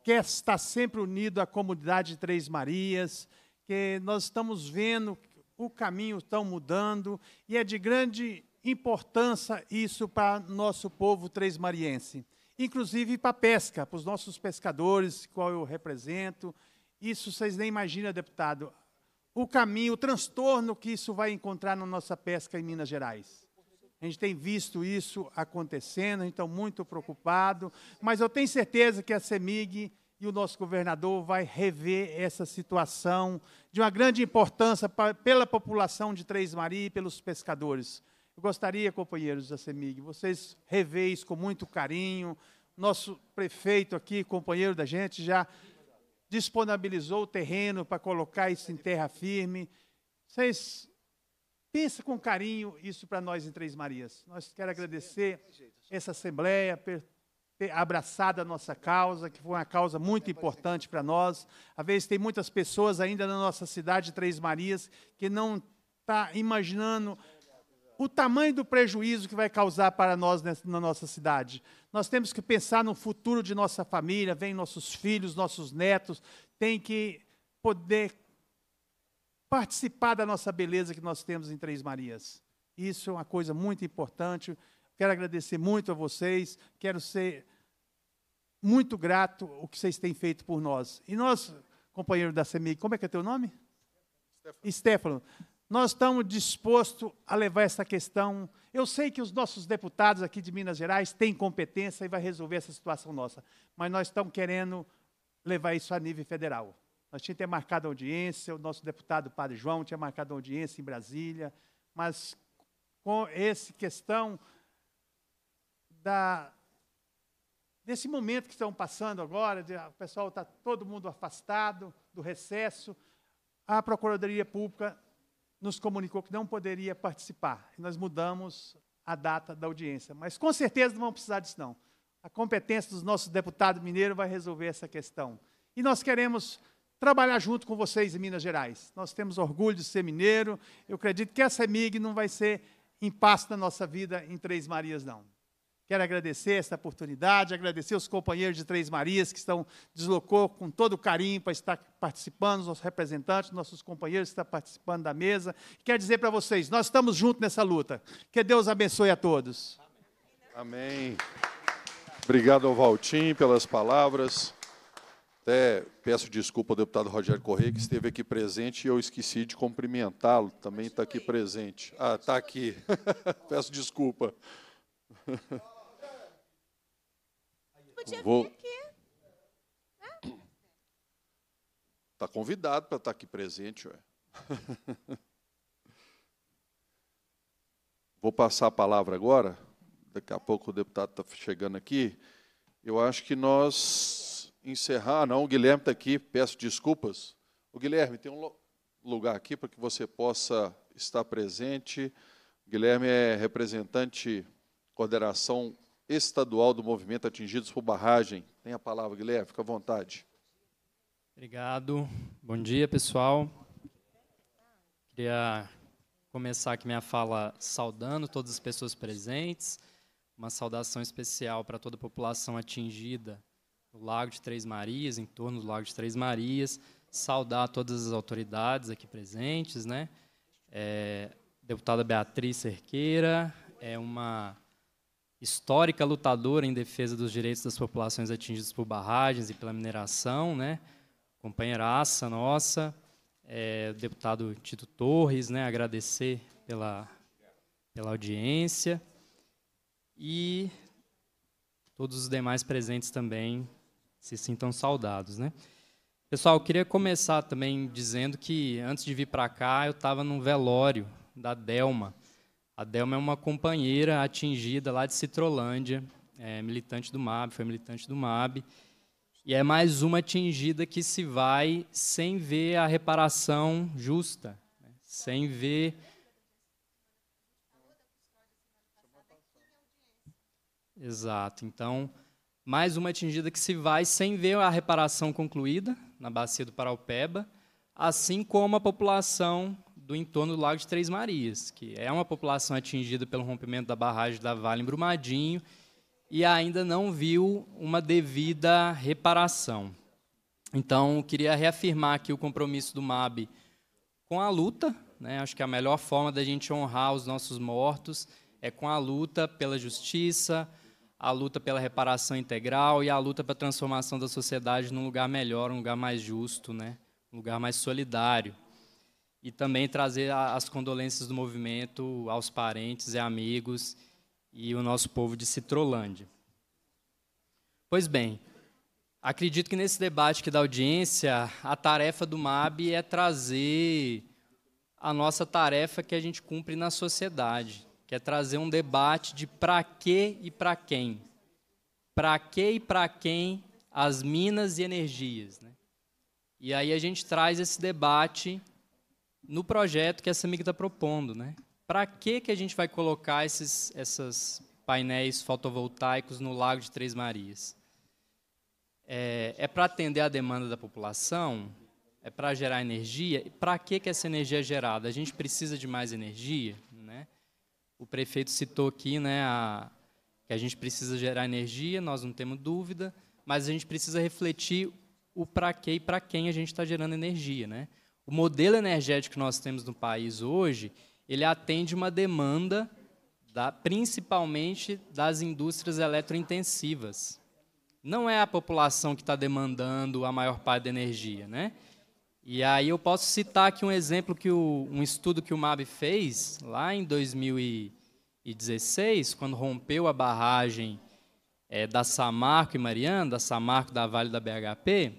S10: que está sempre unido à comunidade Três Marias, que nós estamos vendo o caminho estão mudando e é de grande importância isso para nosso povo Três Mariense, inclusive para a pesca, para os nossos pescadores, qual eu represento. Isso vocês nem imaginam, deputado, o caminho, o transtorno que isso vai encontrar na nossa pesca em Minas Gerais. A gente tem visto isso acontecendo, então muito preocupado, mas eu tenho certeza que a CEMIG e o nosso governador vai rever essa situação de uma grande importância para, pela população de Três Maria e pelos pescadores. Eu gostaria, companheiros da CEMIG, vocês reveis com muito carinho. Nosso prefeito aqui, companheiro da gente, já disponibilizou o terreno para colocar isso em terra firme. Vocês Pensa com carinho isso para nós em Três Marias. Nós quero agradecer é, essa assembleia por ter abraçado a nossa causa, que foi uma causa muito é, importante para nós. Às vezes tem muitas pessoas ainda na nossa cidade de Três Marias que não está imaginando o tamanho do prejuízo que vai causar para nós na nossa cidade. Nós temos que pensar no futuro de nossa família, vem nossos filhos, nossos netos, tem que poder participar da nossa beleza que nós temos em Três Marias. Isso é uma coisa muito importante. Quero agradecer muito a vocês, quero ser muito grato o que vocês têm feito por nós. E nós, companheiro da CEMIG, como é que é teu nome? Stefano. Nós estamos dispostos a levar essa questão. Eu sei que os nossos deputados aqui de Minas Gerais têm competência e vai resolver essa situação nossa, mas nós estamos querendo levar isso a nível federal. Nós tínhamos que ter marcado audiência, o nosso deputado Padre João tinha marcado audiência em Brasília, mas com essa questão da, desse momento que estão passando agora, de, o pessoal está todo mundo afastado do recesso, a Procuradoria Pública nos comunicou que não poderia participar. nós mudamos a data da audiência. Mas com certeza não vão precisar disso, não. A competência dos nossos deputados mineiros vai resolver essa questão. E nós queremos trabalhar junto com vocês em Minas Gerais. Nós temos orgulho de ser mineiro. Eu acredito que essa MIG não vai ser impasse na nossa vida em Três Marias, não. Quero agradecer esta oportunidade, agradecer os companheiros de Três Marias que estão deslocou com todo o carinho para estar participando, os nossos representantes, nossos companheiros que estão participando da mesa. Quero dizer para vocês, nós estamos juntos nessa luta. Que Deus abençoe a todos.
S1: Amém. Obrigado ao Valtim pelas palavras. Até peço desculpa ao deputado Rogério Correia, que esteve aqui presente, e eu esqueci de cumprimentá-lo, também está aqui presente. Ah, está aqui. [laughs] peço desculpa. Podia Vou... Está convidado para estar aqui presente. Ué. [laughs] Vou passar a palavra agora. Daqui a pouco o deputado está chegando aqui. Eu acho que nós encerrar, não, o Guilherme está aqui, peço desculpas. O Guilherme, tem um lugar aqui para que você possa estar presente. O Guilherme é representante coordenação estadual do movimento Atingidos por Barragem. Tem a palavra, Guilherme, fica à vontade.
S11: Obrigado. Bom dia, pessoal. Queria começar aqui minha fala saudando todas as pessoas presentes. Uma saudação especial para toda a população atingida o Lago de Três Marias, em torno do Lago de Três Marias, saudar todas as autoridades aqui presentes, né? É, deputada Beatriz Cerqueira é uma histórica lutadora em defesa dos direitos das populações atingidas por barragens e pela mineração, né? Companheiraça nossa, é, deputado Tito Torres, né? Agradecer pela pela audiência e todos os demais presentes também se sintam saudados, né? Pessoal, eu queria começar também dizendo que antes de vir para cá eu estava num velório da Delma. A Delma é uma companheira atingida lá de Citrolândia, é militante do MAB, foi militante do MAB, e é mais uma atingida que se vai sem ver a reparação justa, né? sem ver Exato. Então, mais uma atingida que se vai sem ver a reparação concluída na bacia do Paraupeba, assim como a população do entorno do Lago de Três Marias, que é uma população atingida pelo rompimento da barragem da Vale em Brumadinho e ainda não viu uma devida reparação. Então, queria reafirmar aqui o compromisso do MAB com a luta. Né? Acho que a melhor forma da gente honrar os nossos mortos é com a luta pela justiça, a luta pela reparação integral e a luta para a transformação da sociedade num lugar melhor, um lugar mais justo, né? um lugar mais solidário. E também trazer as condolências do movimento aos parentes e amigos e o nosso povo de Citrolândia. Pois bem, acredito que nesse debate aqui da audiência, a tarefa do MAB é trazer a nossa tarefa que a gente cumpre na sociedade, que é trazer um debate de para que e para quem. Para que e para quem as minas e energias. Né? E aí a gente traz esse debate no projeto que essa amiga está propondo. Né? Para que, que a gente vai colocar esses essas painéis fotovoltaicos no Lago de Três Marias? É, é para atender a demanda da população? É para gerar energia? Para que, que essa energia é gerada? A gente precisa de mais energia? o prefeito citou aqui né, a, que a gente precisa gerar energia, nós não temos dúvida, mas a gente precisa refletir o para quê e para quem a gente está gerando energia. Né? O modelo energético que nós temos no país hoje, ele atende uma demanda da, principalmente das indústrias eletrointensivas. Não é a população que está demandando a maior parte da energia, né? E aí eu posso citar aqui um exemplo que o, um estudo que o MAB fez lá em 2016, quando rompeu a barragem é, da Samarco e Mariana, da Samarco da Vale da BHP,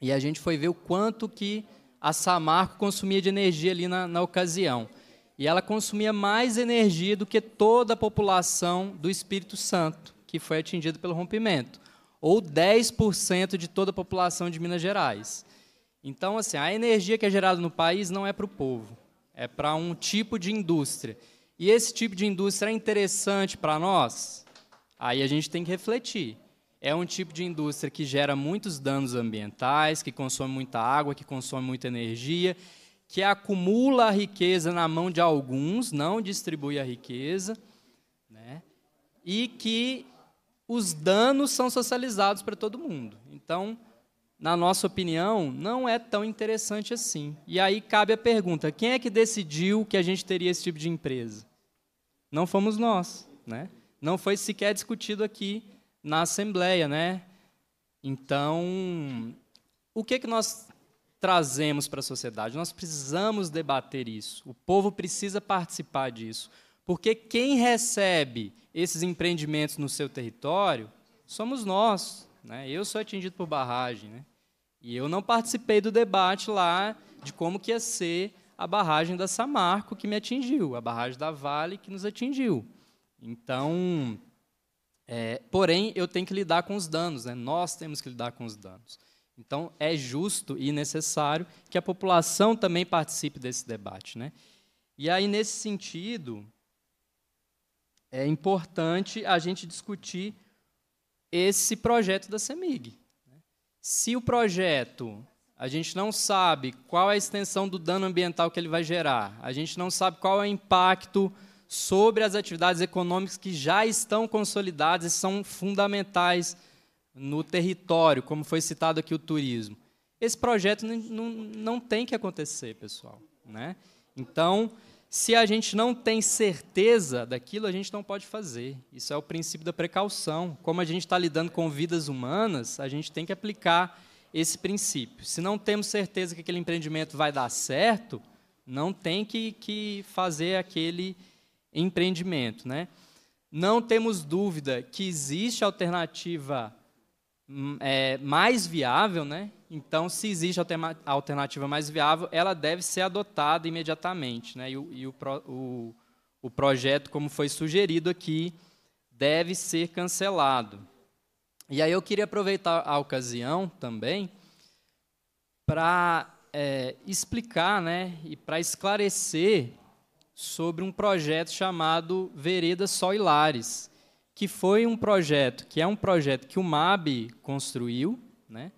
S11: e a gente foi ver o quanto que a Samarco consumia de energia ali na, na ocasião. E ela consumia mais energia do que toda a população do Espírito Santo, que foi atingida pelo rompimento, ou 10% de toda a população de Minas Gerais. Então, assim, a energia que é gerada no país não é para o povo, é para um tipo de indústria. E esse tipo de indústria é interessante para nós? Aí a gente tem que refletir. É um tipo de indústria que gera muitos danos ambientais, que consome muita água, que consome muita energia, que acumula a riqueza na mão de alguns, não distribui a riqueza, né? e que os danos são socializados para todo mundo. Então, na nossa opinião, não é tão interessante assim. E aí cabe a pergunta: quem é que decidiu que a gente teria esse tipo de empresa? Não fomos nós, né? Não foi sequer discutido aqui na Assembleia, né? Então, o que é que nós trazemos para a sociedade? Nós precisamos debater isso. O povo precisa participar disso, porque quem recebe esses empreendimentos no seu território somos nós, né? Eu sou atingido por barragem. Né? E eu não participei do debate lá de como que ia ser a barragem da Samarco que me atingiu, a barragem da Vale que nos atingiu. Então, é, porém, eu tenho que lidar com os danos, né? nós temos que lidar com os danos. Então, é justo e necessário que a população também participe desse debate. Né? E aí, nesse sentido, é importante a gente discutir esse projeto da CEMIG. Né? Se o projeto, a gente não sabe qual é a extensão do dano ambiental que ele vai gerar, a gente não sabe qual é o impacto sobre as atividades econômicas que já estão consolidadas e são fundamentais no território, como foi citado aqui o turismo. Esse projeto não, não, não tem que acontecer, pessoal. Né? Então, se a gente não tem certeza daquilo, a gente não pode fazer. Isso é o princípio da precaução. Como a gente está lidando com vidas humanas, a gente tem que aplicar esse princípio. Se não temos certeza que aquele empreendimento vai dar certo, não tem que, que fazer aquele empreendimento. Né? Não temos dúvida que existe alternativa hum, é, mais viável, né? Então, se existe a alternativa mais viável, ela deve ser adotada imediatamente. Né? E, o, e o, o, o projeto, como foi sugerido aqui, deve ser cancelado. E aí eu queria aproveitar a ocasião também para é, explicar né, e para esclarecer sobre um projeto chamado Vereda Sol que foi um projeto, que é um projeto que o MAB construiu, né,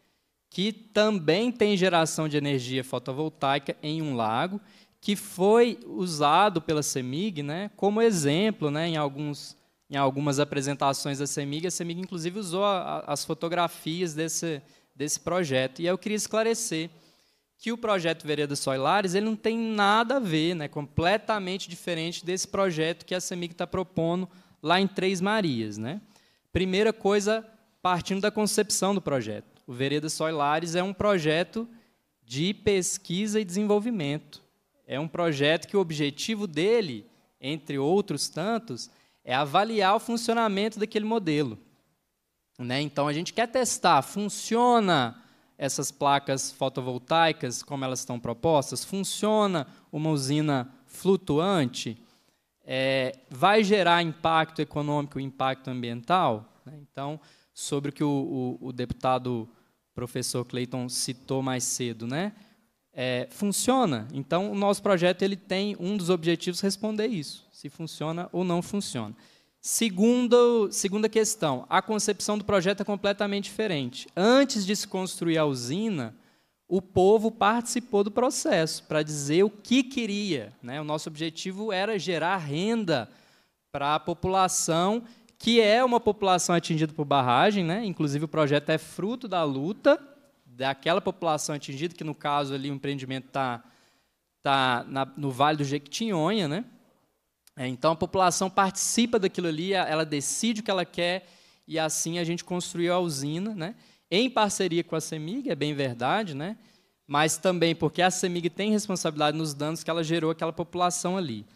S11: que também tem geração de energia fotovoltaica em um lago, que foi usado pela CEMIG né, como exemplo né, em, alguns, em algumas apresentações da CEMIG. A CEMIG, inclusive, usou a, a, as fotografias desse, desse projeto. E eu queria esclarecer que o projeto Veredas Solares ele não tem nada a ver, né, completamente diferente desse projeto que a CEMIG está propondo lá em Três Marias. Né? Primeira coisa, partindo da concepção do projeto. O Vereda Solares é um projeto de pesquisa e desenvolvimento. É um projeto que o objetivo dele, entre outros tantos, é avaliar o funcionamento daquele modelo. Né? Então, a gente quer testar, funciona essas placas fotovoltaicas como elas estão propostas? Funciona uma usina flutuante? É, vai gerar impacto econômico, impacto ambiental? Né? Então, sobre o que o, o, o deputado professor Clayton citou mais cedo, né? É, funciona. Então, o nosso projeto ele tem um dos objetivos responder isso, se funciona ou não funciona. Segunda segunda questão, a concepção do projeto é completamente diferente. Antes de se construir a usina, o povo participou do processo para dizer o que queria. Né? O nosso objetivo era gerar renda para a população que é uma população atingida por barragem, né? inclusive o projeto é fruto da luta daquela população atingida, que no caso ali o empreendimento está tá, tá no Vale do Jequitinhonha. Né? É, então a população participa daquilo ali, ela decide o que ela quer e assim a gente construiu a usina, né? em parceria com a CEMIG, é bem verdade, né? mas também porque a CEMIG tem responsabilidade nos danos que ela gerou àquela população ali.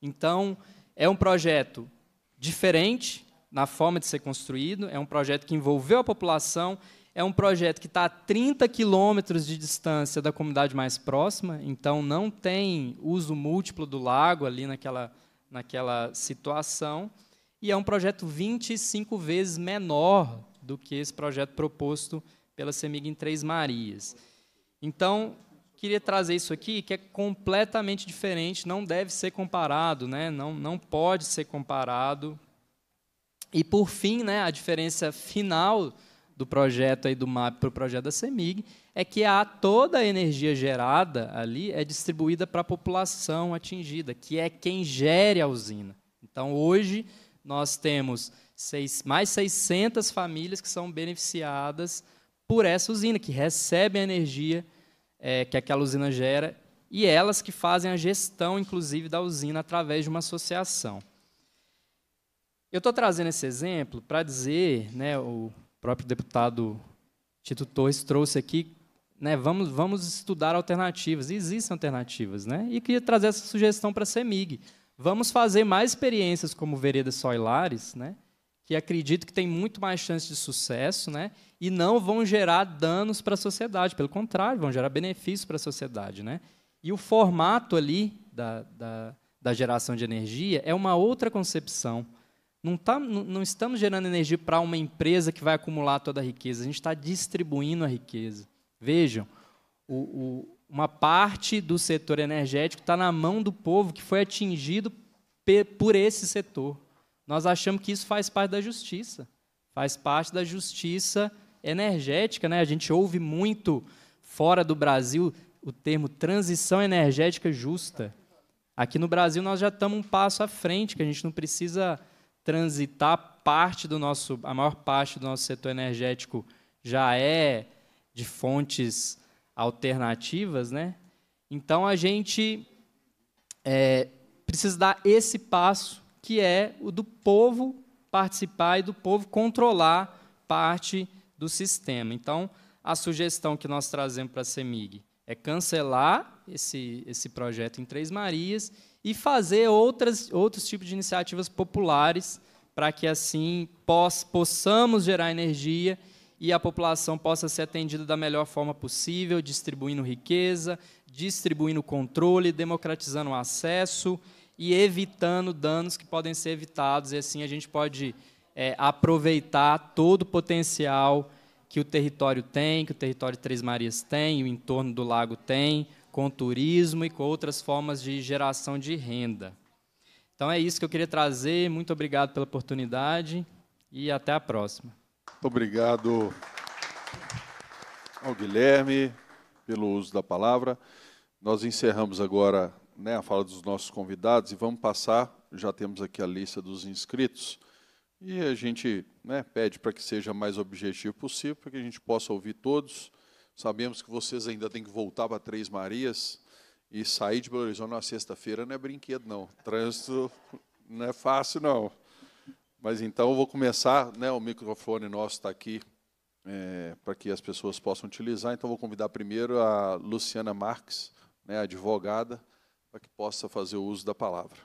S11: Então, é um projeto diferente, na forma de ser construído, é um projeto que envolveu a população, é um projeto que está a 30 quilômetros de distância da comunidade mais próxima, então não tem uso múltiplo do lago ali naquela, naquela situação, e é um projeto 25 vezes menor do que esse projeto proposto pela CEMIG em Três Marias. Então, queria trazer isso aqui, que é completamente diferente, não deve ser comparado, né? não, não pode ser comparado e, por fim, né, a diferença final do projeto aí do MAP para o projeto da CEMIG é que a, toda a energia gerada ali é distribuída para a população atingida, que é quem gere a usina. Então, hoje, nós temos seis, mais 600 famílias que são beneficiadas por essa usina, que recebem a energia é, que aquela usina gera, e elas que fazem a gestão, inclusive, da usina através de uma associação. Eu estou trazendo esse exemplo para dizer, né, o próprio deputado Tito Torres trouxe aqui, né, vamos, vamos estudar alternativas. E existem alternativas, né? E queria trazer essa sugestão para a CEMIG. Vamos fazer mais experiências como Veredas Soilares, né? que acredito que tem muito mais chance de sucesso, né? E não vão gerar danos para a sociedade, pelo contrário, vão gerar benefícios para a sociedade, né? E o formato ali da, da, da geração de energia é uma outra concepção. Não, tá, não estamos gerando energia para uma empresa que vai acumular toda a riqueza, a gente está distribuindo a riqueza. Vejam, o, o, uma parte do setor energético está na mão do povo que foi atingido por esse setor. Nós achamos que isso faz parte da justiça, faz parte da justiça energética. Né? A gente ouve muito fora do Brasil o termo transição energética justa. Aqui no Brasil nós já estamos um passo à frente, que a gente não precisa transitar parte do nosso, a maior parte do nosso setor energético já é de fontes alternativas, né? Então a gente é, precisa dar esse passo que é o do povo participar e do povo controlar parte do sistema. Então a sugestão que nós trazemos para a CEMIG é cancelar esse, esse projeto em Três Marias e fazer outras, outros tipos de iniciativas populares para que assim poss possamos gerar energia e a população possa ser atendida da melhor forma possível, distribuindo riqueza, distribuindo controle, democratizando o acesso e evitando danos que podem ser evitados. E assim a gente pode é, aproveitar todo o potencial que o território tem, que o território Três Marias tem, o entorno do lago tem, com turismo e com outras formas de geração de renda. Então é isso que eu queria trazer. Muito obrigado pela oportunidade e até a próxima.
S1: obrigado ao Guilherme pelo uso da palavra. Nós encerramos agora né, a fala dos nossos convidados e vamos passar. Já temos aqui a lista dos inscritos. E a gente né, pede para que seja mais objetivo possível, para que a gente possa ouvir todos. Sabemos que vocês ainda têm que voltar para Três Marias e sair de Belo Horizonte na sexta-feira não é brinquedo, não. Trânsito não é fácil, não. Mas então eu vou começar, né, o microfone nosso está aqui é, para que as pessoas possam utilizar. Então, vou convidar primeiro a Luciana Marques, né, advogada, para que possa fazer o uso da palavra.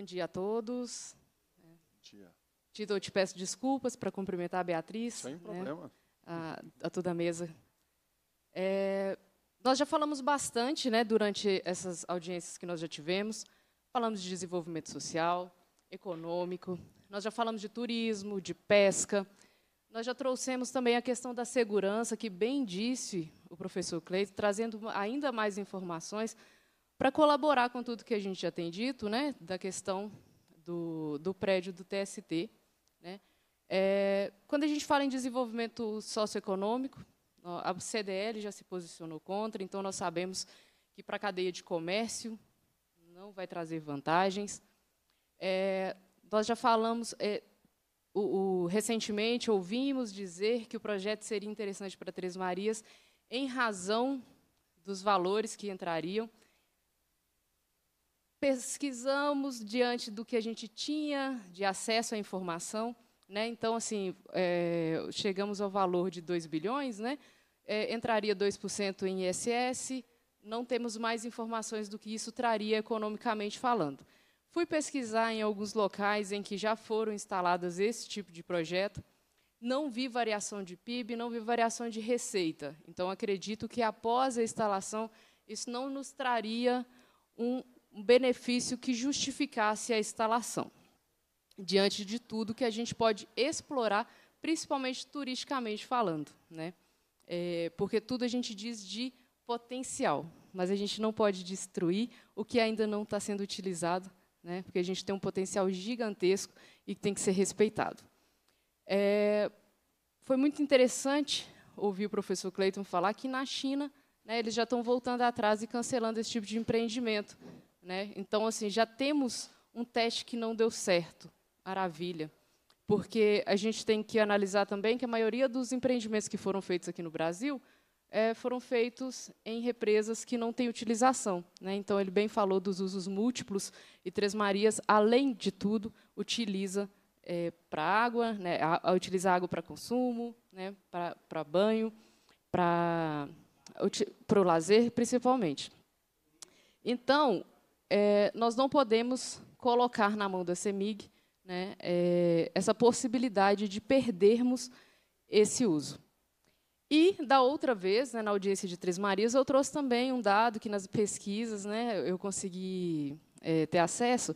S12: Bom dia a todos.
S1: Bom dia.
S12: Tito, eu te peço desculpas para cumprimentar a Beatriz. Sem né, problema. A, a, toda a mesa. É, nós já falamos bastante né, durante essas audiências que nós já tivemos. Falamos de desenvolvimento social, econômico. Nós já falamos de turismo, de pesca. Nós já trouxemos também a questão da segurança, que bem disse o professor Cleito, trazendo ainda mais informações para colaborar com tudo que a gente já tem dito, né, da questão do, do prédio do TST, né, é, quando a gente fala em desenvolvimento socioeconômico, a CDL já se posicionou contra, então nós sabemos que para a cadeia de comércio não vai trazer vantagens. É, nós já falamos, é, o, o, recentemente ouvimos dizer que o projeto seria interessante para Três Marias em razão dos valores que entrariam pesquisamos diante do que a gente tinha de acesso à informação. Né? Então, assim, é, chegamos ao valor de 2 bilhões, né? é, entraria 2% em ISS, não temos mais informações do que isso traria economicamente falando. Fui pesquisar em alguns locais em que já foram instaladas esse tipo de projeto, não vi variação de PIB, não vi variação de receita. Então, acredito que, após a instalação, isso não nos traria um um benefício que justificasse a instalação. Diante de tudo que a gente pode explorar, principalmente turisticamente falando, né? É, porque tudo a gente diz de potencial, mas a gente não pode destruir o que ainda não está sendo utilizado, né? porque a gente tem um potencial gigantesco e que tem que ser respeitado. É, foi muito interessante ouvir o professor Clayton falar que na China né, eles já estão voltando atrás e cancelando esse tipo de empreendimento, né? Então, assim, já temos um teste que não deu certo. Maravilha. Porque a gente tem que analisar também que a maioria dos empreendimentos que foram feitos aqui no Brasil é, foram feitos em represas que não têm utilização. Né? Então, ele bem falou dos usos múltiplos, e Três Marias, além de tudo, utiliza é, para água, né? a, a, utiliza água para consumo, né? para banho, para o lazer, principalmente. Então, é, nós não podemos colocar na mão da CEMIG né, é, essa possibilidade de perdermos esse uso. E, da outra vez, né, na audiência de Três Marias, eu trouxe também um dado que, nas pesquisas, né, eu consegui é, ter acesso,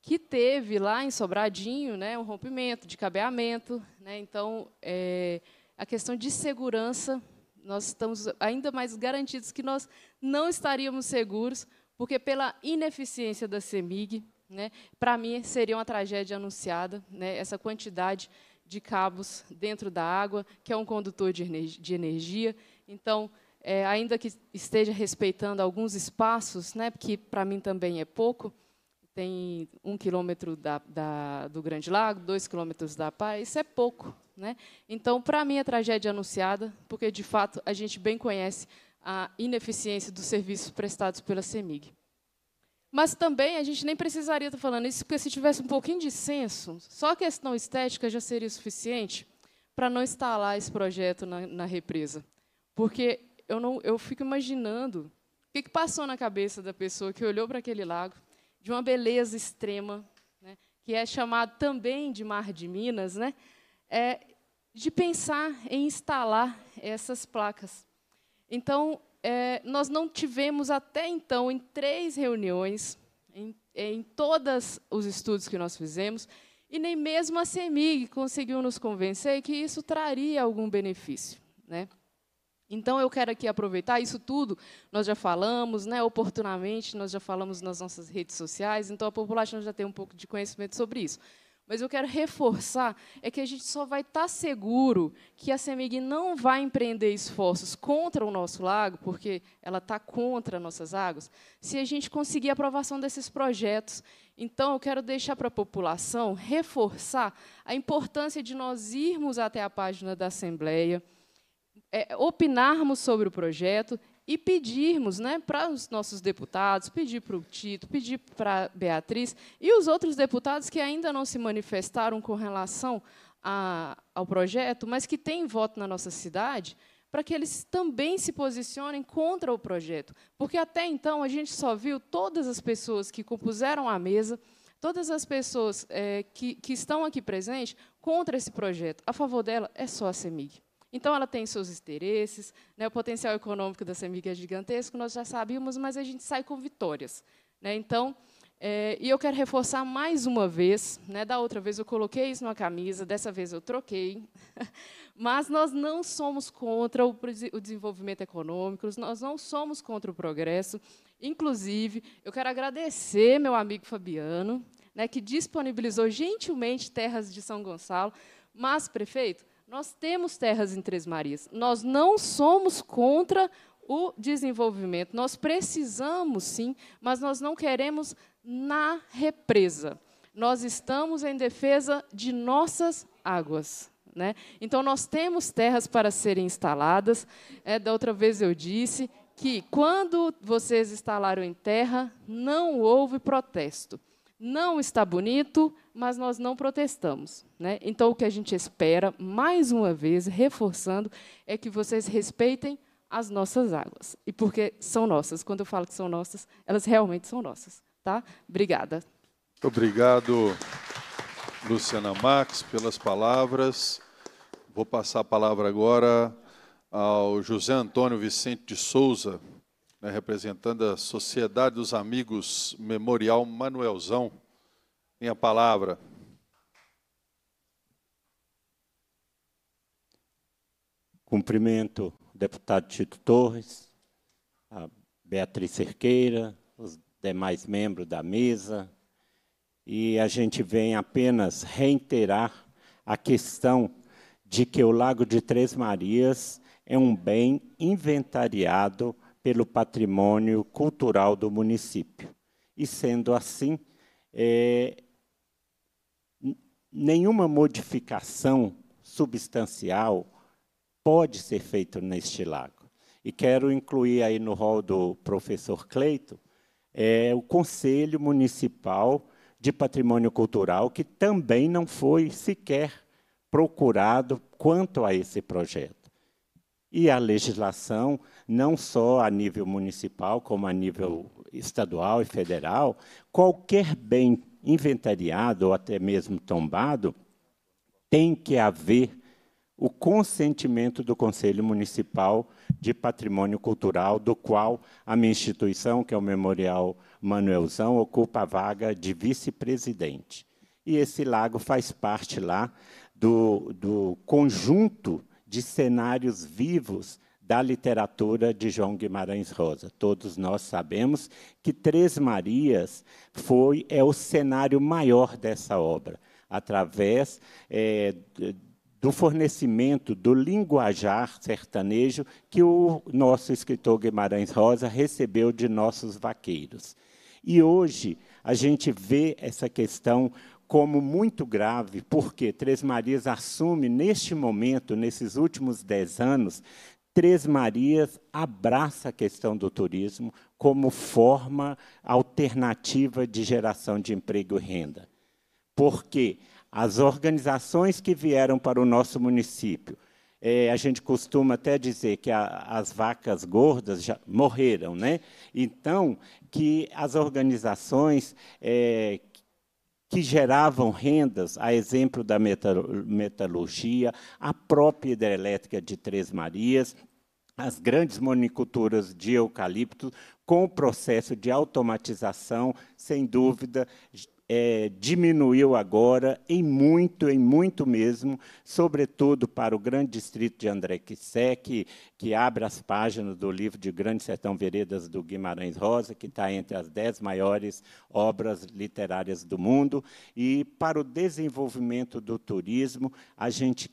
S12: que teve lá em Sobradinho né, um rompimento de cabeamento. Né. então, é, a questão de segurança, nós estamos ainda mais garantidos que nós não estaríamos seguros porque pela ineficiência da CEMIG, né, para mim seria uma tragédia anunciada, né, essa quantidade de cabos dentro da água, que é um condutor de, de energia. Então, é, ainda que esteja respeitando alguns espaços, né, que para mim também é pouco, tem um quilômetro da, da, do Grande Lago, dois quilômetros da Paz, isso é pouco. Né? Então, para mim, é tragédia anunciada, porque, de fato, a gente bem conhece a ineficiência dos serviços prestados pela CEMIG. Mas também a gente nem precisaria estar falando isso, porque se tivesse um pouquinho de senso, só a questão estética já seria suficiente para não instalar esse projeto na, na represa. Porque eu, não, eu fico imaginando o que, que passou na cabeça da pessoa que olhou para aquele lago, de uma beleza extrema, né, que é chamado também de Mar de Minas, né, é, de pensar em instalar essas placas. Então, é, nós não tivemos até então, em três reuniões, em, em todos os estudos que nós fizemos, e nem mesmo a CEMIG conseguiu nos convencer que isso traria algum benefício. Né? Então, eu quero aqui aproveitar isso tudo, nós já falamos, né, oportunamente, nós já falamos nas nossas redes sociais, então a população já tem um pouco de conhecimento sobre isso mas eu quero reforçar é que a gente só vai estar tá seguro que a CEMIG não vai empreender esforços contra o nosso lago, porque ela está contra nossas águas, se a gente conseguir a aprovação desses projetos. Então, eu quero deixar para a população reforçar a importância de nós irmos até a página da Assembleia, é, opinarmos sobre o projeto e pedirmos né, para os nossos deputados, pedir para o Tito, pedir para a Beatriz e os outros deputados que ainda não se manifestaram com relação a, ao projeto, mas que têm voto na nossa cidade, para que eles também se posicionem contra o projeto. Porque até então a gente só viu todas as pessoas que compuseram a mesa, todas as pessoas é, que, que estão aqui presentes contra esse projeto. A favor dela é só a CEMIG. Então, ela tem seus interesses, né, o potencial econômico dessa amiga é gigantesco, nós já sabíamos, mas a gente sai com vitórias. Né? Então, é, e eu quero reforçar mais uma vez, né, da outra vez eu coloquei isso na camisa, dessa vez eu troquei, [laughs] mas nós não somos contra o, o desenvolvimento econômico, nós não somos contra o progresso. Inclusive, eu quero agradecer meu amigo Fabiano, né, que disponibilizou gentilmente terras de São Gonçalo, mas, prefeito, nós temos terras em Três Marias. Nós não somos contra o desenvolvimento. Nós precisamos, sim, mas nós não queremos na represa. Nós estamos em defesa de nossas águas. Né? Então, nós temos terras para serem instaladas. É, da outra vez eu disse que quando vocês instalaram em terra, não houve protesto. Não está bonito, mas nós não protestamos. Né? Então, o que a gente espera, mais uma vez, reforçando, é que vocês respeitem as nossas águas. E porque são nossas. Quando eu falo que são nossas, elas realmente são nossas. Tá? Obrigada.
S1: Muito obrigado, Luciana Max, pelas palavras. Vou passar a palavra agora ao José Antônio Vicente de Souza né, representando a Sociedade dos Amigos Memorial Manuelzão. Minha palavra.
S13: Cumprimento o deputado Tito Torres, a Beatriz Cerqueira, os demais membros da mesa. E a gente vem apenas reiterar a questão de que o Lago de Três Marias é um bem inventariado pelo patrimônio cultural do município. E sendo assim, é, nenhuma modificação substancial pode ser feita neste lago. E quero incluir aí no rol do professor Cleito é, o Conselho Municipal de Patrimônio Cultural, que também não foi sequer procurado quanto a esse projeto. E a legislação, não só a nível municipal, como a nível estadual e federal, qualquer bem inventariado ou até mesmo tombado, tem que haver o consentimento do Conselho Municipal de Patrimônio Cultural, do qual a minha instituição, que é o Memorial Manuelzão, ocupa a vaga de vice-presidente. E esse lago faz parte lá do, do conjunto de cenários vivos da literatura de João Guimarães Rosa. Todos nós sabemos que Três Marias foi é o cenário maior dessa obra, através é, do fornecimento do linguajar sertanejo que o nosso escritor Guimarães Rosa recebeu de nossos vaqueiros. E hoje a gente vê essa questão como muito grave, porque Três Marias assume, neste momento, nesses últimos dez anos, Três Marias abraça a questão do turismo como forma alternativa de geração de emprego e renda. Porque as organizações que vieram para o nosso município, é, a gente costuma até dizer que a, as vacas gordas já morreram, né? Então, que as organizações é, que geravam rendas, a exemplo da metalurgia, a própria hidrelétrica de Três Marias, as grandes monoculturas de eucalipto, com o processo de automatização, sem dúvida, é, diminuiu agora, em muito, em muito mesmo, sobretudo para o grande distrito de André Quissé, que, que abre as páginas do livro de Grande Sertão Veredas do Guimarães Rosa, que está entre as dez maiores obras literárias do mundo. E para o desenvolvimento do turismo, a gente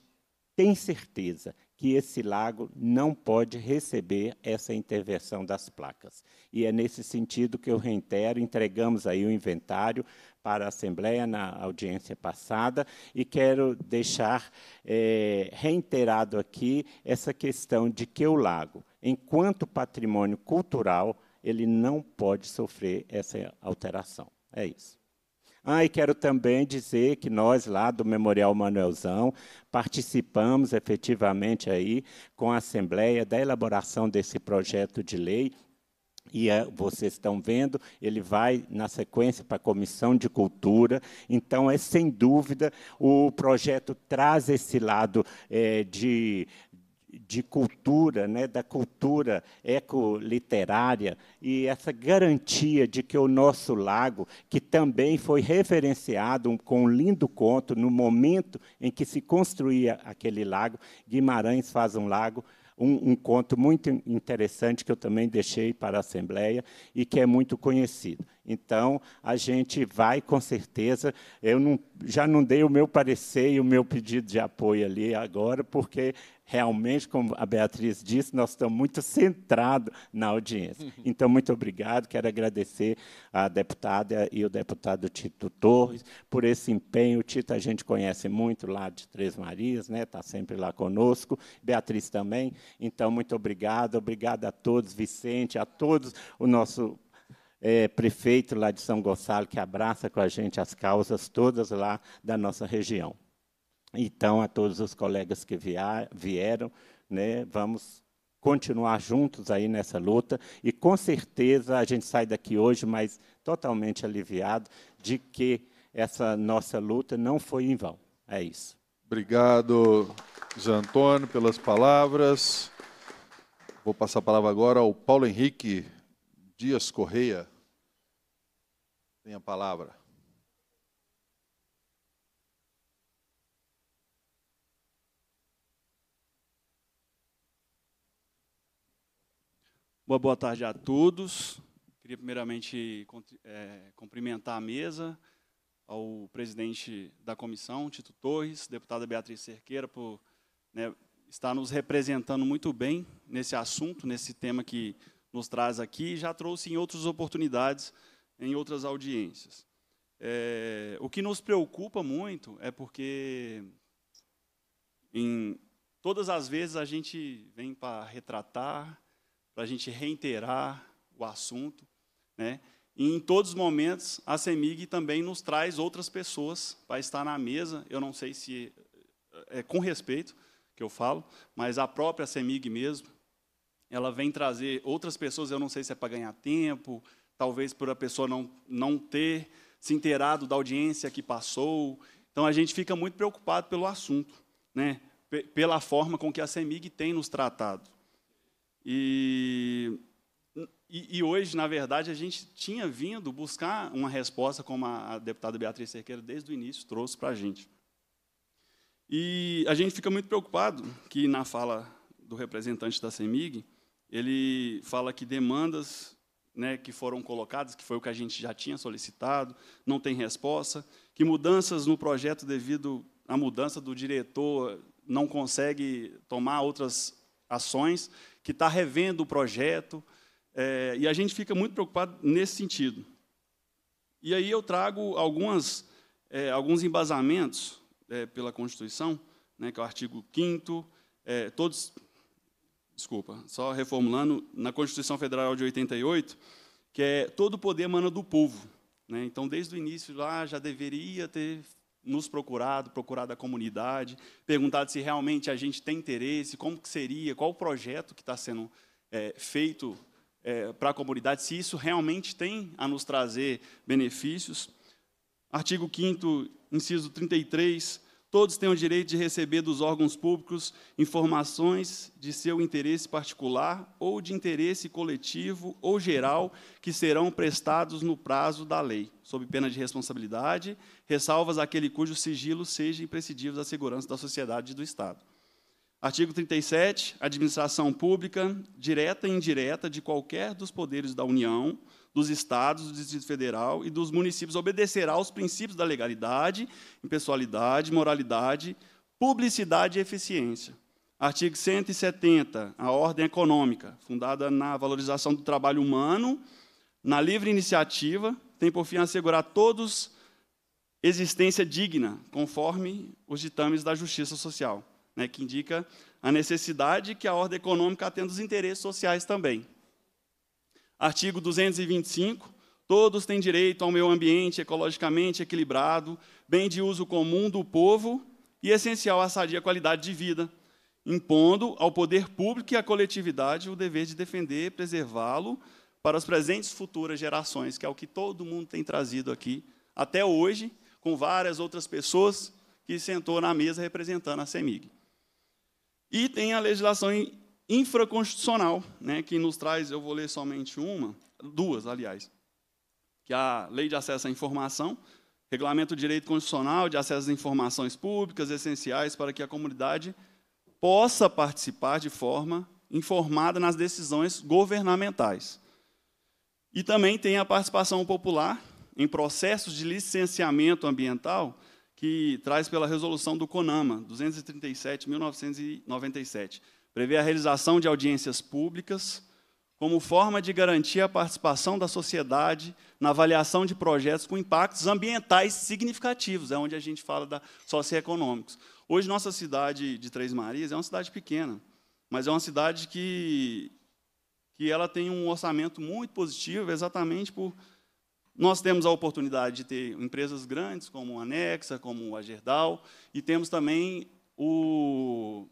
S13: tem certeza que esse lago não pode receber essa intervenção das placas. E é nesse sentido que eu reitero, entregamos aí o inventário para a Assembleia na audiência passada e quero deixar é, reiterado aqui essa questão de que o lago, enquanto patrimônio cultural, ele não pode sofrer essa alteração. É isso. Ah, e quero também dizer que nós lá do Memorial Manuelzão participamos efetivamente aí com a Assembleia da elaboração desse projeto de lei e é, vocês estão vendo, ele vai na sequência para a Comissão de Cultura. Então, é sem dúvida, o projeto traz esse lado é, de, de cultura, né, da cultura ecoliterária e essa garantia de que o nosso lago, que também foi referenciado com um lindo conto no momento em que se construía aquele lago, Guimarães faz um lago um, um conto muito interessante que eu também deixei para a Assembleia e que é muito conhecido. Então, a gente vai, com certeza, eu não, já não dei o meu parecer e o meu pedido de apoio ali agora, porque realmente, como a Beatriz disse, nós estamos muito centrados na audiência. [laughs] Então, muito obrigado. Quero agradecer a deputada e o deputado Tito Torres por esse empenho. O Tito a gente conhece muito lá de Três Marias, né? Está sempre lá conosco. Beatriz também. Então, muito obrigado. Obrigado a todos, Vicente, a todos o nosso é, prefeito lá de São Gonçalo que abraça com a gente as causas todas lá da nossa região. Então, a todos os colegas que vieram, né, vamos continuar juntos aí nessa luta e com certeza a gente sai daqui hoje mas totalmente aliviado de que essa nossa luta não foi em vão. É isso. Obrigado, Zé Antônio, pelas palavras.
S1: Vou passar a palavra agora ao Paulo Henrique Dias Correia. Tem a palavra.
S14: boa tarde a todos. Queria primeiramente é, cumprimentar a mesa, ao presidente da comissão, Tito Torres, deputada Beatriz Cerqueira, por né, estar nos representando muito bem nesse assunto, nesse tema que nos traz aqui, e já trouxe em outras oportunidades, em outras audiências. É, o que nos preocupa muito é porque, em todas as vezes, a gente vem para retratar, para a gente reiterar o assunto. Né? E em todos os momentos, a CEMIG também nos traz outras pessoas para estar na mesa. Eu não sei se eh, é com respeito que eu falo, mas a própria CEMIG mesmo, ela vem trazer outras pessoas, eu não sei se é para ganhar tempo, talvez por a pessoa não, não ter se inteirado da audiência que passou. Então, a gente fica muito preocupado pelo assunto, né? pela forma com que a CEMIG tem nos tratado. E, e, e, hoje, na verdade, a gente tinha vindo buscar uma resposta, como a, a deputada Beatriz Cerqueira, desde o início, trouxe para a gente. E a gente fica muito preocupado que, na fala do representante da CEMIG, ele fala que demandas né, que foram colocadas, que foi o que a gente já tinha solicitado, não tem resposta, que mudanças no projeto devido à mudança do diretor não consegue tomar outras ações que está revendo o projeto, é, e a gente fica muito preocupado nesse sentido. E aí eu trago algumas, é, alguns embasamentos é, pela Constituição, né, que é o artigo 5 é, todos, desculpa, só reformulando, na Constituição Federal de 88, que é todo o poder emana do povo. Né, então, desde o início lá, já deveria ter nos procurado, procurado a comunidade, perguntado se realmente a gente tem interesse, como que seria, qual o projeto que está sendo é, feito é, para a comunidade, se isso realmente tem a nos trazer benefícios. Artigo 5 inciso 33, Todos têm o direito de receber dos órgãos públicos informações de seu interesse particular ou de interesse coletivo ou geral que serão prestados no prazo da lei, sob pena de responsabilidade, ressalvas aquele cujo sigilo seja imprescindível à segurança da sociedade e do Estado. Artigo 37. Administração pública, direta e indireta, de qualquer dos poderes da União, dos estados, do Distrito Federal e dos municípios obedecerá aos princípios da legalidade, impessoalidade, moralidade, publicidade e eficiência. Artigo 170, a ordem econômica, fundada na valorização do trabalho humano, na livre iniciativa, tem por fim assegurar a todos existência digna, conforme os ditames da justiça social, né, que indica a necessidade que a ordem econômica atenda os interesses sociais também. Artigo 225. Todos têm direito ao meio ambiente ecologicamente equilibrado, bem de uso comum do povo e essencial à sadia qualidade de vida, impondo ao poder público e à coletividade o dever de defender e preservá-lo para as presentes e futuras gerações, que é o que todo mundo tem trazido aqui até hoje, com várias outras pessoas que sentou na mesa representando a CEMIG. E tem a legislação infraconstitucional, né, que nos traz, eu vou ler somente uma, duas, aliás, que é a Lei de Acesso à Informação, Regulamento de Direito Constitucional de Acesso às Informações Públicas Essenciais para que a comunidade possa participar de forma informada nas decisões governamentais. E também tem a participação popular em processos de licenciamento ambiental, que traz pela resolução do CONAMA, 237.997 prevê a realização de audiências públicas como forma de garantir a participação da sociedade na avaliação de projetos com impactos ambientais significativos, é onde a gente fala da socioeconômicos. Hoje, nossa cidade de Três Marias é uma cidade pequena, mas é uma cidade que, que ela tem um orçamento muito positivo, exatamente por... Nós temos a oportunidade de ter empresas grandes, como a Anexa, como a Gerdau, e temos também o,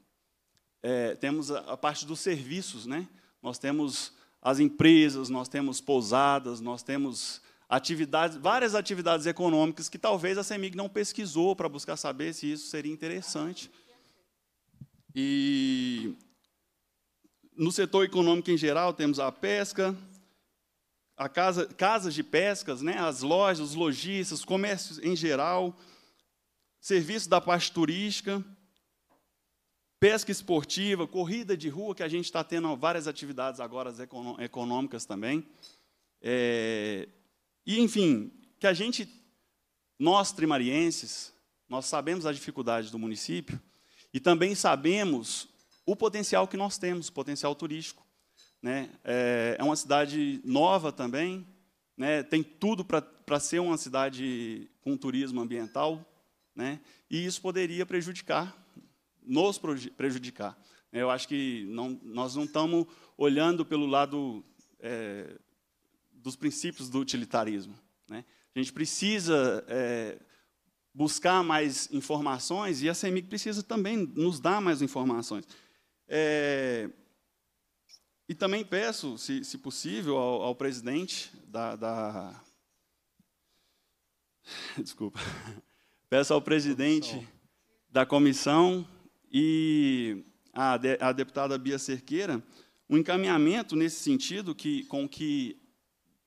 S14: é, temos a, a parte dos serviços, né? Nós temos as empresas, nós temos pousadas, nós temos atividades, várias atividades econômicas que talvez a CEMIG não pesquisou para buscar saber se isso seria interessante. E no setor econômico em geral temos a pesca, a casa, casas de pescas, né, as lojas, os lojistas, comércios em geral, serviços da parte turística, pesca esportiva, corrida de rua, que a gente está tendo várias atividades agora econômicas também. É, e, enfim, que a gente, nós trimarienses, nós sabemos a dificuldade do município e também sabemos o potencial que nós temos, o potencial turístico. Né? É, é uma cidade nova também, né? tem tudo para ser uma cidade com turismo ambiental, né? e isso poderia prejudicar nos prejudicar. É, eu acho que não, nós não estamos olhando pelo lado é, dos princípios do utilitarismo. Né? A gente precisa é, buscar mais informações e a CEMIG precisa também nos dar mais informações. É, e também peço, se, se possível, ao, ao presidente da, da, [laughs] Desculpa. [laughs] Peço ao presidente da comissão e a, de, a deputada Bia Cerqueira, um encaminhamento nesse sentido que, com que,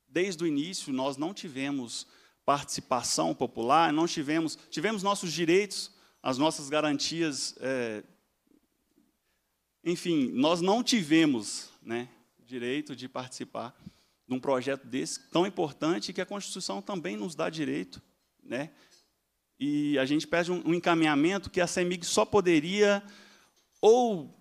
S14: desde o início, nós não tivemos participação popular, não tivemos, tivemos nossos direitos, as nossas garantias. É, enfim, nós não tivemos né, direito de participar de um projeto desse tão importante que a Constituição também nos dá direito, né, e a gente pede um, encaminhamento que a CEMIG só poderia, ou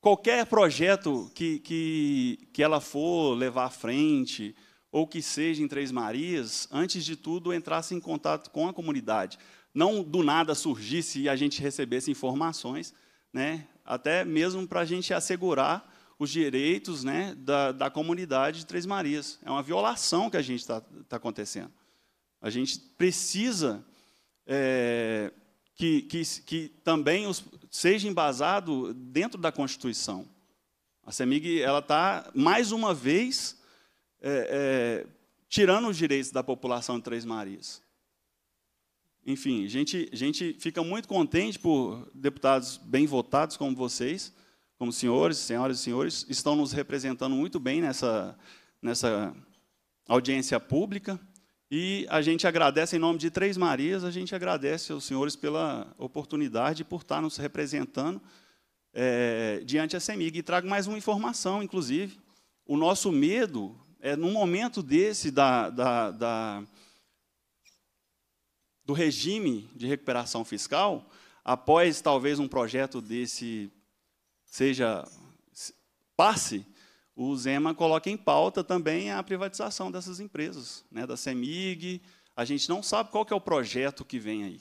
S14: qualquer projeto que, que, que ela for levar à frente, ou que seja em Três Marias, antes de tudo, entrasse em contato com a comunidade. Não do nada surgisse e a gente recebesse informações, né? até mesmo para a gente assegurar os direitos né, da, da comunidade de Três Marias. É uma violação que a gente está tá acontecendo. A gente precisa é, que, que, que, também os, seja embasado dentro da Constituição. A CEMIG está, mais uma vez, é, é, tirando os direitos da população de Três Marias. Enfim, a gente, a gente fica muito contente por deputados bem votados como vocês, como senhores, senhoras e senhores, estão nos representando muito bem nessa, nessa audiência pública. E a gente agradece, em nome de Três Marias, a gente agradece aos senhores pela oportunidade por estar nos representando é, diante da CEMIG. E trago mais uma informação, inclusive. O nosso medo é, num momento desse da, da, da, do regime de recuperação fiscal, após talvez um projeto desse seja passe, o Zema coloca em pauta também a privatização dessas empresas, né, da CEMIG. A gente não sabe qual é o projeto que vem aí.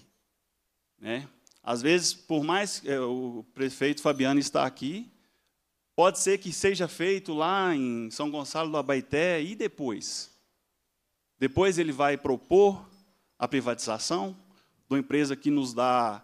S14: Né? Às vezes, por mais que é, o prefeito Fabiano está aqui, pode ser que seja feito lá em São Gonçalo do Abaeté e depois. Depois ele vai propor a privatização de uma empresa que nos dá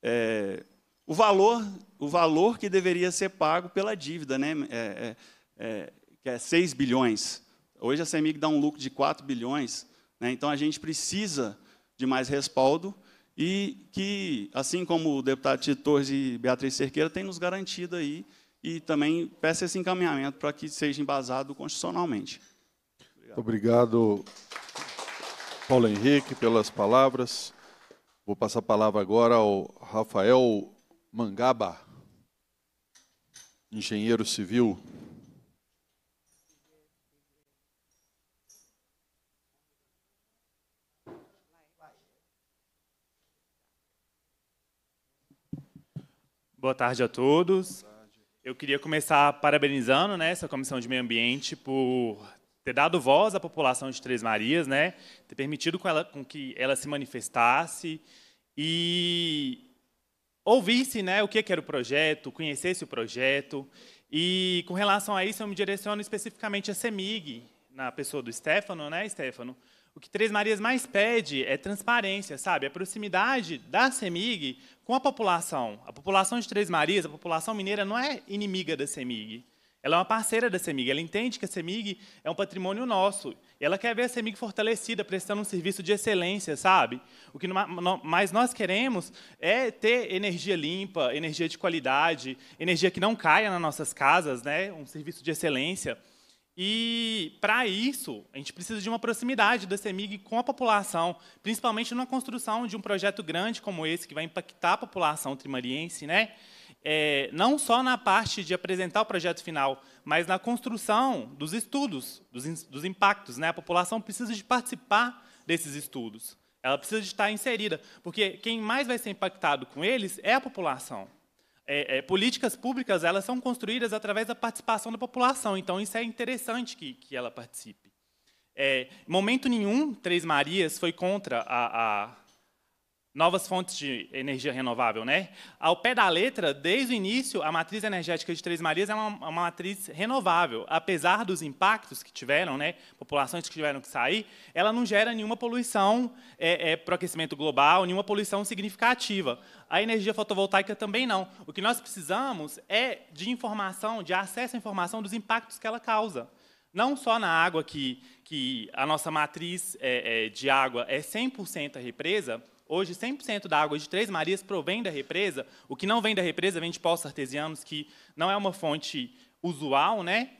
S14: é, o valor o valor que deveria ser pago pela dívida, né? É, é é, que é 6 bilhões. Hoje a CEMIG dá um lucro de 4 bilhões, né? então a gente precisa de mais respaldo e que, assim como o deputado Tito Torres e Beatriz Cerqueira, tem nos garantido aí e também peça esse encaminhamento para que seja embasado constitucionalmente.
S1: Obrigado. Obrigado, Paulo Henrique, pelas palavras. Vou passar a palavra agora ao Rafael Mangaba, engenheiro civil.
S15: Boa tarde a todos. Eu queria começar parabenizando né, essa Comissão de Meio Ambiente por ter dado voz à população de Três Marias, né, ter permitido com, ela, com que ela se manifestasse e ouvisse né, o que era o projeto, conhecesse o projeto. E, com relação a isso, eu me direciono especificamente à CEMIG, na pessoa do Stefano, né, Stefano? O que Três Marias mais pede é transparência, sabe? A é proximidade da CEMIG com a população. A população de Três Marias, a população mineira, não é inimiga da CEMIG. Ela é uma parceira da CEMIG, ela entende que a CEMIG é um patrimônio nosso. Ela quer ver a CEMIG fortalecida, prestando um serviço de excelência, sabe? O que mais nós queremos é ter energia limpa, energia de qualidade, energia que não caia nas nossas casas, né? um serviço de excelência. E, para isso, a gente precisa de uma proximidade da CEMIG com a população, principalmente na construção de um projeto grande como esse, que vai impactar a população trimariense, né? É, não só na parte de apresentar o projeto final, mas na construção dos estudos, dos, dos impactos. Né? A população precisa de participar desses estudos. Ela precisa de estar inserida, porque quem mais vai ser impactado com eles é a população. É, é, políticas públicas elas são construídas através da participação da população, então isso é interessante que, que ela participe. É, momento nenhum, Três Marias foi contra a, a, novas fontes de energia renovável. Né? Ao pé da letra, desde o início, a matriz energética de Três Marias é uma, é uma matriz renovável. Apesar dos impactos que tiveram, né, populações que tiveram que sair, ela não gera nenhuma poluição é, é, para o aquecimento global, nenhuma poluição significativa. A energia fotovoltaica também não. O que nós precisamos é de informação, de acesso à informação dos impactos que ela causa não só na água, que, que a nossa matriz é, é, de água é 100% a represa, Hoje, 100% da água de Três Marias provém da represa. O que não vem da represa vem de poços artesianos, que não é uma fonte usual, né?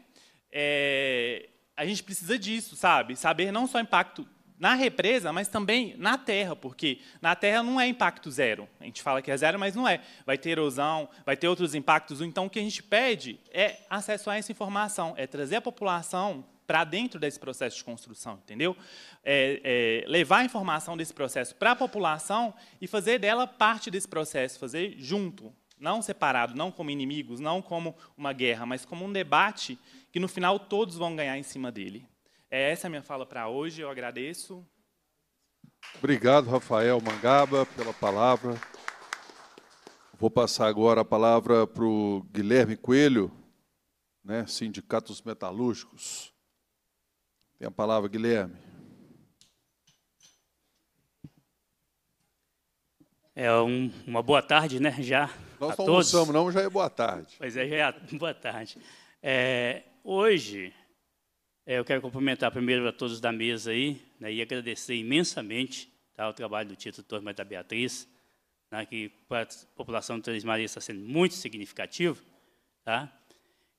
S15: É, a gente precisa disso, sabe? Saber não só impacto na represa, mas também na terra, porque na terra não é impacto zero. A gente fala que é zero, mas não é. Vai ter erosão, vai ter outros impactos. Então, o que a gente pede é acesso a essa informação, é trazer a população para dentro desse processo de construção, entendeu? É, é, levar a informação desse processo para a população e fazer dela parte desse processo, fazer junto, não separado, não como inimigos, não como uma guerra, mas como um debate que, no final, todos vão ganhar em cima dele. É essa é a minha fala para hoje, eu agradeço.
S1: Obrigado, Rafael Mangaba, pela palavra. Vou passar agora a palavra para o Guilherme Coelho, né, Sindicatos Metalúrgicos. Tem a palavra, Guilherme.
S16: É um, uma boa tarde, né? Já. Nós a todos. almoçamos, não, já é boa tarde. Pois é, já é a, [laughs] boa tarde. É, hoje, é, eu quero cumprimentar primeiro a todos da mesa aí, né, e agradecer imensamente tá, o trabalho do Tito Torma da Beatriz, né, que para a população de Três Marias está sendo muito significativo. Tá?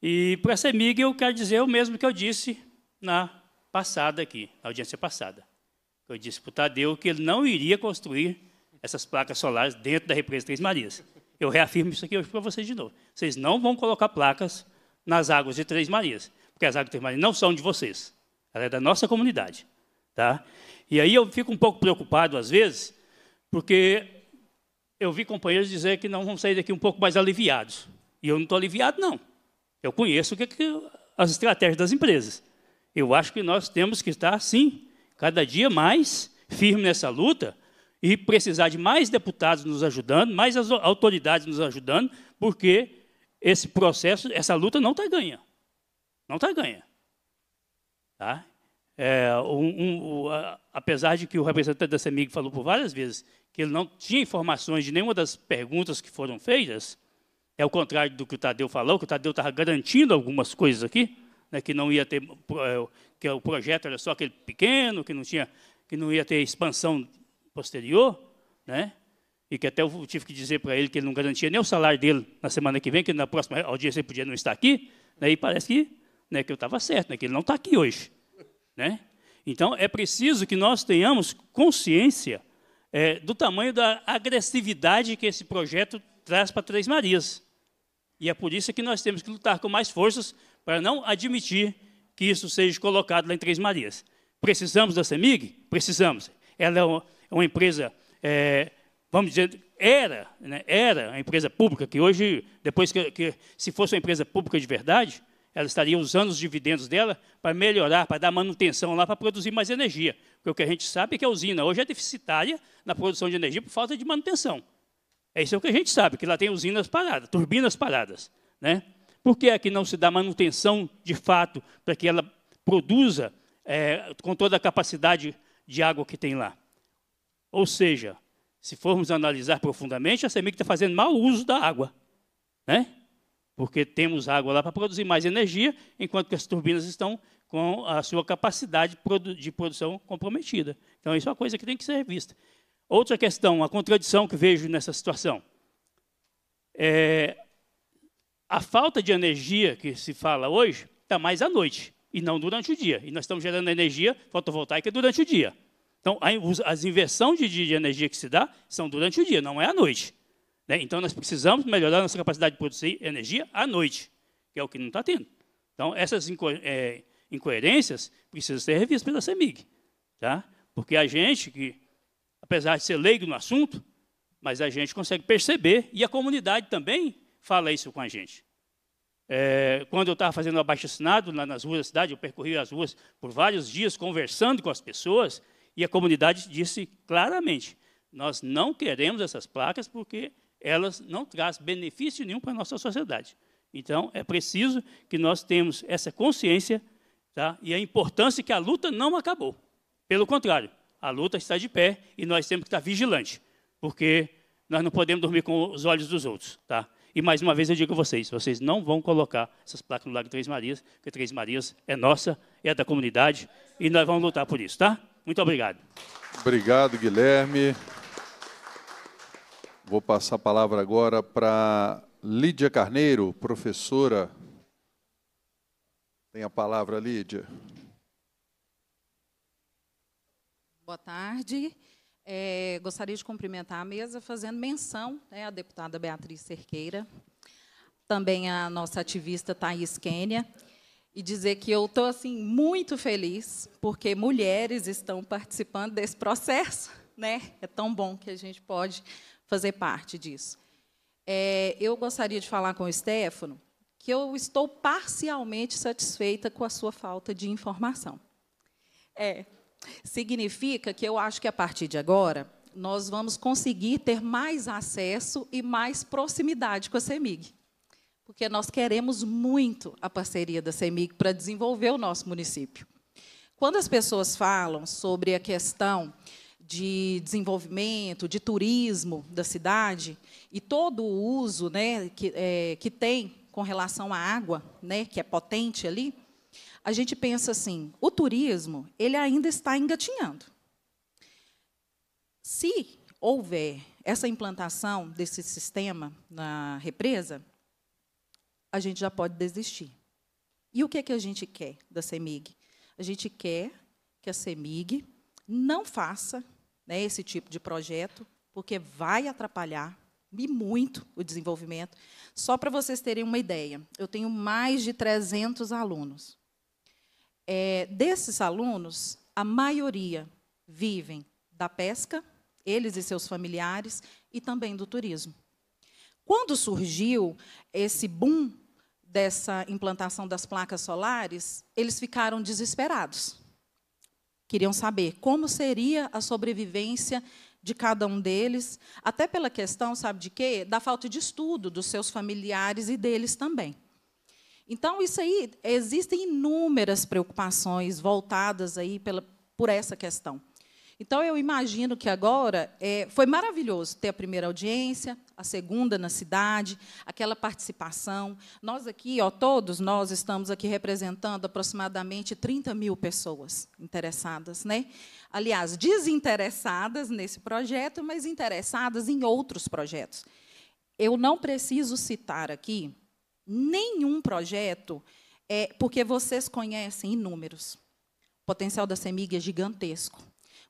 S16: E para a CEMIG eu quero dizer o mesmo que eu disse na passada aqui, na audiência passada. Eu disse para o Tadeu que ele não iria construir essas placas solares dentro da represa Três Marias. Eu reafirmo isso aqui hoje para vocês de novo. Vocês não vão colocar placas nas águas de Três Marias, porque as águas de Três Marias não são de vocês. Ela é da nossa comunidade. Tá? E aí eu fico um pouco preocupado, às vezes, porque eu vi companheiros dizer que não vão sair daqui um pouco mais aliviados. E eu não estou aliviado, não. Eu conheço que, é que, as estratégias das empresas. Eu acho que nós temos que estar, sim, cada dia mais firme nessa luta e precisar de mais deputados nos ajudando, mais autoridades nos ajudando, porque esse processo, essa luta não está ganha. Não está ganha. Tá? É, um, um, a, apesar de que o representante da CEMIG falou por várias vezes que ele não tinha informações de nenhuma das perguntas que foram feitas, é o contrário do que o Tadeu falou, que o Tadeu estava garantindo algumas coisas aqui, né, que não ia ter, é, que o projeto era só aquele pequeno, que não tinha, que não ia ter expansão posterior, né? E que até eu tive que dizer para ele que ele não garantia nem o salário dele na semana que vem, que na próxima audiência ele podia não estar aqui, né? E parece que, né, que eu estava certo, né, que ele não está aqui hoje, né? Então é preciso que nós tenhamos consciência é, do tamanho da agressividade que esse projeto traz para Três Marias. E é por isso que nós temos que lutar com mais forças para não admitir que isso seja colocado lá em Três Marias. Precisamos da CEMIG? Precisamos. Ela é uma, é uma empresa, é, vamos dizer, era, né, era a empresa pública, que hoje, depois que, que, se fosse uma empresa pública de verdade, ela estaria usando os dividendos dela para melhorar, para dar manutenção lá, para produzir mais energia. Porque o que a gente sabe é que a usina hoje é deficitária na produção de energia por falta de manutenção. É isso que a gente sabe, que lá tem usinas paradas, turbinas paradas. Né? Por que é que não se dá manutenção de fato para que ela produza é, com toda a capacidade de água que tem lá? Ou seja, se formos analisar profundamente, a CEMIG está fazendo mau uso da água, né? porque temos água lá para produzir mais energia, enquanto que as turbinas estão com a sua capacidade de produção comprometida. Então, isso é uma coisa que tem que ser revista. Outra questão, a contradição que vejo nessa situação. É, a falta de energia que se fala hoje está mais à noite e não durante o dia. E nós estamos gerando energia fotovoltaica durante o dia. Então, as inversões de, energia que se dá são durante o dia, não é à noite. Né? Então, nós precisamos melhorar nossa capacidade de produzir energia à noite, que é o que não está tendo. Então, essas inco é, incoerências precisam ser revistas pela CEMIG. Tá? Porque a gente, que, apesar de ser leigo no assunto, mas a gente consegue perceber, e a comunidade também fala isso com a gente. É, quando eu estava fazendo o abaixo-assinado nas ruas da cidade, eu percorri as ruas por vários dias conversando com as pessoas e a comunidade disse claramente: nós não queremos essas placas porque elas não trazem benefício nenhum para a nossa sociedade. Então, é preciso que nós tenhamos essa consciência tá? e a importância que a luta não acabou. Pelo contrário, a luta está de pé e nós temos que estar vigilantes, porque nós não podemos dormir com os olhos dos outros. Tá? E mais uma vez eu digo a vocês: vocês não vão colocar essas placas no Lago Três Marias, porque Três Marias é nossa, é da comunidade, e nós vamos lutar por isso, tá? Muito obrigado.
S1: Obrigado, Guilherme. Vou passar a palavra agora para Lídia Carneiro, professora. Tem a palavra, Lídia.
S17: Boa tarde. É, gostaria de cumprimentar a mesa, fazendo menção né, à deputada Beatriz Cerqueira, também à nossa ativista Thais Kênia, e dizer que eu estou assim, muito feliz, porque mulheres estão participando desse processo. Né? É tão bom que a gente pode fazer parte disso. É, eu gostaria de falar com o Stefano que eu estou parcialmente satisfeita com a sua falta de informação. É, Significa que eu acho que a partir de agora nós vamos conseguir ter mais acesso e mais proximidade com a CEMIG. Porque nós queremos muito a parceria da CEMIG para desenvolver o nosso município. Quando as pessoas falam sobre a questão de desenvolvimento, de turismo da cidade e todo o uso né, que, é, que tem com relação à água, né, que é potente ali, a gente pensa assim, o turismo, ele ainda está engatinhando. Se houver essa implantação desse sistema na represa, a gente já pode desistir. E o que, é que a gente quer da CEMIG? A gente quer que a CEMIG não faça né, esse tipo de projeto, porque vai atrapalhar e muito o desenvolvimento. Só para vocês terem uma ideia, eu tenho mais de 300 alunos. É, desses alunos, a maioria vivem da pesca, eles e seus familiares, e também do turismo. Quando surgiu esse boom dessa implantação das placas solares, eles ficaram desesperados. Queriam saber como seria a sobrevivência de cada um deles, até pela questão, sabe de quê? Da falta de estudo dos seus familiares e deles também. Então, isso aí, existem inúmeras preocupações voltadas aí pela, por essa questão. Então, eu imagino que agora é, foi maravilhoso ter a primeira audiência, a segunda na cidade, aquela participação. Nós aqui, ó, todos nós estamos aqui representando aproximadamente 30 mil pessoas interessadas, né? Aliás, desinteressadas nesse projeto, mas interessadas em outros projetos. Eu não preciso citar aqui nenhum projeto, é, porque vocês conhecem inúmeros. O potencial da CEMIG é gigantesco.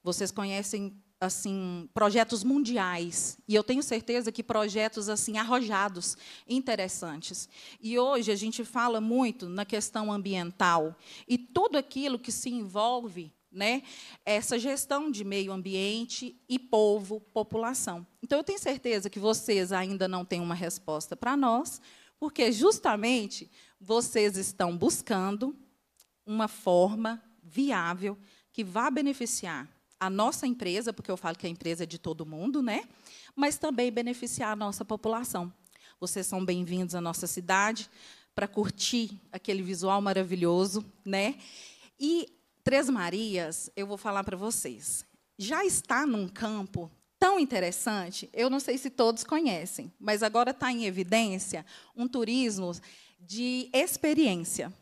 S17: Vocês conhecem assim projetos mundiais e eu tenho certeza que projetos assim arrojados interessantes e hoje a gente fala muito na questão ambiental e tudo aquilo que se envolve né essa gestão de meio ambiente e povo população então eu tenho certeza que vocês ainda não têm uma resposta para nós porque justamente vocês estão buscando uma forma viável que vá beneficiar a nossa empresa, porque eu falo que a empresa é de todo mundo, né? Mas também beneficiar a nossa população. Vocês são bem-vindos à nossa cidade para curtir aquele visual maravilhoso, né? E Três Marias, eu vou falar para vocês, já está num campo tão interessante, eu não sei se todos conhecem, mas agora está em evidência um turismo de experiência.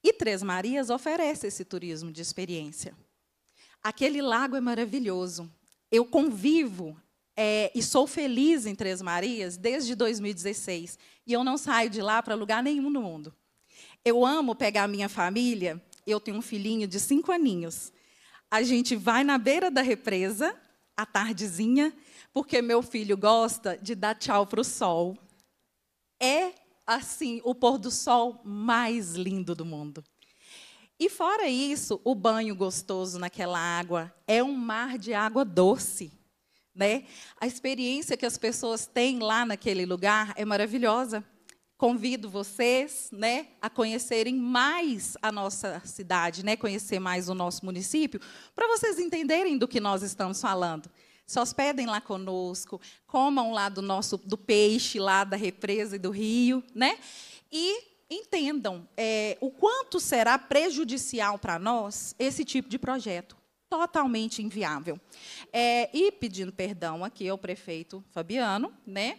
S17: E Três Marias oferece esse turismo de experiência. Aquele lago é maravilhoso. Eu convivo é, e sou feliz em Três Marias desde 2016. E eu não saio de lá para lugar nenhum no mundo. Eu amo pegar a minha família. Eu tenho um filhinho de cinco aninhos. A gente vai na beira da represa à tardezinha, porque meu filho gosta de dar tchau para o sol. É, assim, o pôr do sol mais lindo do mundo. E fora isso, o banho gostoso naquela água é um mar de água doce. Né? A experiência que as pessoas têm lá naquele lugar é maravilhosa. Convido vocês, né, a conhecerem mais a nossa cidade, né, conhecer mais o nosso município, para vocês entenderem do que nós estamos falando. Se hospedem lá conosco, comam lá do nosso do peixe lá da represa e do rio, né? E entendam é, o quanto será prejudicial para nós esse tipo de projeto totalmente inviável. É, e pedindo perdão aqui ao prefeito Fabiano, né?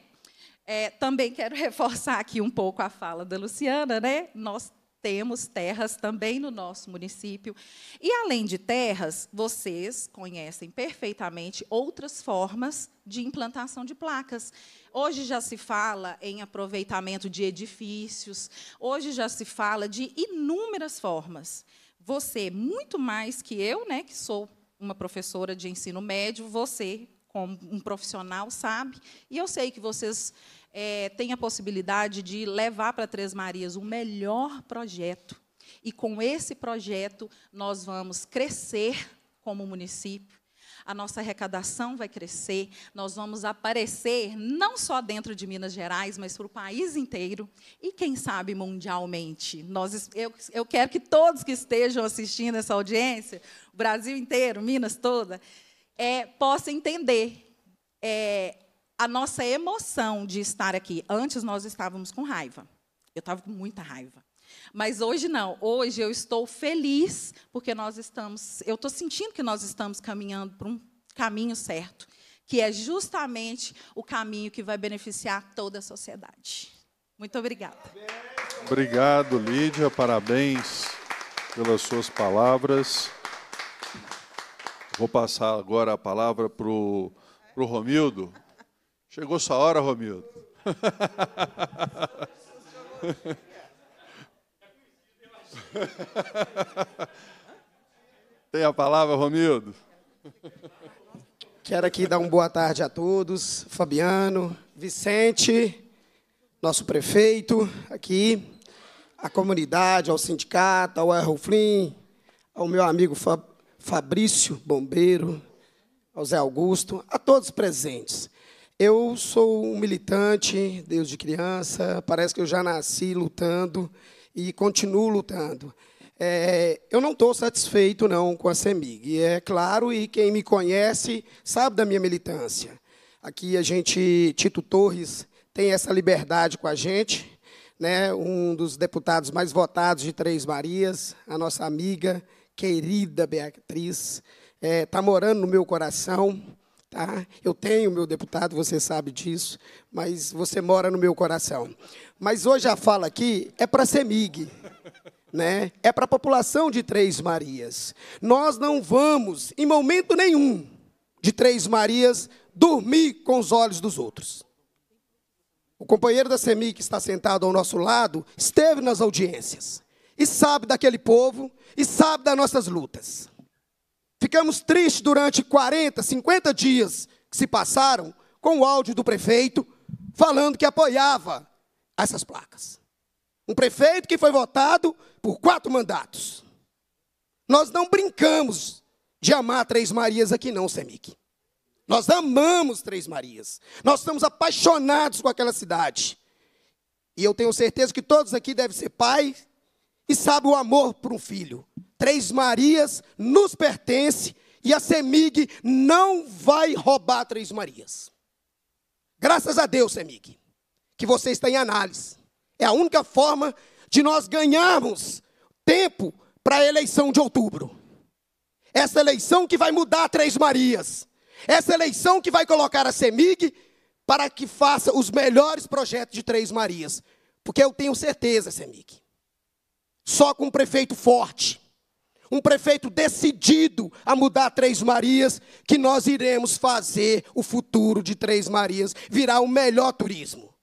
S17: É, também quero [laughs] reforçar aqui um pouco a fala da Luciana, né? Nós temos terras também no nosso município. E além de terras, vocês conhecem perfeitamente outras formas de implantação de placas. Hoje já se fala em aproveitamento de edifícios, hoje já se fala de inúmeras formas. Você, muito mais que eu, né, que sou uma professora de ensino médio, você, como um profissional, sabe, e eu sei que vocês é, tem a possibilidade de levar para Três Marias o melhor projeto. E com esse projeto, nós vamos crescer como município, a nossa arrecadação vai crescer, nós vamos aparecer não só dentro de Minas Gerais, mas para o país inteiro e, quem sabe, mundialmente. Nós, eu, eu quero que todos que estejam assistindo essa audiência, o Brasil inteiro, Minas toda, é, possa entender é, a nossa emoção de estar aqui. Antes nós estávamos com raiva. Eu estava com muita raiva. Mas hoje não. Hoje eu estou feliz porque nós estamos. Eu estou sentindo que nós estamos caminhando para um caminho certo, que é justamente o caminho que vai beneficiar toda a sociedade. Muito obrigada.
S1: Obrigado, Lídia. Parabéns pelas suas palavras. Vou passar agora a palavra para o Romildo. Chegou sua hora, Romildo. [laughs] Tem a palavra, Romildo.
S18: Quero aqui dar uma boa tarde a todos. Fabiano, Vicente, nosso prefeito aqui, a comunidade, ao sindicato, ao Errol Flynn, ao meu amigo Fabrício Bombeiro, ao Zé Augusto, a todos presentes. Eu sou um militante desde criança, parece que eu já nasci lutando e continuo lutando. É, eu não estou satisfeito não com a CEMIG, é claro, e quem me conhece sabe da minha militância. Aqui a gente, Tito Torres, tem essa liberdade com a gente, né? um dos deputados mais votados de Três Marias, a nossa amiga, querida Beatriz, está é, tá morando no meu coração. Tá? Eu tenho meu deputado, você sabe disso, mas você mora no meu coração. Mas hoje a fala aqui é para a Semig, né? é para a população de Três Marias. Nós não vamos, em momento nenhum, de Três Marias, dormir com os olhos dos outros. O companheiro da Semig que está sentado ao nosso lado esteve nas audiências e sabe daquele povo e sabe das nossas lutas. Ficamos tristes durante 40, 50 dias que se passaram com o áudio do prefeito falando que apoiava essas placas. Um prefeito que foi votado por quatro mandatos. Nós não brincamos de amar Três Marias aqui, não, Semic. Nós amamos Três Marias. Nós estamos apaixonados com aquela cidade. E eu tenho certeza que todos aqui devem ser pais e sabem o amor por um filho. Três Marias nos pertence e a CEMIG não vai roubar Três Marias. Graças a Deus, CEMIG, que você está em análise. É a única forma de nós ganharmos tempo para a eleição de outubro. Essa eleição que vai mudar Três Marias. Essa eleição que vai colocar a CEMIG para que faça os melhores projetos de Três Marias. Porque eu tenho certeza, CEMIG, só com um prefeito forte, um prefeito decidido a mudar Três Marias, que nós iremos fazer o futuro de Três Marias virar o melhor turismo.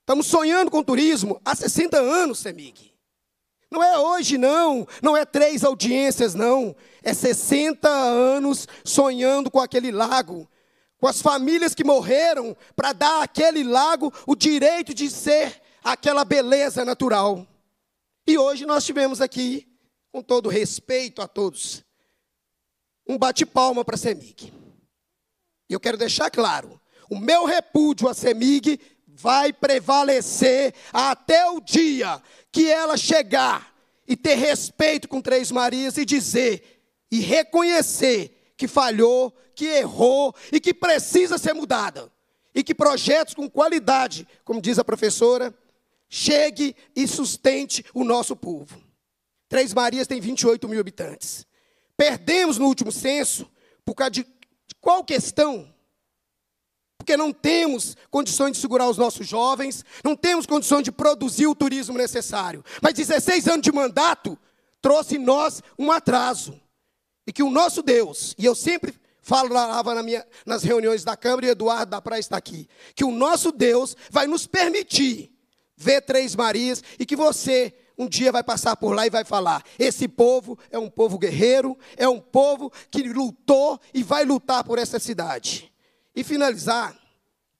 S18: Estamos sonhando com turismo há 60 anos, Semig. Não é hoje, não. Não é três audiências, não. É 60 anos sonhando com aquele lago. Com as famílias que morreram para dar àquele lago o direito de ser aquela beleza natural. E hoje nós tivemos aqui com todo respeito a todos, um bate-palma para a CEMIG. E eu quero deixar claro: o meu repúdio à CEMIG vai prevalecer até o dia que ela chegar e ter respeito com Três Marias e dizer e reconhecer que falhou, que errou e que precisa ser mudada. E que projetos com qualidade, como diz a professora, chegue e sustente o nosso povo. Três Marias tem 28 mil habitantes. Perdemos no último censo por causa de, qual questão? Porque não temos condições de segurar os nossos jovens, não temos condições de produzir o turismo necessário. Mas 16 anos de mandato trouxe em nós um atraso. E que o nosso Deus, e eu sempre falo na minha, nas reuniões da Câmara, e Eduardo da Praia está aqui, que o nosso Deus vai nos permitir ver Três Marias e que você um dia vai passar por lá e vai falar: esse povo é um povo guerreiro, é um povo que lutou e vai lutar por essa cidade. E finalizar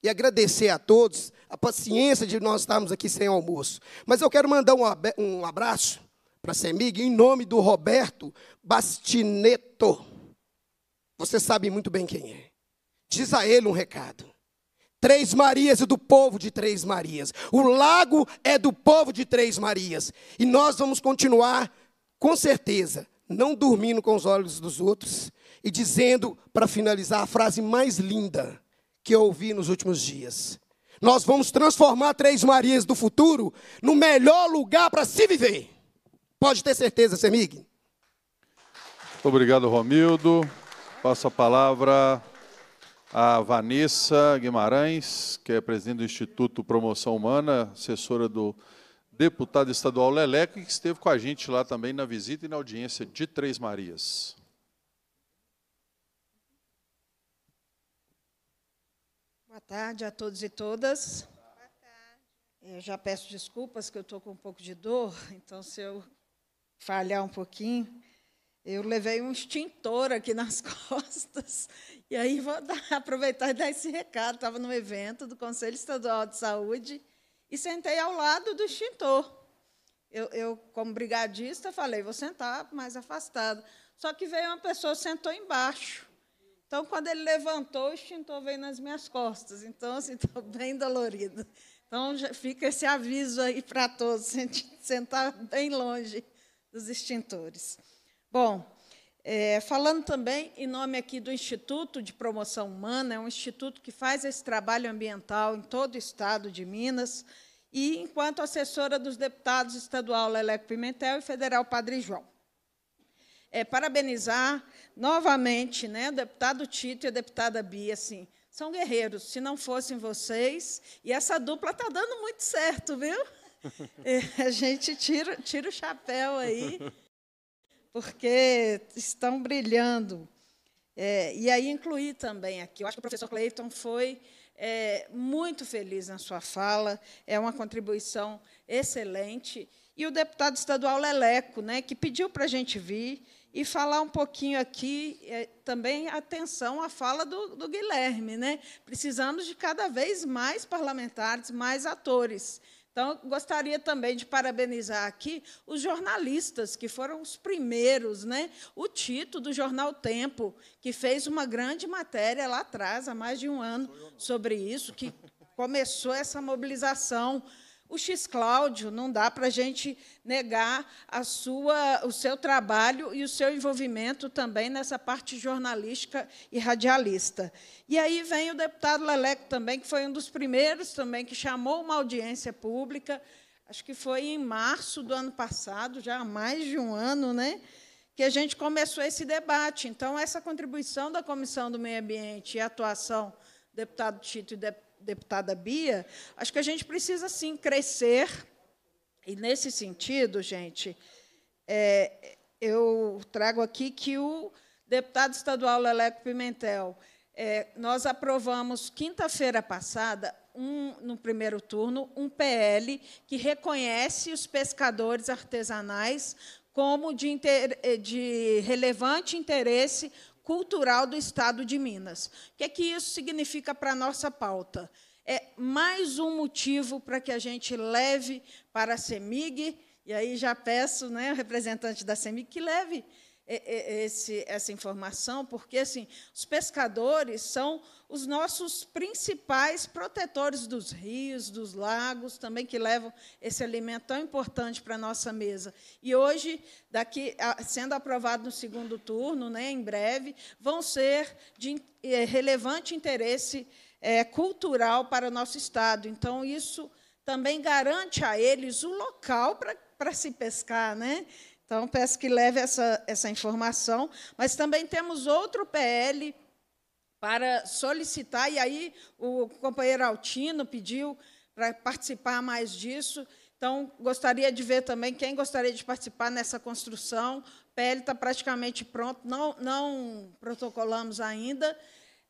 S18: e agradecer a todos a paciência de nós estarmos aqui sem almoço. Mas eu quero mandar um abraço para a Semig em nome do Roberto Bastineto. Você sabe muito bem quem é. Diz a ele um recado. Três Marias e do povo de Três Marias. O lago é do povo de Três Marias. E nós vamos continuar, com certeza, não dormindo com os olhos dos outros e dizendo, para finalizar, a frase mais linda que eu ouvi nos últimos dias. Nós vamos transformar Três Marias do futuro no melhor lugar para se viver. Pode ter certeza, Semig.
S1: obrigado, Romildo. Passo a palavra a Vanessa Guimarães, que é presidente do Instituto Promoção Humana, assessora do deputado estadual Leleco, que esteve com a gente lá também na visita e na audiência de Três Marias.
S19: Boa tarde a todos e todas. Boa tarde. Eu já peço desculpas que eu estou com um pouco de dor, então se eu falhar um pouquinho, eu levei um extintor aqui nas [laughs] costas e aí vou [laughs] dar, aproveitar e dar esse recado. Estava num evento do Conselho Estadual de Saúde e sentei ao lado do extintor. Eu, eu, como brigadista, falei, vou sentar mais afastado. Só que veio uma pessoa, sentou embaixo. Então, quando ele levantou, o extintor veio nas minhas costas. Então, assim, estou [laughs] bem dolorido. Então, fica esse aviso aí para todos, [laughs] sentar bem longe dos extintores. Bom, é, falando também em nome aqui do Instituto de Promoção Humana, é um instituto que faz esse trabalho ambiental em todo o estado de Minas, e enquanto assessora dos deputados estadual Leleco Pimentel e federal Padre João. É, parabenizar novamente né, o deputado Tito e a deputada Bia, assim, são guerreiros, se não fossem vocês, e essa dupla está dando muito certo, viu? [laughs] É, a gente tira, tira o chapéu aí porque estão brilhando. É, e aí incluí também aqui, eu acho que o professor Clayton foi é, muito feliz na sua fala, é uma contribuição excelente. E o deputado estadual Leleco, né, que pediu para a gente vir e falar um pouquinho aqui, é, também atenção à fala do, do Guilherme. Né? Precisamos de cada vez mais parlamentares, mais atores. Então, gostaria também de parabenizar aqui os jornalistas, que foram os primeiros. Né? O Tito, do jornal Tempo, que fez uma grande matéria lá atrás, há mais de um ano, sobre isso, que começou essa mobilização o X Cláudio não dá para a gente negar a sua, o seu trabalho e o seu envolvimento também nessa parte jornalística e radialista. E aí vem o deputado Leleco também, que foi um dos primeiros também que chamou uma audiência pública, acho que foi em março do ano passado, já há mais de um ano, né? que a gente começou esse debate. Então, essa contribuição da Comissão do Meio Ambiente e a atuação do deputado Tito e deputado deputada Bia, acho que a gente precisa, sim, crescer. E, nesse sentido, gente, é, eu trago aqui que o deputado estadual Leleco Pimentel, é, nós aprovamos, quinta-feira passada, um, no primeiro turno, um PL que reconhece os pescadores artesanais como de, inter... de relevante interesse cultural do Estado de Minas. O que é que isso significa para a nossa pauta? É mais um motivo para que a gente leve para a CEMIG, e aí já peço, né, o representante da CEMIG, que leve esse, essa informação, porque assim, os pescadores são os nossos principais protetores dos rios, dos lagos, também que levam esse alimento tão importante para a nossa mesa. E hoje, daqui sendo aprovado no segundo turno, né, em breve, vão ser de é, relevante interesse é, cultural para o nosso Estado. Então, isso também garante a eles o local para, para se pescar, né? Então, peço que leve essa, essa informação. Mas também temos outro PL para solicitar, e aí o companheiro Altino pediu para participar mais disso. Então, gostaria de ver também quem gostaria de participar nessa construção. O PL está praticamente pronto, não, não protocolamos ainda,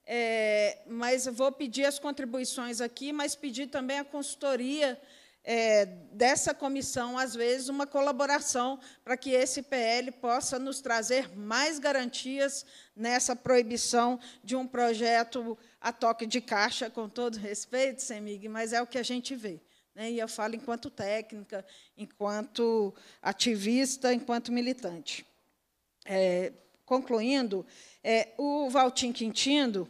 S19: é, mas vou pedir as contribuições aqui, mas pedir também a consultoria é, dessa comissão, às vezes, uma colaboração para que esse PL possa nos trazer mais garantias nessa proibição de um projeto a toque de caixa, com todo respeito, Semig, mas é o que a gente vê. Né? E eu falo enquanto técnica, enquanto ativista, enquanto militante. É, concluindo, é, o Valtim Quintindo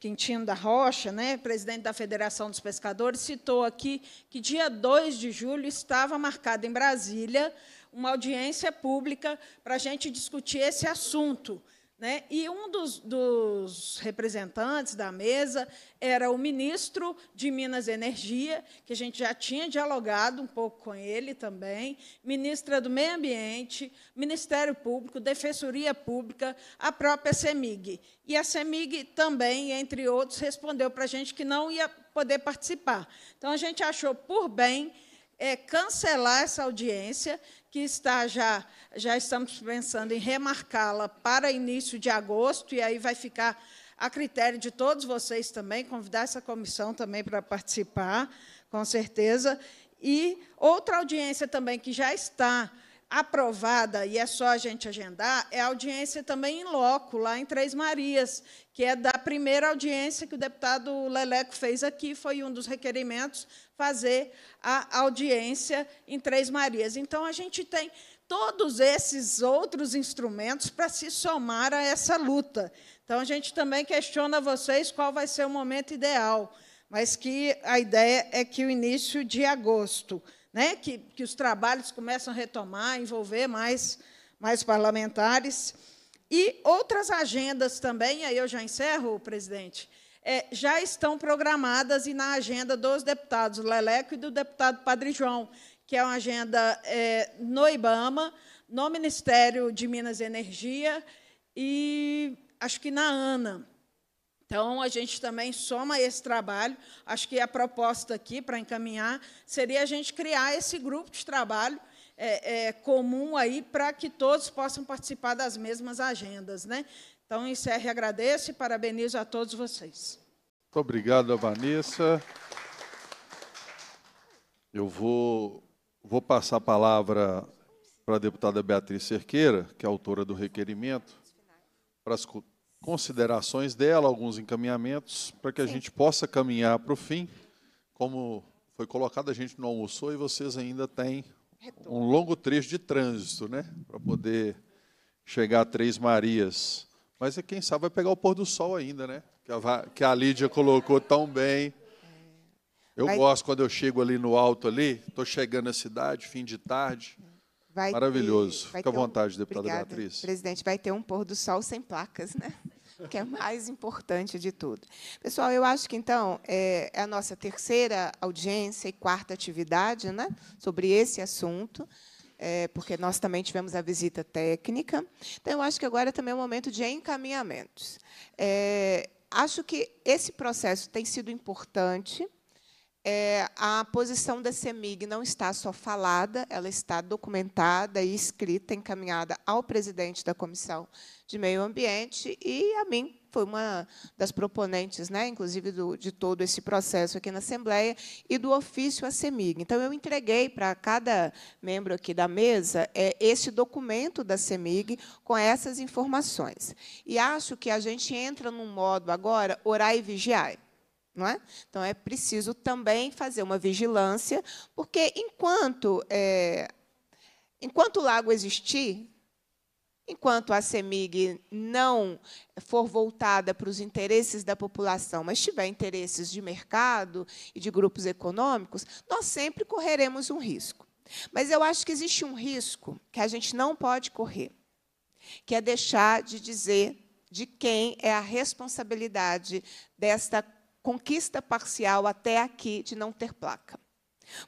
S19: Quintino da Rocha, né, presidente da Federação dos Pescadores, citou aqui que dia 2 de julho estava marcada em Brasília uma audiência pública para a gente discutir esse assunto. Né? E um dos, dos, representantes da mesa era o ministro de Minas e Energia, que a gente já tinha dialogado um pouco com ele também, ministra do Meio Ambiente, Ministério Público, Defensoria Pública, a própria CEMIG. E a CEMIG também, entre outros, respondeu para a gente que não ia poder participar. Então, a gente achou por bem é, cancelar essa audiência que está já, já estamos pensando em remarcá-la para início de agosto, e aí vai ficar a critério de todos vocês também, convidar essa comissão também para participar, com certeza. E outra audiência também que já está aprovada, e é só a gente agendar, é a audiência também em loco, lá em Três Marias, que é da primeira audiência que o deputado Leleco fez aqui, foi um dos requerimentos, fazer a audiência em Três Marias. Então, a gente tem todos esses outros instrumentos para se somar a essa luta. Então, a gente também questiona vocês qual vai ser o momento ideal, mas que a ideia é que o início de agosto né, que, que os trabalhos começam a retomar, envolver mais, mais parlamentares. E outras agendas também, aí eu já encerro, presidente, é, já estão programadas e na agenda dos deputados Leleco e do deputado Padre João, que é uma agenda é, no IBAMA, no Ministério de Minas e Energia e acho que na ANA. Então, a gente também soma esse trabalho. Acho que a proposta aqui, para encaminhar, seria a gente criar esse grupo de trabalho é, é, comum aí para que todos possam participar das mesmas agendas. Né? Então, encerro e agradeço e parabenizo a todos vocês.
S1: Muito obrigado, Vanessa. Eu vou, vou passar a palavra para a deputada Beatriz Cerqueira, que é autora do requerimento, para as considerações dela, alguns encaminhamentos, para que a Sim. gente possa caminhar para o fim. Como foi colocado, a gente não almoçou e vocês ainda têm um longo trecho de trânsito, né? Para poder chegar a Três Marias. Mas é, quem sabe vai pegar o pôr do sol ainda, né? Que a, que a Lídia colocou tão bem. Eu vai... gosto quando eu chego ali no alto ali, estou chegando na cidade, fim de tarde.
S2: Vai Maravilhoso. Ter, Fica à vontade, um... deputada Obrigada, Beatriz. Presidente, vai ter um pôr do sol sem placas, né? [laughs] que é mais importante de tudo. Pessoal, eu acho que, então, é, é a nossa terceira audiência e quarta atividade né, sobre esse assunto, é, porque nós também tivemos a visita técnica. Então, eu acho que agora também é o um momento de encaminhamentos. É, acho que esse processo tem sido importante, é, a posição da CEMIG não está só falada, ela está documentada e escrita, encaminhada ao presidente da Comissão de Meio Ambiente e a mim, foi uma das proponentes, né, inclusive, do, de todo esse processo aqui na Assembleia, e do ofício à CEMIG. Então, eu entreguei para cada membro aqui da mesa é, documento da CEMIG com essas informações. E acho que a gente entra num modo agora orar e vigiar não é? Então, é preciso também fazer uma vigilância, porque enquanto, é, enquanto o lago existir, enquanto a Semig não for voltada para os interesses da população, mas tiver interesses de mercado e de grupos econômicos, nós sempre correremos um risco. Mas eu acho que existe um risco que a gente não pode correr, que é deixar de dizer de quem é a responsabilidade desta conquista parcial até aqui de não ter placa.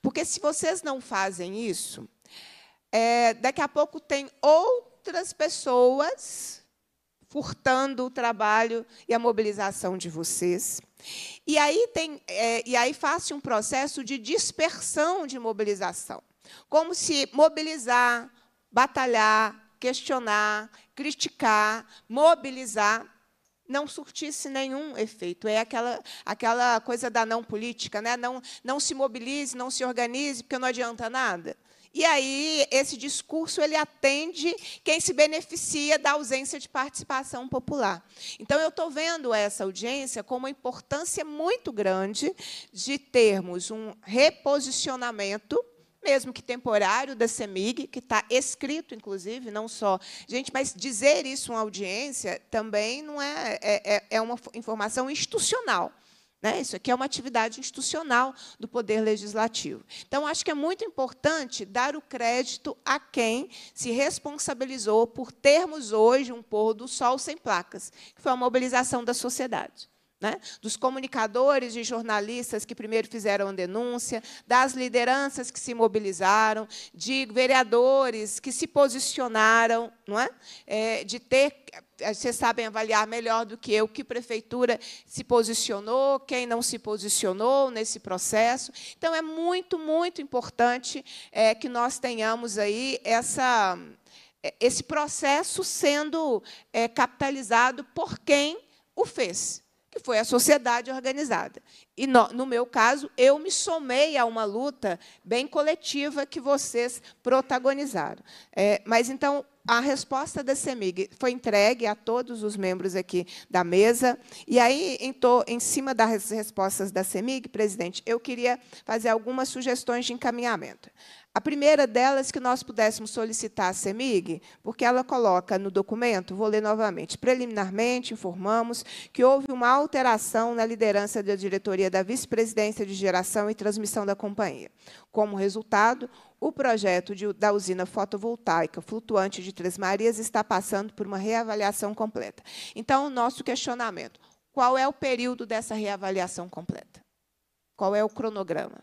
S2: Porque se vocês não fazem isso, é, daqui a pouco tem outras pessoas furtando o trabalho e a mobilização de vocês. E aí, tem, é, e aí faz um processo de dispersão de mobilização. Como se mobilizar, batalhar, questionar, criticar, mobilizar não surtisse nenhum efeito. É aquela, aquela coisa da não política, né? não, não se mobilize, não se organize, porque não adianta nada. E aí esse discurso ele atende quem se beneficia da ausência de participação popular. Então eu estou vendo essa audiência como uma importância muito grande de termos um reposicionamento mesmo que temporário, da CEMIG, que está escrito, inclusive, não só. Gente, mas dizer isso uma audiência também não é, é, é, é uma informação institucional. Né? Isso aqui é uma atividade institucional do Poder Legislativo. Então, acho que é muito importante dar o crédito a quem se responsabilizou por termos hoje um pôr do sol sem placas, que foi a mobilização da sociedade. Né? dos comunicadores e jornalistas que primeiro fizeram a denúncia, das lideranças que se mobilizaram, de vereadores que se posicionaram, não é? é de ter, é, vocês sabem avaliar melhor do que eu, que prefeitura se posicionou, quem não se posicionou nesse processo. Então, é muito, muito importante é, que nós tenhamos aí essa, é, esse processo sendo é, capitalizado por quem o fez que foi a sociedade organizada. E no, no, meu caso, eu me somei a uma luta bem coletiva que vocês protagonizaram. É, mas então, a resposta da CEMIG foi entregue a todos os membros aqui da mesa. E aí, em, to, em cima das respostas da CEMIG, presidente, eu queria fazer algumas sugestões de encaminhamento. A primeira delas que nós pudéssemos solicitar à CEMIG, porque ela coloca no documento, vou ler novamente, preliminarmente informamos que houve uma alteração na liderança da diretoria da vice-presidência de geração e transmissão da companhia. Como resultado, o projeto de, da usina fotovoltaica flutuante de Três Marias está passando por uma reavaliação completa. Então, o nosso questionamento: qual é o período dessa reavaliação completa? Qual é o cronograma?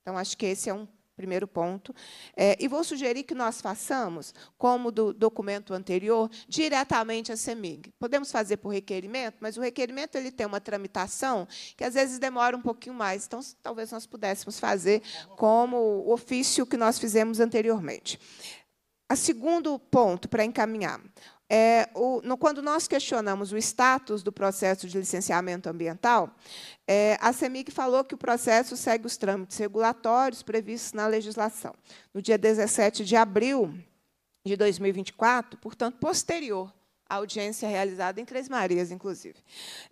S2: Então, acho que esse é um primeiro ponto. É, e vou sugerir que nós façamos, como do documento anterior, diretamente a CEMIG. Podemos fazer por requerimento, mas o requerimento ele tem uma tramitação que, às vezes, demora um pouquinho mais. Então, talvez nós pudéssemos fazer como o ofício que nós fizemos anteriormente. A segundo ponto, para encaminhar é, o, no, quando nós questionamos o status do processo de licenciamento ambiental, é, a CEMIG falou que o processo segue os trâmites regulatórios previstos na legislação. No dia 17 de abril de 2024, portanto, posterior audiência realizada em Três Marias, inclusive.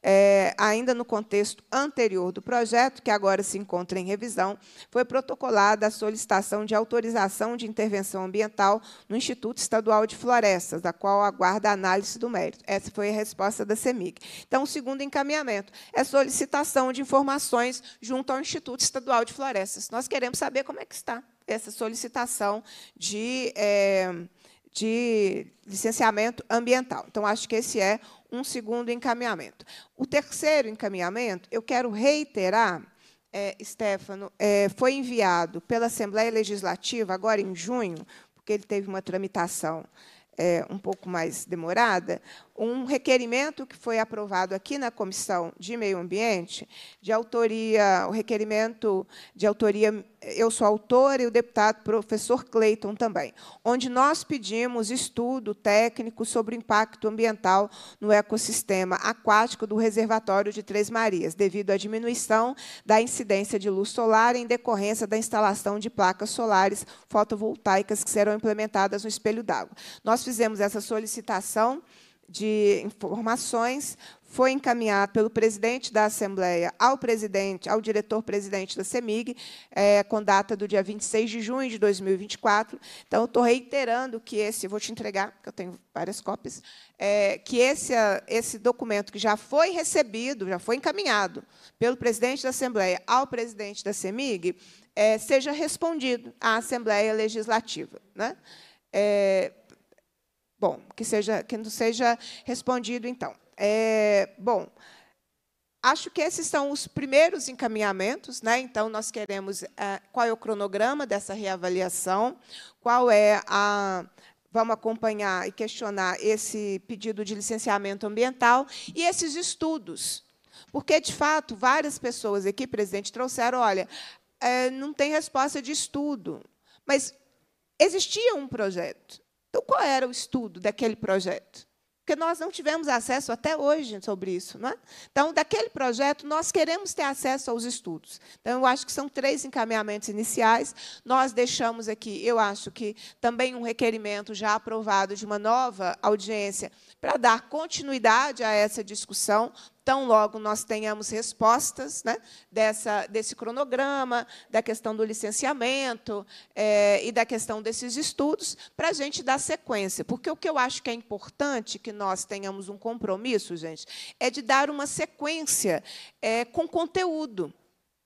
S2: É, ainda no contexto anterior do projeto, que agora se encontra em revisão, foi protocolada a solicitação de autorização de intervenção ambiental no Instituto Estadual de Florestas, da qual aguarda a análise do mérito. Essa foi a resposta da CEMIG. Então, o segundo encaminhamento é solicitação de informações junto ao Instituto Estadual de Florestas. Nós queremos saber como é que está essa solicitação de... É, de licenciamento ambiental. Então, acho que esse é um segundo encaminhamento. O terceiro encaminhamento, eu quero reiterar, é, Stefano, é, foi enviado pela Assembleia Legislativa, agora em junho, porque ele teve uma tramitação é, um pouco mais demorada, um requerimento que foi aprovado aqui na Comissão de Meio Ambiente, de autoria, o requerimento de autoria, eu sou autora e o deputado professor Cleiton também, onde nós pedimos estudo técnico sobre o impacto ambiental no ecossistema aquático do reservatório de Três Marias, devido à diminuição da incidência de luz solar em decorrência da instalação de placas solares fotovoltaicas que serão implementadas no espelho d'água. Nós fizemos essa solicitação de informações foi encaminhado pelo presidente da Assembleia ao presidente, ao diretor-presidente da CEMIG, é, com data do dia 26 de junho de 2024. Então, eu estou reiterando que esse, vou te entregar, porque eu tenho várias cópias, é, que esse, esse documento que já foi recebido, já foi encaminhado pelo presidente da Assembleia ao presidente da CEMIG, é, seja respondido à Assembleia Legislativa. Né? É, Bom, que seja que não seja respondido então. É, bom, acho que esses são os primeiros encaminhamentos, né? Então nós queremos é, qual é o cronograma dessa reavaliação, qual é a vamos acompanhar e questionar esse pedido de licenciamento ambiental e esses estudos. Porque, de fato, várias pessoas aqui, presidente, trouxeram, olha, é, não tem resposta de estudo. Mas existia um projeto, então, qual era o estudo daquele projeto? Porque nós não tivemos acesso até hoje sobre isso. Não é? Então, daquele projeto, nós queremos ter acesso aos estudos. Então, eu acho que são três encaminhamentos iniciais. Nós deixamos aqui, eu acho que também um requerimento já aprovado de uma nova audiência para dar continuidade a essa discussão, Tão logo nós tenhamos respostas né, dessa, desse cronograma, da questão do licenciamento é, e da questão desses estudos, para a gente dar sequência. Porque o que eu acho que é importante que nós tenhamos um compromisso, gente, é de dar uma sequência é, com conteúdo.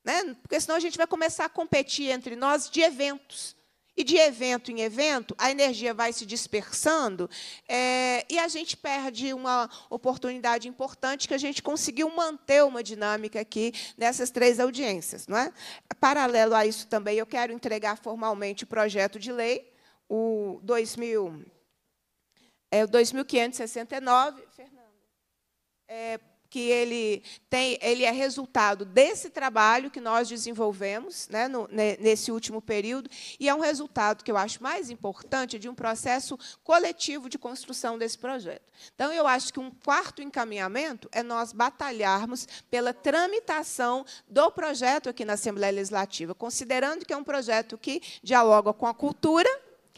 S2: Né? Porque senão a gente vai começar a competir entre nós de eventos. E de evento em evento, a energia vai se dispersando é, e a gente perde uma oportunidade importante que a gente conseguiu manter uma dinâmica aqui nessas três audiências. Não é? Paralelo a isso também, eu quero entregar formalmente o projeto de lei, o 2000, é, 2569, Fernando. É, que ele tem, ele é resultado desse trabalho que nós desenvolvemos né, no, nesse último período, e é um resultado que eu acho mais importante de um processo coletivo de construção desse projeto. Então, eu acho que um quarto encaminhamento é nós batalharmos pela tramitação do projeto aqui na Assembleia Legislativa, considerando que é um projeto que dialoga com a cultura,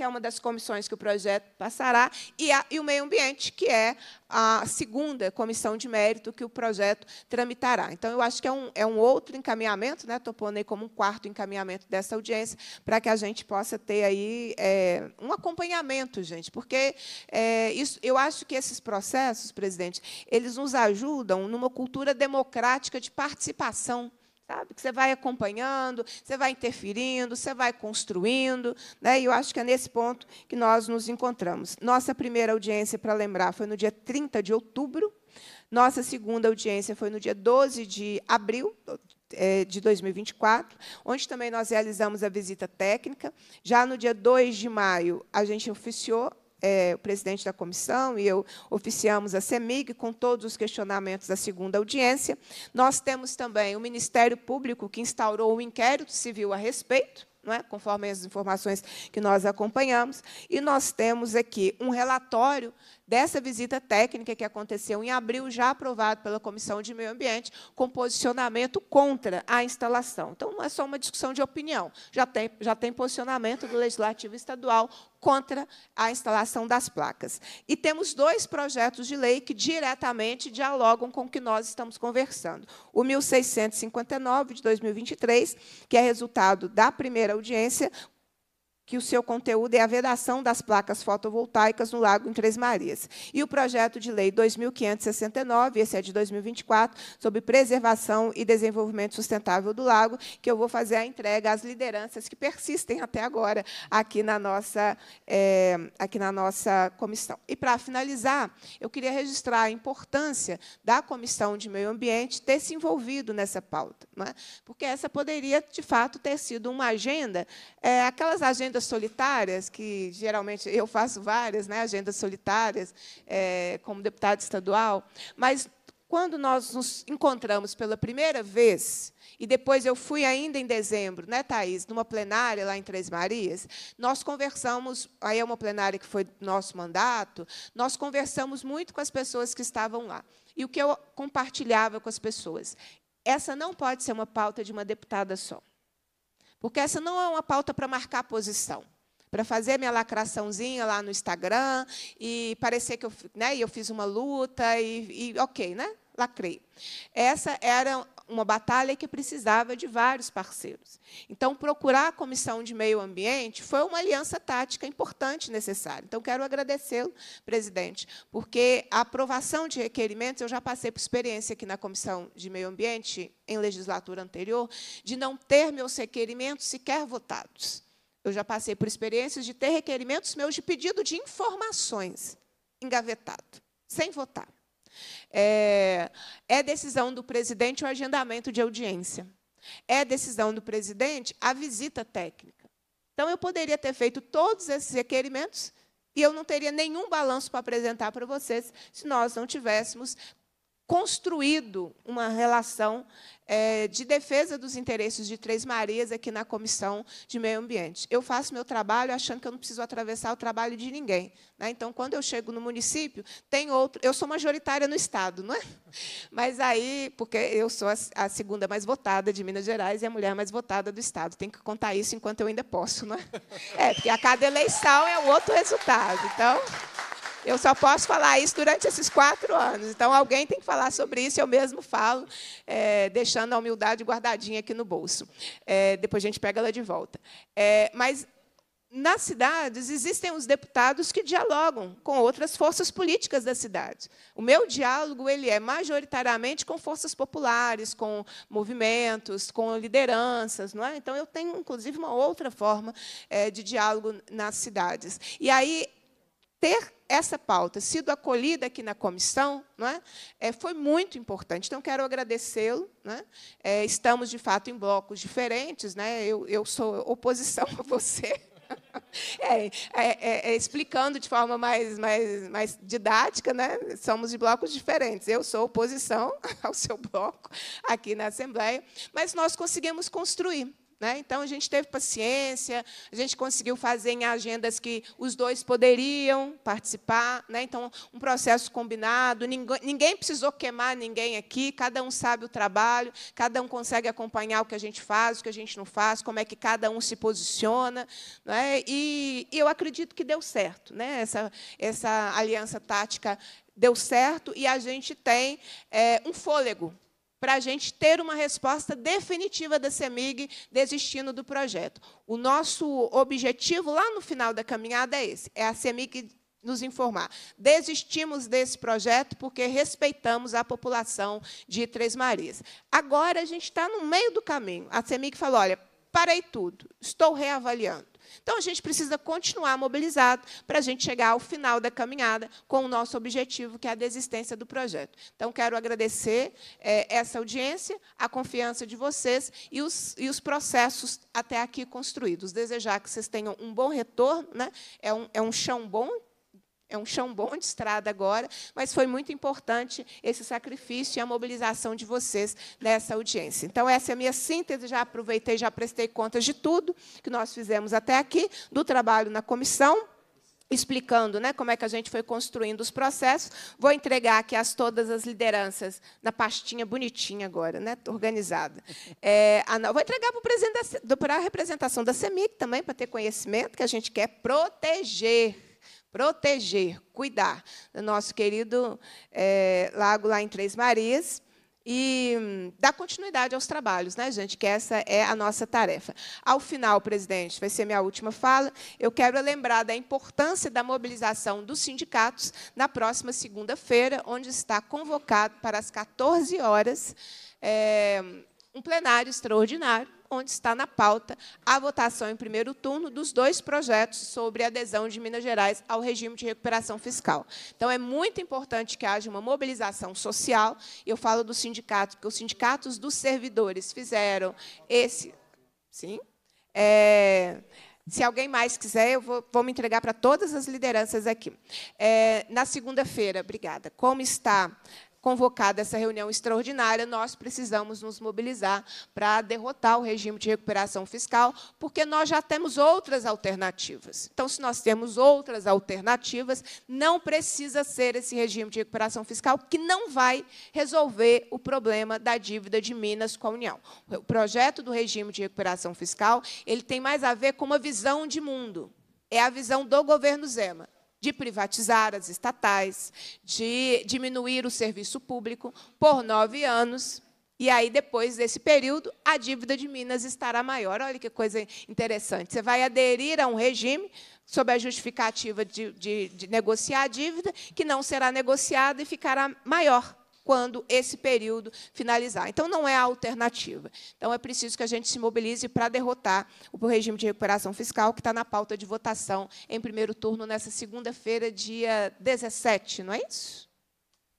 S2: que é uma das comissões que o projeto passará, e, a, e o meio ambiente, que é a segunda comissão de mérito que o projeto tramitará. Então, eu acho que é um, é um outro encaminhamento, né? estou pondo aí como um quarto encaminhamento dessa audiência, para que a gente possa ter aí é, um acompanhamento, gente, porque é, isso, eu acho que esses processos, presidente, eles nos ajudam numa cultura democrática de participação sabe? Que você vai acompanhando, você vai interferindo, você vai construindo, né? E eu acho que é nesse ponto que nós nos encontramos. Nossa primeira audiência, para lembrar, foi no dia 30 de outubro. Nossa segunda audiência foi no dia 12 de abril é, de 2024, onde também nós realizamos a visita técnica. Já no dia 2 de maio, a gente oficiou é, o presidente da comissão e eu oficiamos a CEMIG com todos os questionamentos da segunda audiência. Nós temos também o Ministério Público, que instaurou um inquérito civil a respeito, é? conforme as informações que nós acompanhamos. E nós temos aqui um relatório dessa visita técnica que aconteceu em abril, já aprovado pela Comissão de Meio Ambiente, com posicionamento contra a instalação. Então, não é só uma discussão de opinião, já tem, já tem posicionamento do Legislativo Estadual contra a instalação das placas. E temos dois projetos de lei que diretamente dialogam com o que nós estamos conversando. O 1659 de 2023, que é resultado da primeira audiência, que o seu conteúdo é a vedação das placas fotovoltaicas no Lago em Três Marias. E o projeto de lei 2569, esse é de 2024, sobre preservação e desenvolvimento sustentável do lago, que eu vou fazer a entrega às lideranças que persistem até agora aqui na nossa, é, aqui na nossa comissão. E, para finalizar, eu queria registrar a importância da Comissão de Meio Ambiente ter se envolvido nessa pauta, é? porque essa poderia, de fato, ter sido uma agenda, é, aquelas agendas agendas solitárias, que geralmente eu faço várias, né, agendas solitárias, é, como deputado estadual, mas quando nós nos encontramos pela primeira vez, e depois eu fui ainda em dezembro, né, Thaís, numa plenária lá em Três Marias, nós conversamos, aí é uma plenária que foi nosso mandato, nós conversamos muito com as pessoas que estavam lá. E o que eu compartilhava com as pessoas? Essa não pode ser uma pauta de uma deputada só. Porque essa não é uma pauta para marcar posição para fazer minha lacraçãozinha lá no Instagram e parecer que eu, né, eu fiz uma luta e, e ok, né? lacrei. Essa era uma batalha que precisava de vários parceiros. Então, procurar a Comissão de Meio Ambiente foi uma aliança tática importante e necessária. Então, quero agradecê-lo, presidente, porque a aprovação de requerimentos, eu já passei por experiência aqui na Comissão de Meio Ambiente, em legislatura anterior, de não ter meus requerimentos sequer votados. Eu já passei por experiências de ter requerimentos meus de pedido de informações engavetado, sem votar. É, é decisão do presidente o agendamento de audiência. É decisão do presidente a visita técnica. Então, eu poderia ter feito todos esses requerimentos e eu não teria nenhum balanço para apresentar para vocês se nós não tivéssemos construído uma relação é, de defesa dos interesses de Três Marias aqui na Comissão de Meio Ambiente. Eu faço meu trabalho achando que eu não preciso atravessar o trabalho de ninguém. Né? Então, quando eu chego no município, tem outro. Eu sou majoritária no Estado, não é? [laughs] Mas aí, porque eu sou a, a segunda mais votada de Minas Gerais e a mulher mais votada do Estado. Tem que contar isso enquanto eu ainda posso, não é? [laughs] É, porque a cada eleição é um outro resultado. Então. Eu só posso falar isso durante esses quatro anos. Então, alguém tem que falar sobre isso, eu mesmo falo, é, deixando a humildade guardadinha aqui no bolso. É, depois a gente pega ela de volta. É, mas nas cidades existem os deputados que dialogam com outras forças políticas da cidade. O meu diálogo ele é majoritariamente com forças populares, com movimentos, com lideranças, não é? Então eu tenho inclusive uma outra forma é, de diálogo nas cidades. E aí ter essa pauta sido acolhida aqui na comissão, não é? é foi muito importante. Então, quero agradecê-lo. É? É, estamos, de fato, em blocos diferentes. Né? Eu, eu sou oposição a você. [laughs] É, é, é, é, explicando de forma mais, mais, mais didática, né? somos de blocos diferentes. Eu sou oposição [laughs] ao seu bloco aqui na Assembleia, mas nós conseguimos construir. Né? Então, a gente teve paciência, a gente conseguiu fazer em agendas que os dois poderiam participar. Né? Então, um processo combinado, ninguém, ninguém, precisou queimar ninguém aqui, cada um sabe o trabalho, cada um consegue acompanhar o que a gente faz, o que a gente não faz, como é que cada um se posiciona. Né? E, e, eu acredito que deu certo. Né? Essa, essa aliança tática deu certo e a gente tem é, um fôlego para a gente ter uma resposta definitiva da CEMIG desistindo do projeto. O nosso objetivo lá no final da caminhada é esse, é a CEMIG nos informar. Desistimos desse projeto porque respeitamos a população de Três Marias. Agora a gente está no meio do caminho. A CEMIG falou, olha, parei tudo, estou reavaliando. Então, a gente precisa continuar mobilizado para a gente chegar ao final da caminhada com o nosso objetivo, que é a desistência do projeto. Então, quero agradecer é, essa audiência, a confiança de vocês e os, e os processos até aqui construídos. Desejar que vocês tenham um bom retorno, né? é, um, é um chão bom é um chão bom de estrada agora, mas foi muito importante esse sacrifício e a mobilização de vocês nessa audiência. Então, essa é a minha síntese, já aproveitei, já prestei contas de tudo que nós fizemos até aqui, do trabalho na comissão explicando né, como é que a gente foi construindo os processos. Vou entregar aqui as todas as lideranças na pastinha bonitinha agora, né, organizada. É, a, vou entregar para a representação da CEMIC também, para ter conhecimento, que a gente quer proteger proteger, cuidar do nosso querido é, lago lá em Três Marias e hum, dar continuidade aos trabalhos, né, gente? Que essa é a nossa tarefa. Ao final, presidente, vai ser minha última fala. Eu quero lembrar da importância da mobilização dos sindicatos na próxima segunda-feira, onde está convocado para as 14 horas é, um plenário extraordinário onde está na pauta a votação em primeiro turno dos dois projetos sobre adesão de Minas Gerais ao regime de recuperação fiscal. Então, é muito importante que haja uma mobilização social. Eu falo do sindicato, porque os sindicatos dos servidores fizeram esse... Sim? É... Se alguém mais quiser, eu vou, vou me entregar para todas as lideranças aqui. É, na segunda-feira, obrigada, como está convocada essa reunião extraordinária, nós precisamos nos mobilizar para derrotar o regime de recuperação fiscal, porque nós já temos outras alternativas. Então, se nós temos outras alternativas, não precisa ser esse regime de recuperação fiscal que não vai resolver o problema da dívida de Minas com a União. O projeto do regime de recuperação fiscal, ele tem mais a ver com uma visão de mundo. É a visão do governo Zema de privatizar as estatais, de diminuir o serviço público por nove anos. E aí, depois desse período, a dívida de Minas estará maior. Olha que coisa interessante. Você vai aderir a um regime sob a justificativa de, de, de negociar a dívida, que não será negociada e ficará maior quando esse período finalizar. Então, não é a alternativa. Então, é preciso que a gente se mobilize para derrotar o regime de recuperação fiscal, que está na pauta de votação em primeiro turno nessa segunda-feira, dia 17, não é isso?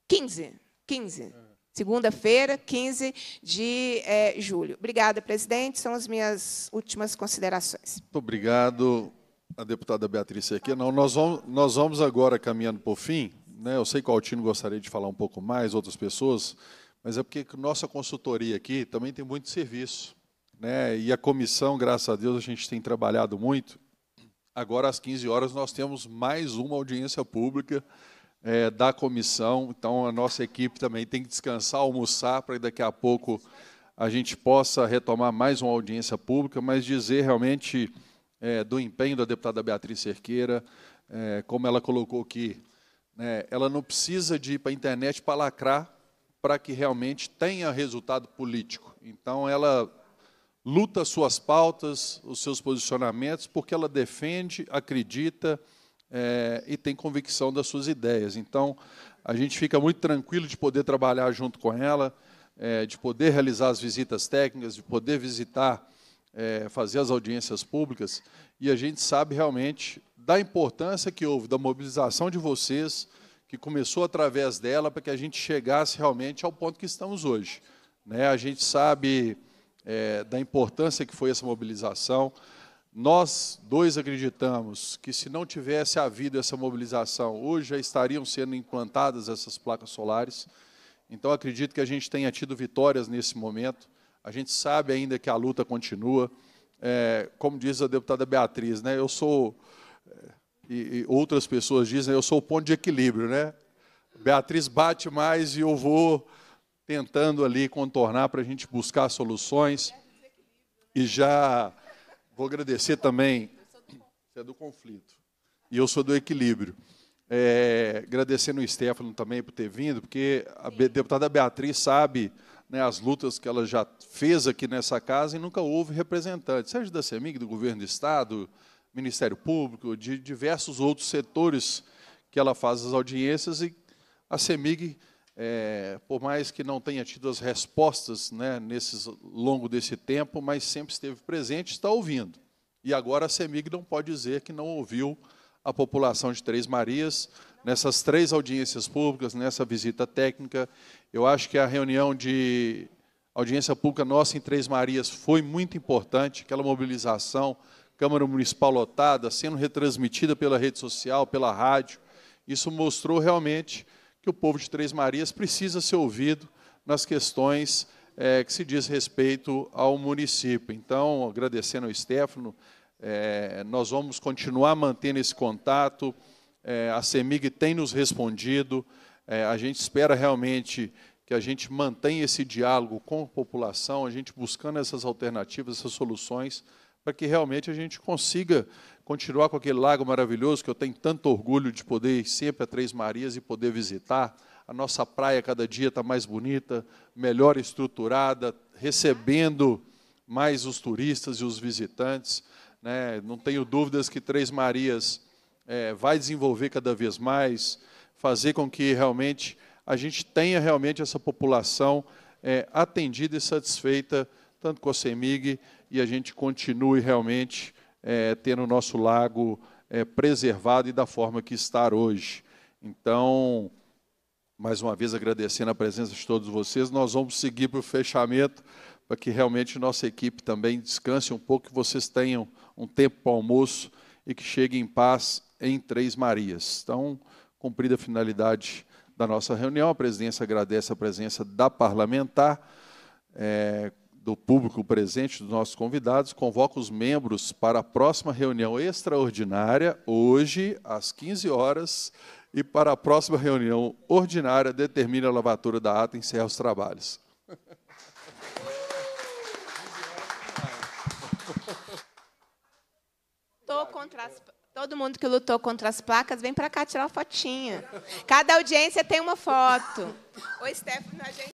S2: 15. 15. Segunda-feira, 15 de é, julho. Obrigada, presidente. São as minhas últimas considerações.
S1: Muito obrigado, a deputada Beatriz Sequeira. Não, nós vamos, nós vamos agora caminhando para o fim né, eu sei que o Altino gostaria de falar um pouco mais, outras pessoas, mas é porque nossa consultoria aqui também tem muito serviço. Né? E a comissão, graças a Deus, a gente tem trabalhado muito. Agora, às 15 horas, nós temos mais uma audiência pública é, da comissão, então a nossa equipe também tem que descansar, almoçar, para daqui a pouco a gente possa retomar mais uma audiência pública, mas dizer realmente é, do empenho da deputada Beatriz Cerqueira, é, como ela colocou aqui, né, ela não precisa de ir para a internet para lacrar para que realmente tenha resultado político. Então, ela luta suas pautas, os seus posicionamentos, porque ela defende, acredita é, e tem convicção das suas ideias. Então, a gente fica muito tranquilo de poder trabalhar junto com ela, é, de poder realizar as visitas técnicas, de poder visitar, é, fazer as audiências públicas, e a gente sabe realmente da importância que houve, da mobilização de vocês, que começou através dela, para que a gente chegasse realmente ao ponto que estamos hoje. Né? A gente sabe é, da importância que foi essa mobilização. Nós dois acreditamos que, se não tivesse havido essa mobilização, hoje já estariam sendo implantadas essas placas solares. Então, acredito que a gente tenha tido vitórias nesse momento. A gente sabe ainda que a luta continua. É, como diz a deputada Beatriz, né, eu sou e, e outras pessoas dizem, eu sou o ponto de equilíbrio, né? Beatriz bate mais e eu vou tentando ali contornar para a gente buscar soluções. E já vou agradecer também. Você é do conflito. E eu sou do equilíbrio. É, agradecendo o Stefano também por ter vindo, porque a deputada Beatriz sabe né, as lutas que ela já fez aqui nessa casa e nunca houve representante, seja da CEMIG, do governo do Estado, Ministério Público, de diversos outros setores que ela faz as audiências e a CEMIG, é, por mais que não tenha tido as respostas né, nesses longo desse tempo, mas sempre esteve presente, está ouvindo. E agora a CEMIG não pode dizer que não ouviu a população de Três Marias nessas três audiências públicas, nessa visita técnica. Eu acho que a reunião de audiência pública nossa em Três Marias foi muito importante, aquela mobilização, Câmara Municipal lotada, sendo retransmitida pela rede social, pela rádio. Isso mostrou realmente que o povo de Três Marias precisa ser ouvido nas questões é, que se diz respeito ao município. Então, agradecendo ao Stefano, é, nós vamos continuar mantendo esse contato. É, a CEMIG tem nos respondido. É, a gente espera realmente que a gente mantenha esse diálogo com a população, a gente buscando essas alternativas, essas soluções para que realmente a gente consiga continuar com aquele lago maravilhoso que eu tenho tanto orgulho de poder ir sempre a Três Marias e poder visitar. A nossa praia cada dia está mais bonita, melhor estruturada, recebendo mais os turistas e os visitantes. Né? Não tenho dúvidas que Três Marias é, vai desenvolver cada vez mais, fazer com que realmente a gente tenha realmente essa população é, atendida e satisfeita tanto com a CEMIG, e a gente continue realmente é, tendo o nosso lago é, preservado e da forma que está hoje. Então, mais uma vez agradecendo a presença de todos vocês, nós vamos seguir para o fechamento, para que realmente nossa equipe também descanse um pouco, que vocês tenham um tempo para almoço e que cheguem em paz em Três Marias. Então, cumprida a finalidade da nossa reunião, a presidência agradece a presença da parlamentar. É, do público presente, dos nossos convidados, convoco os membros para a próxima reunião extraordinária, hoje, às 15 horas, e para a próxima reunião ordinária, determine a lavatura da ata e encerra os trabalhos.
S2: Todo mundo que lutou contra as placas, vem para cá tirar uma fotinha. Cada audiência tem uma foto. Oi, Stefano, a gente...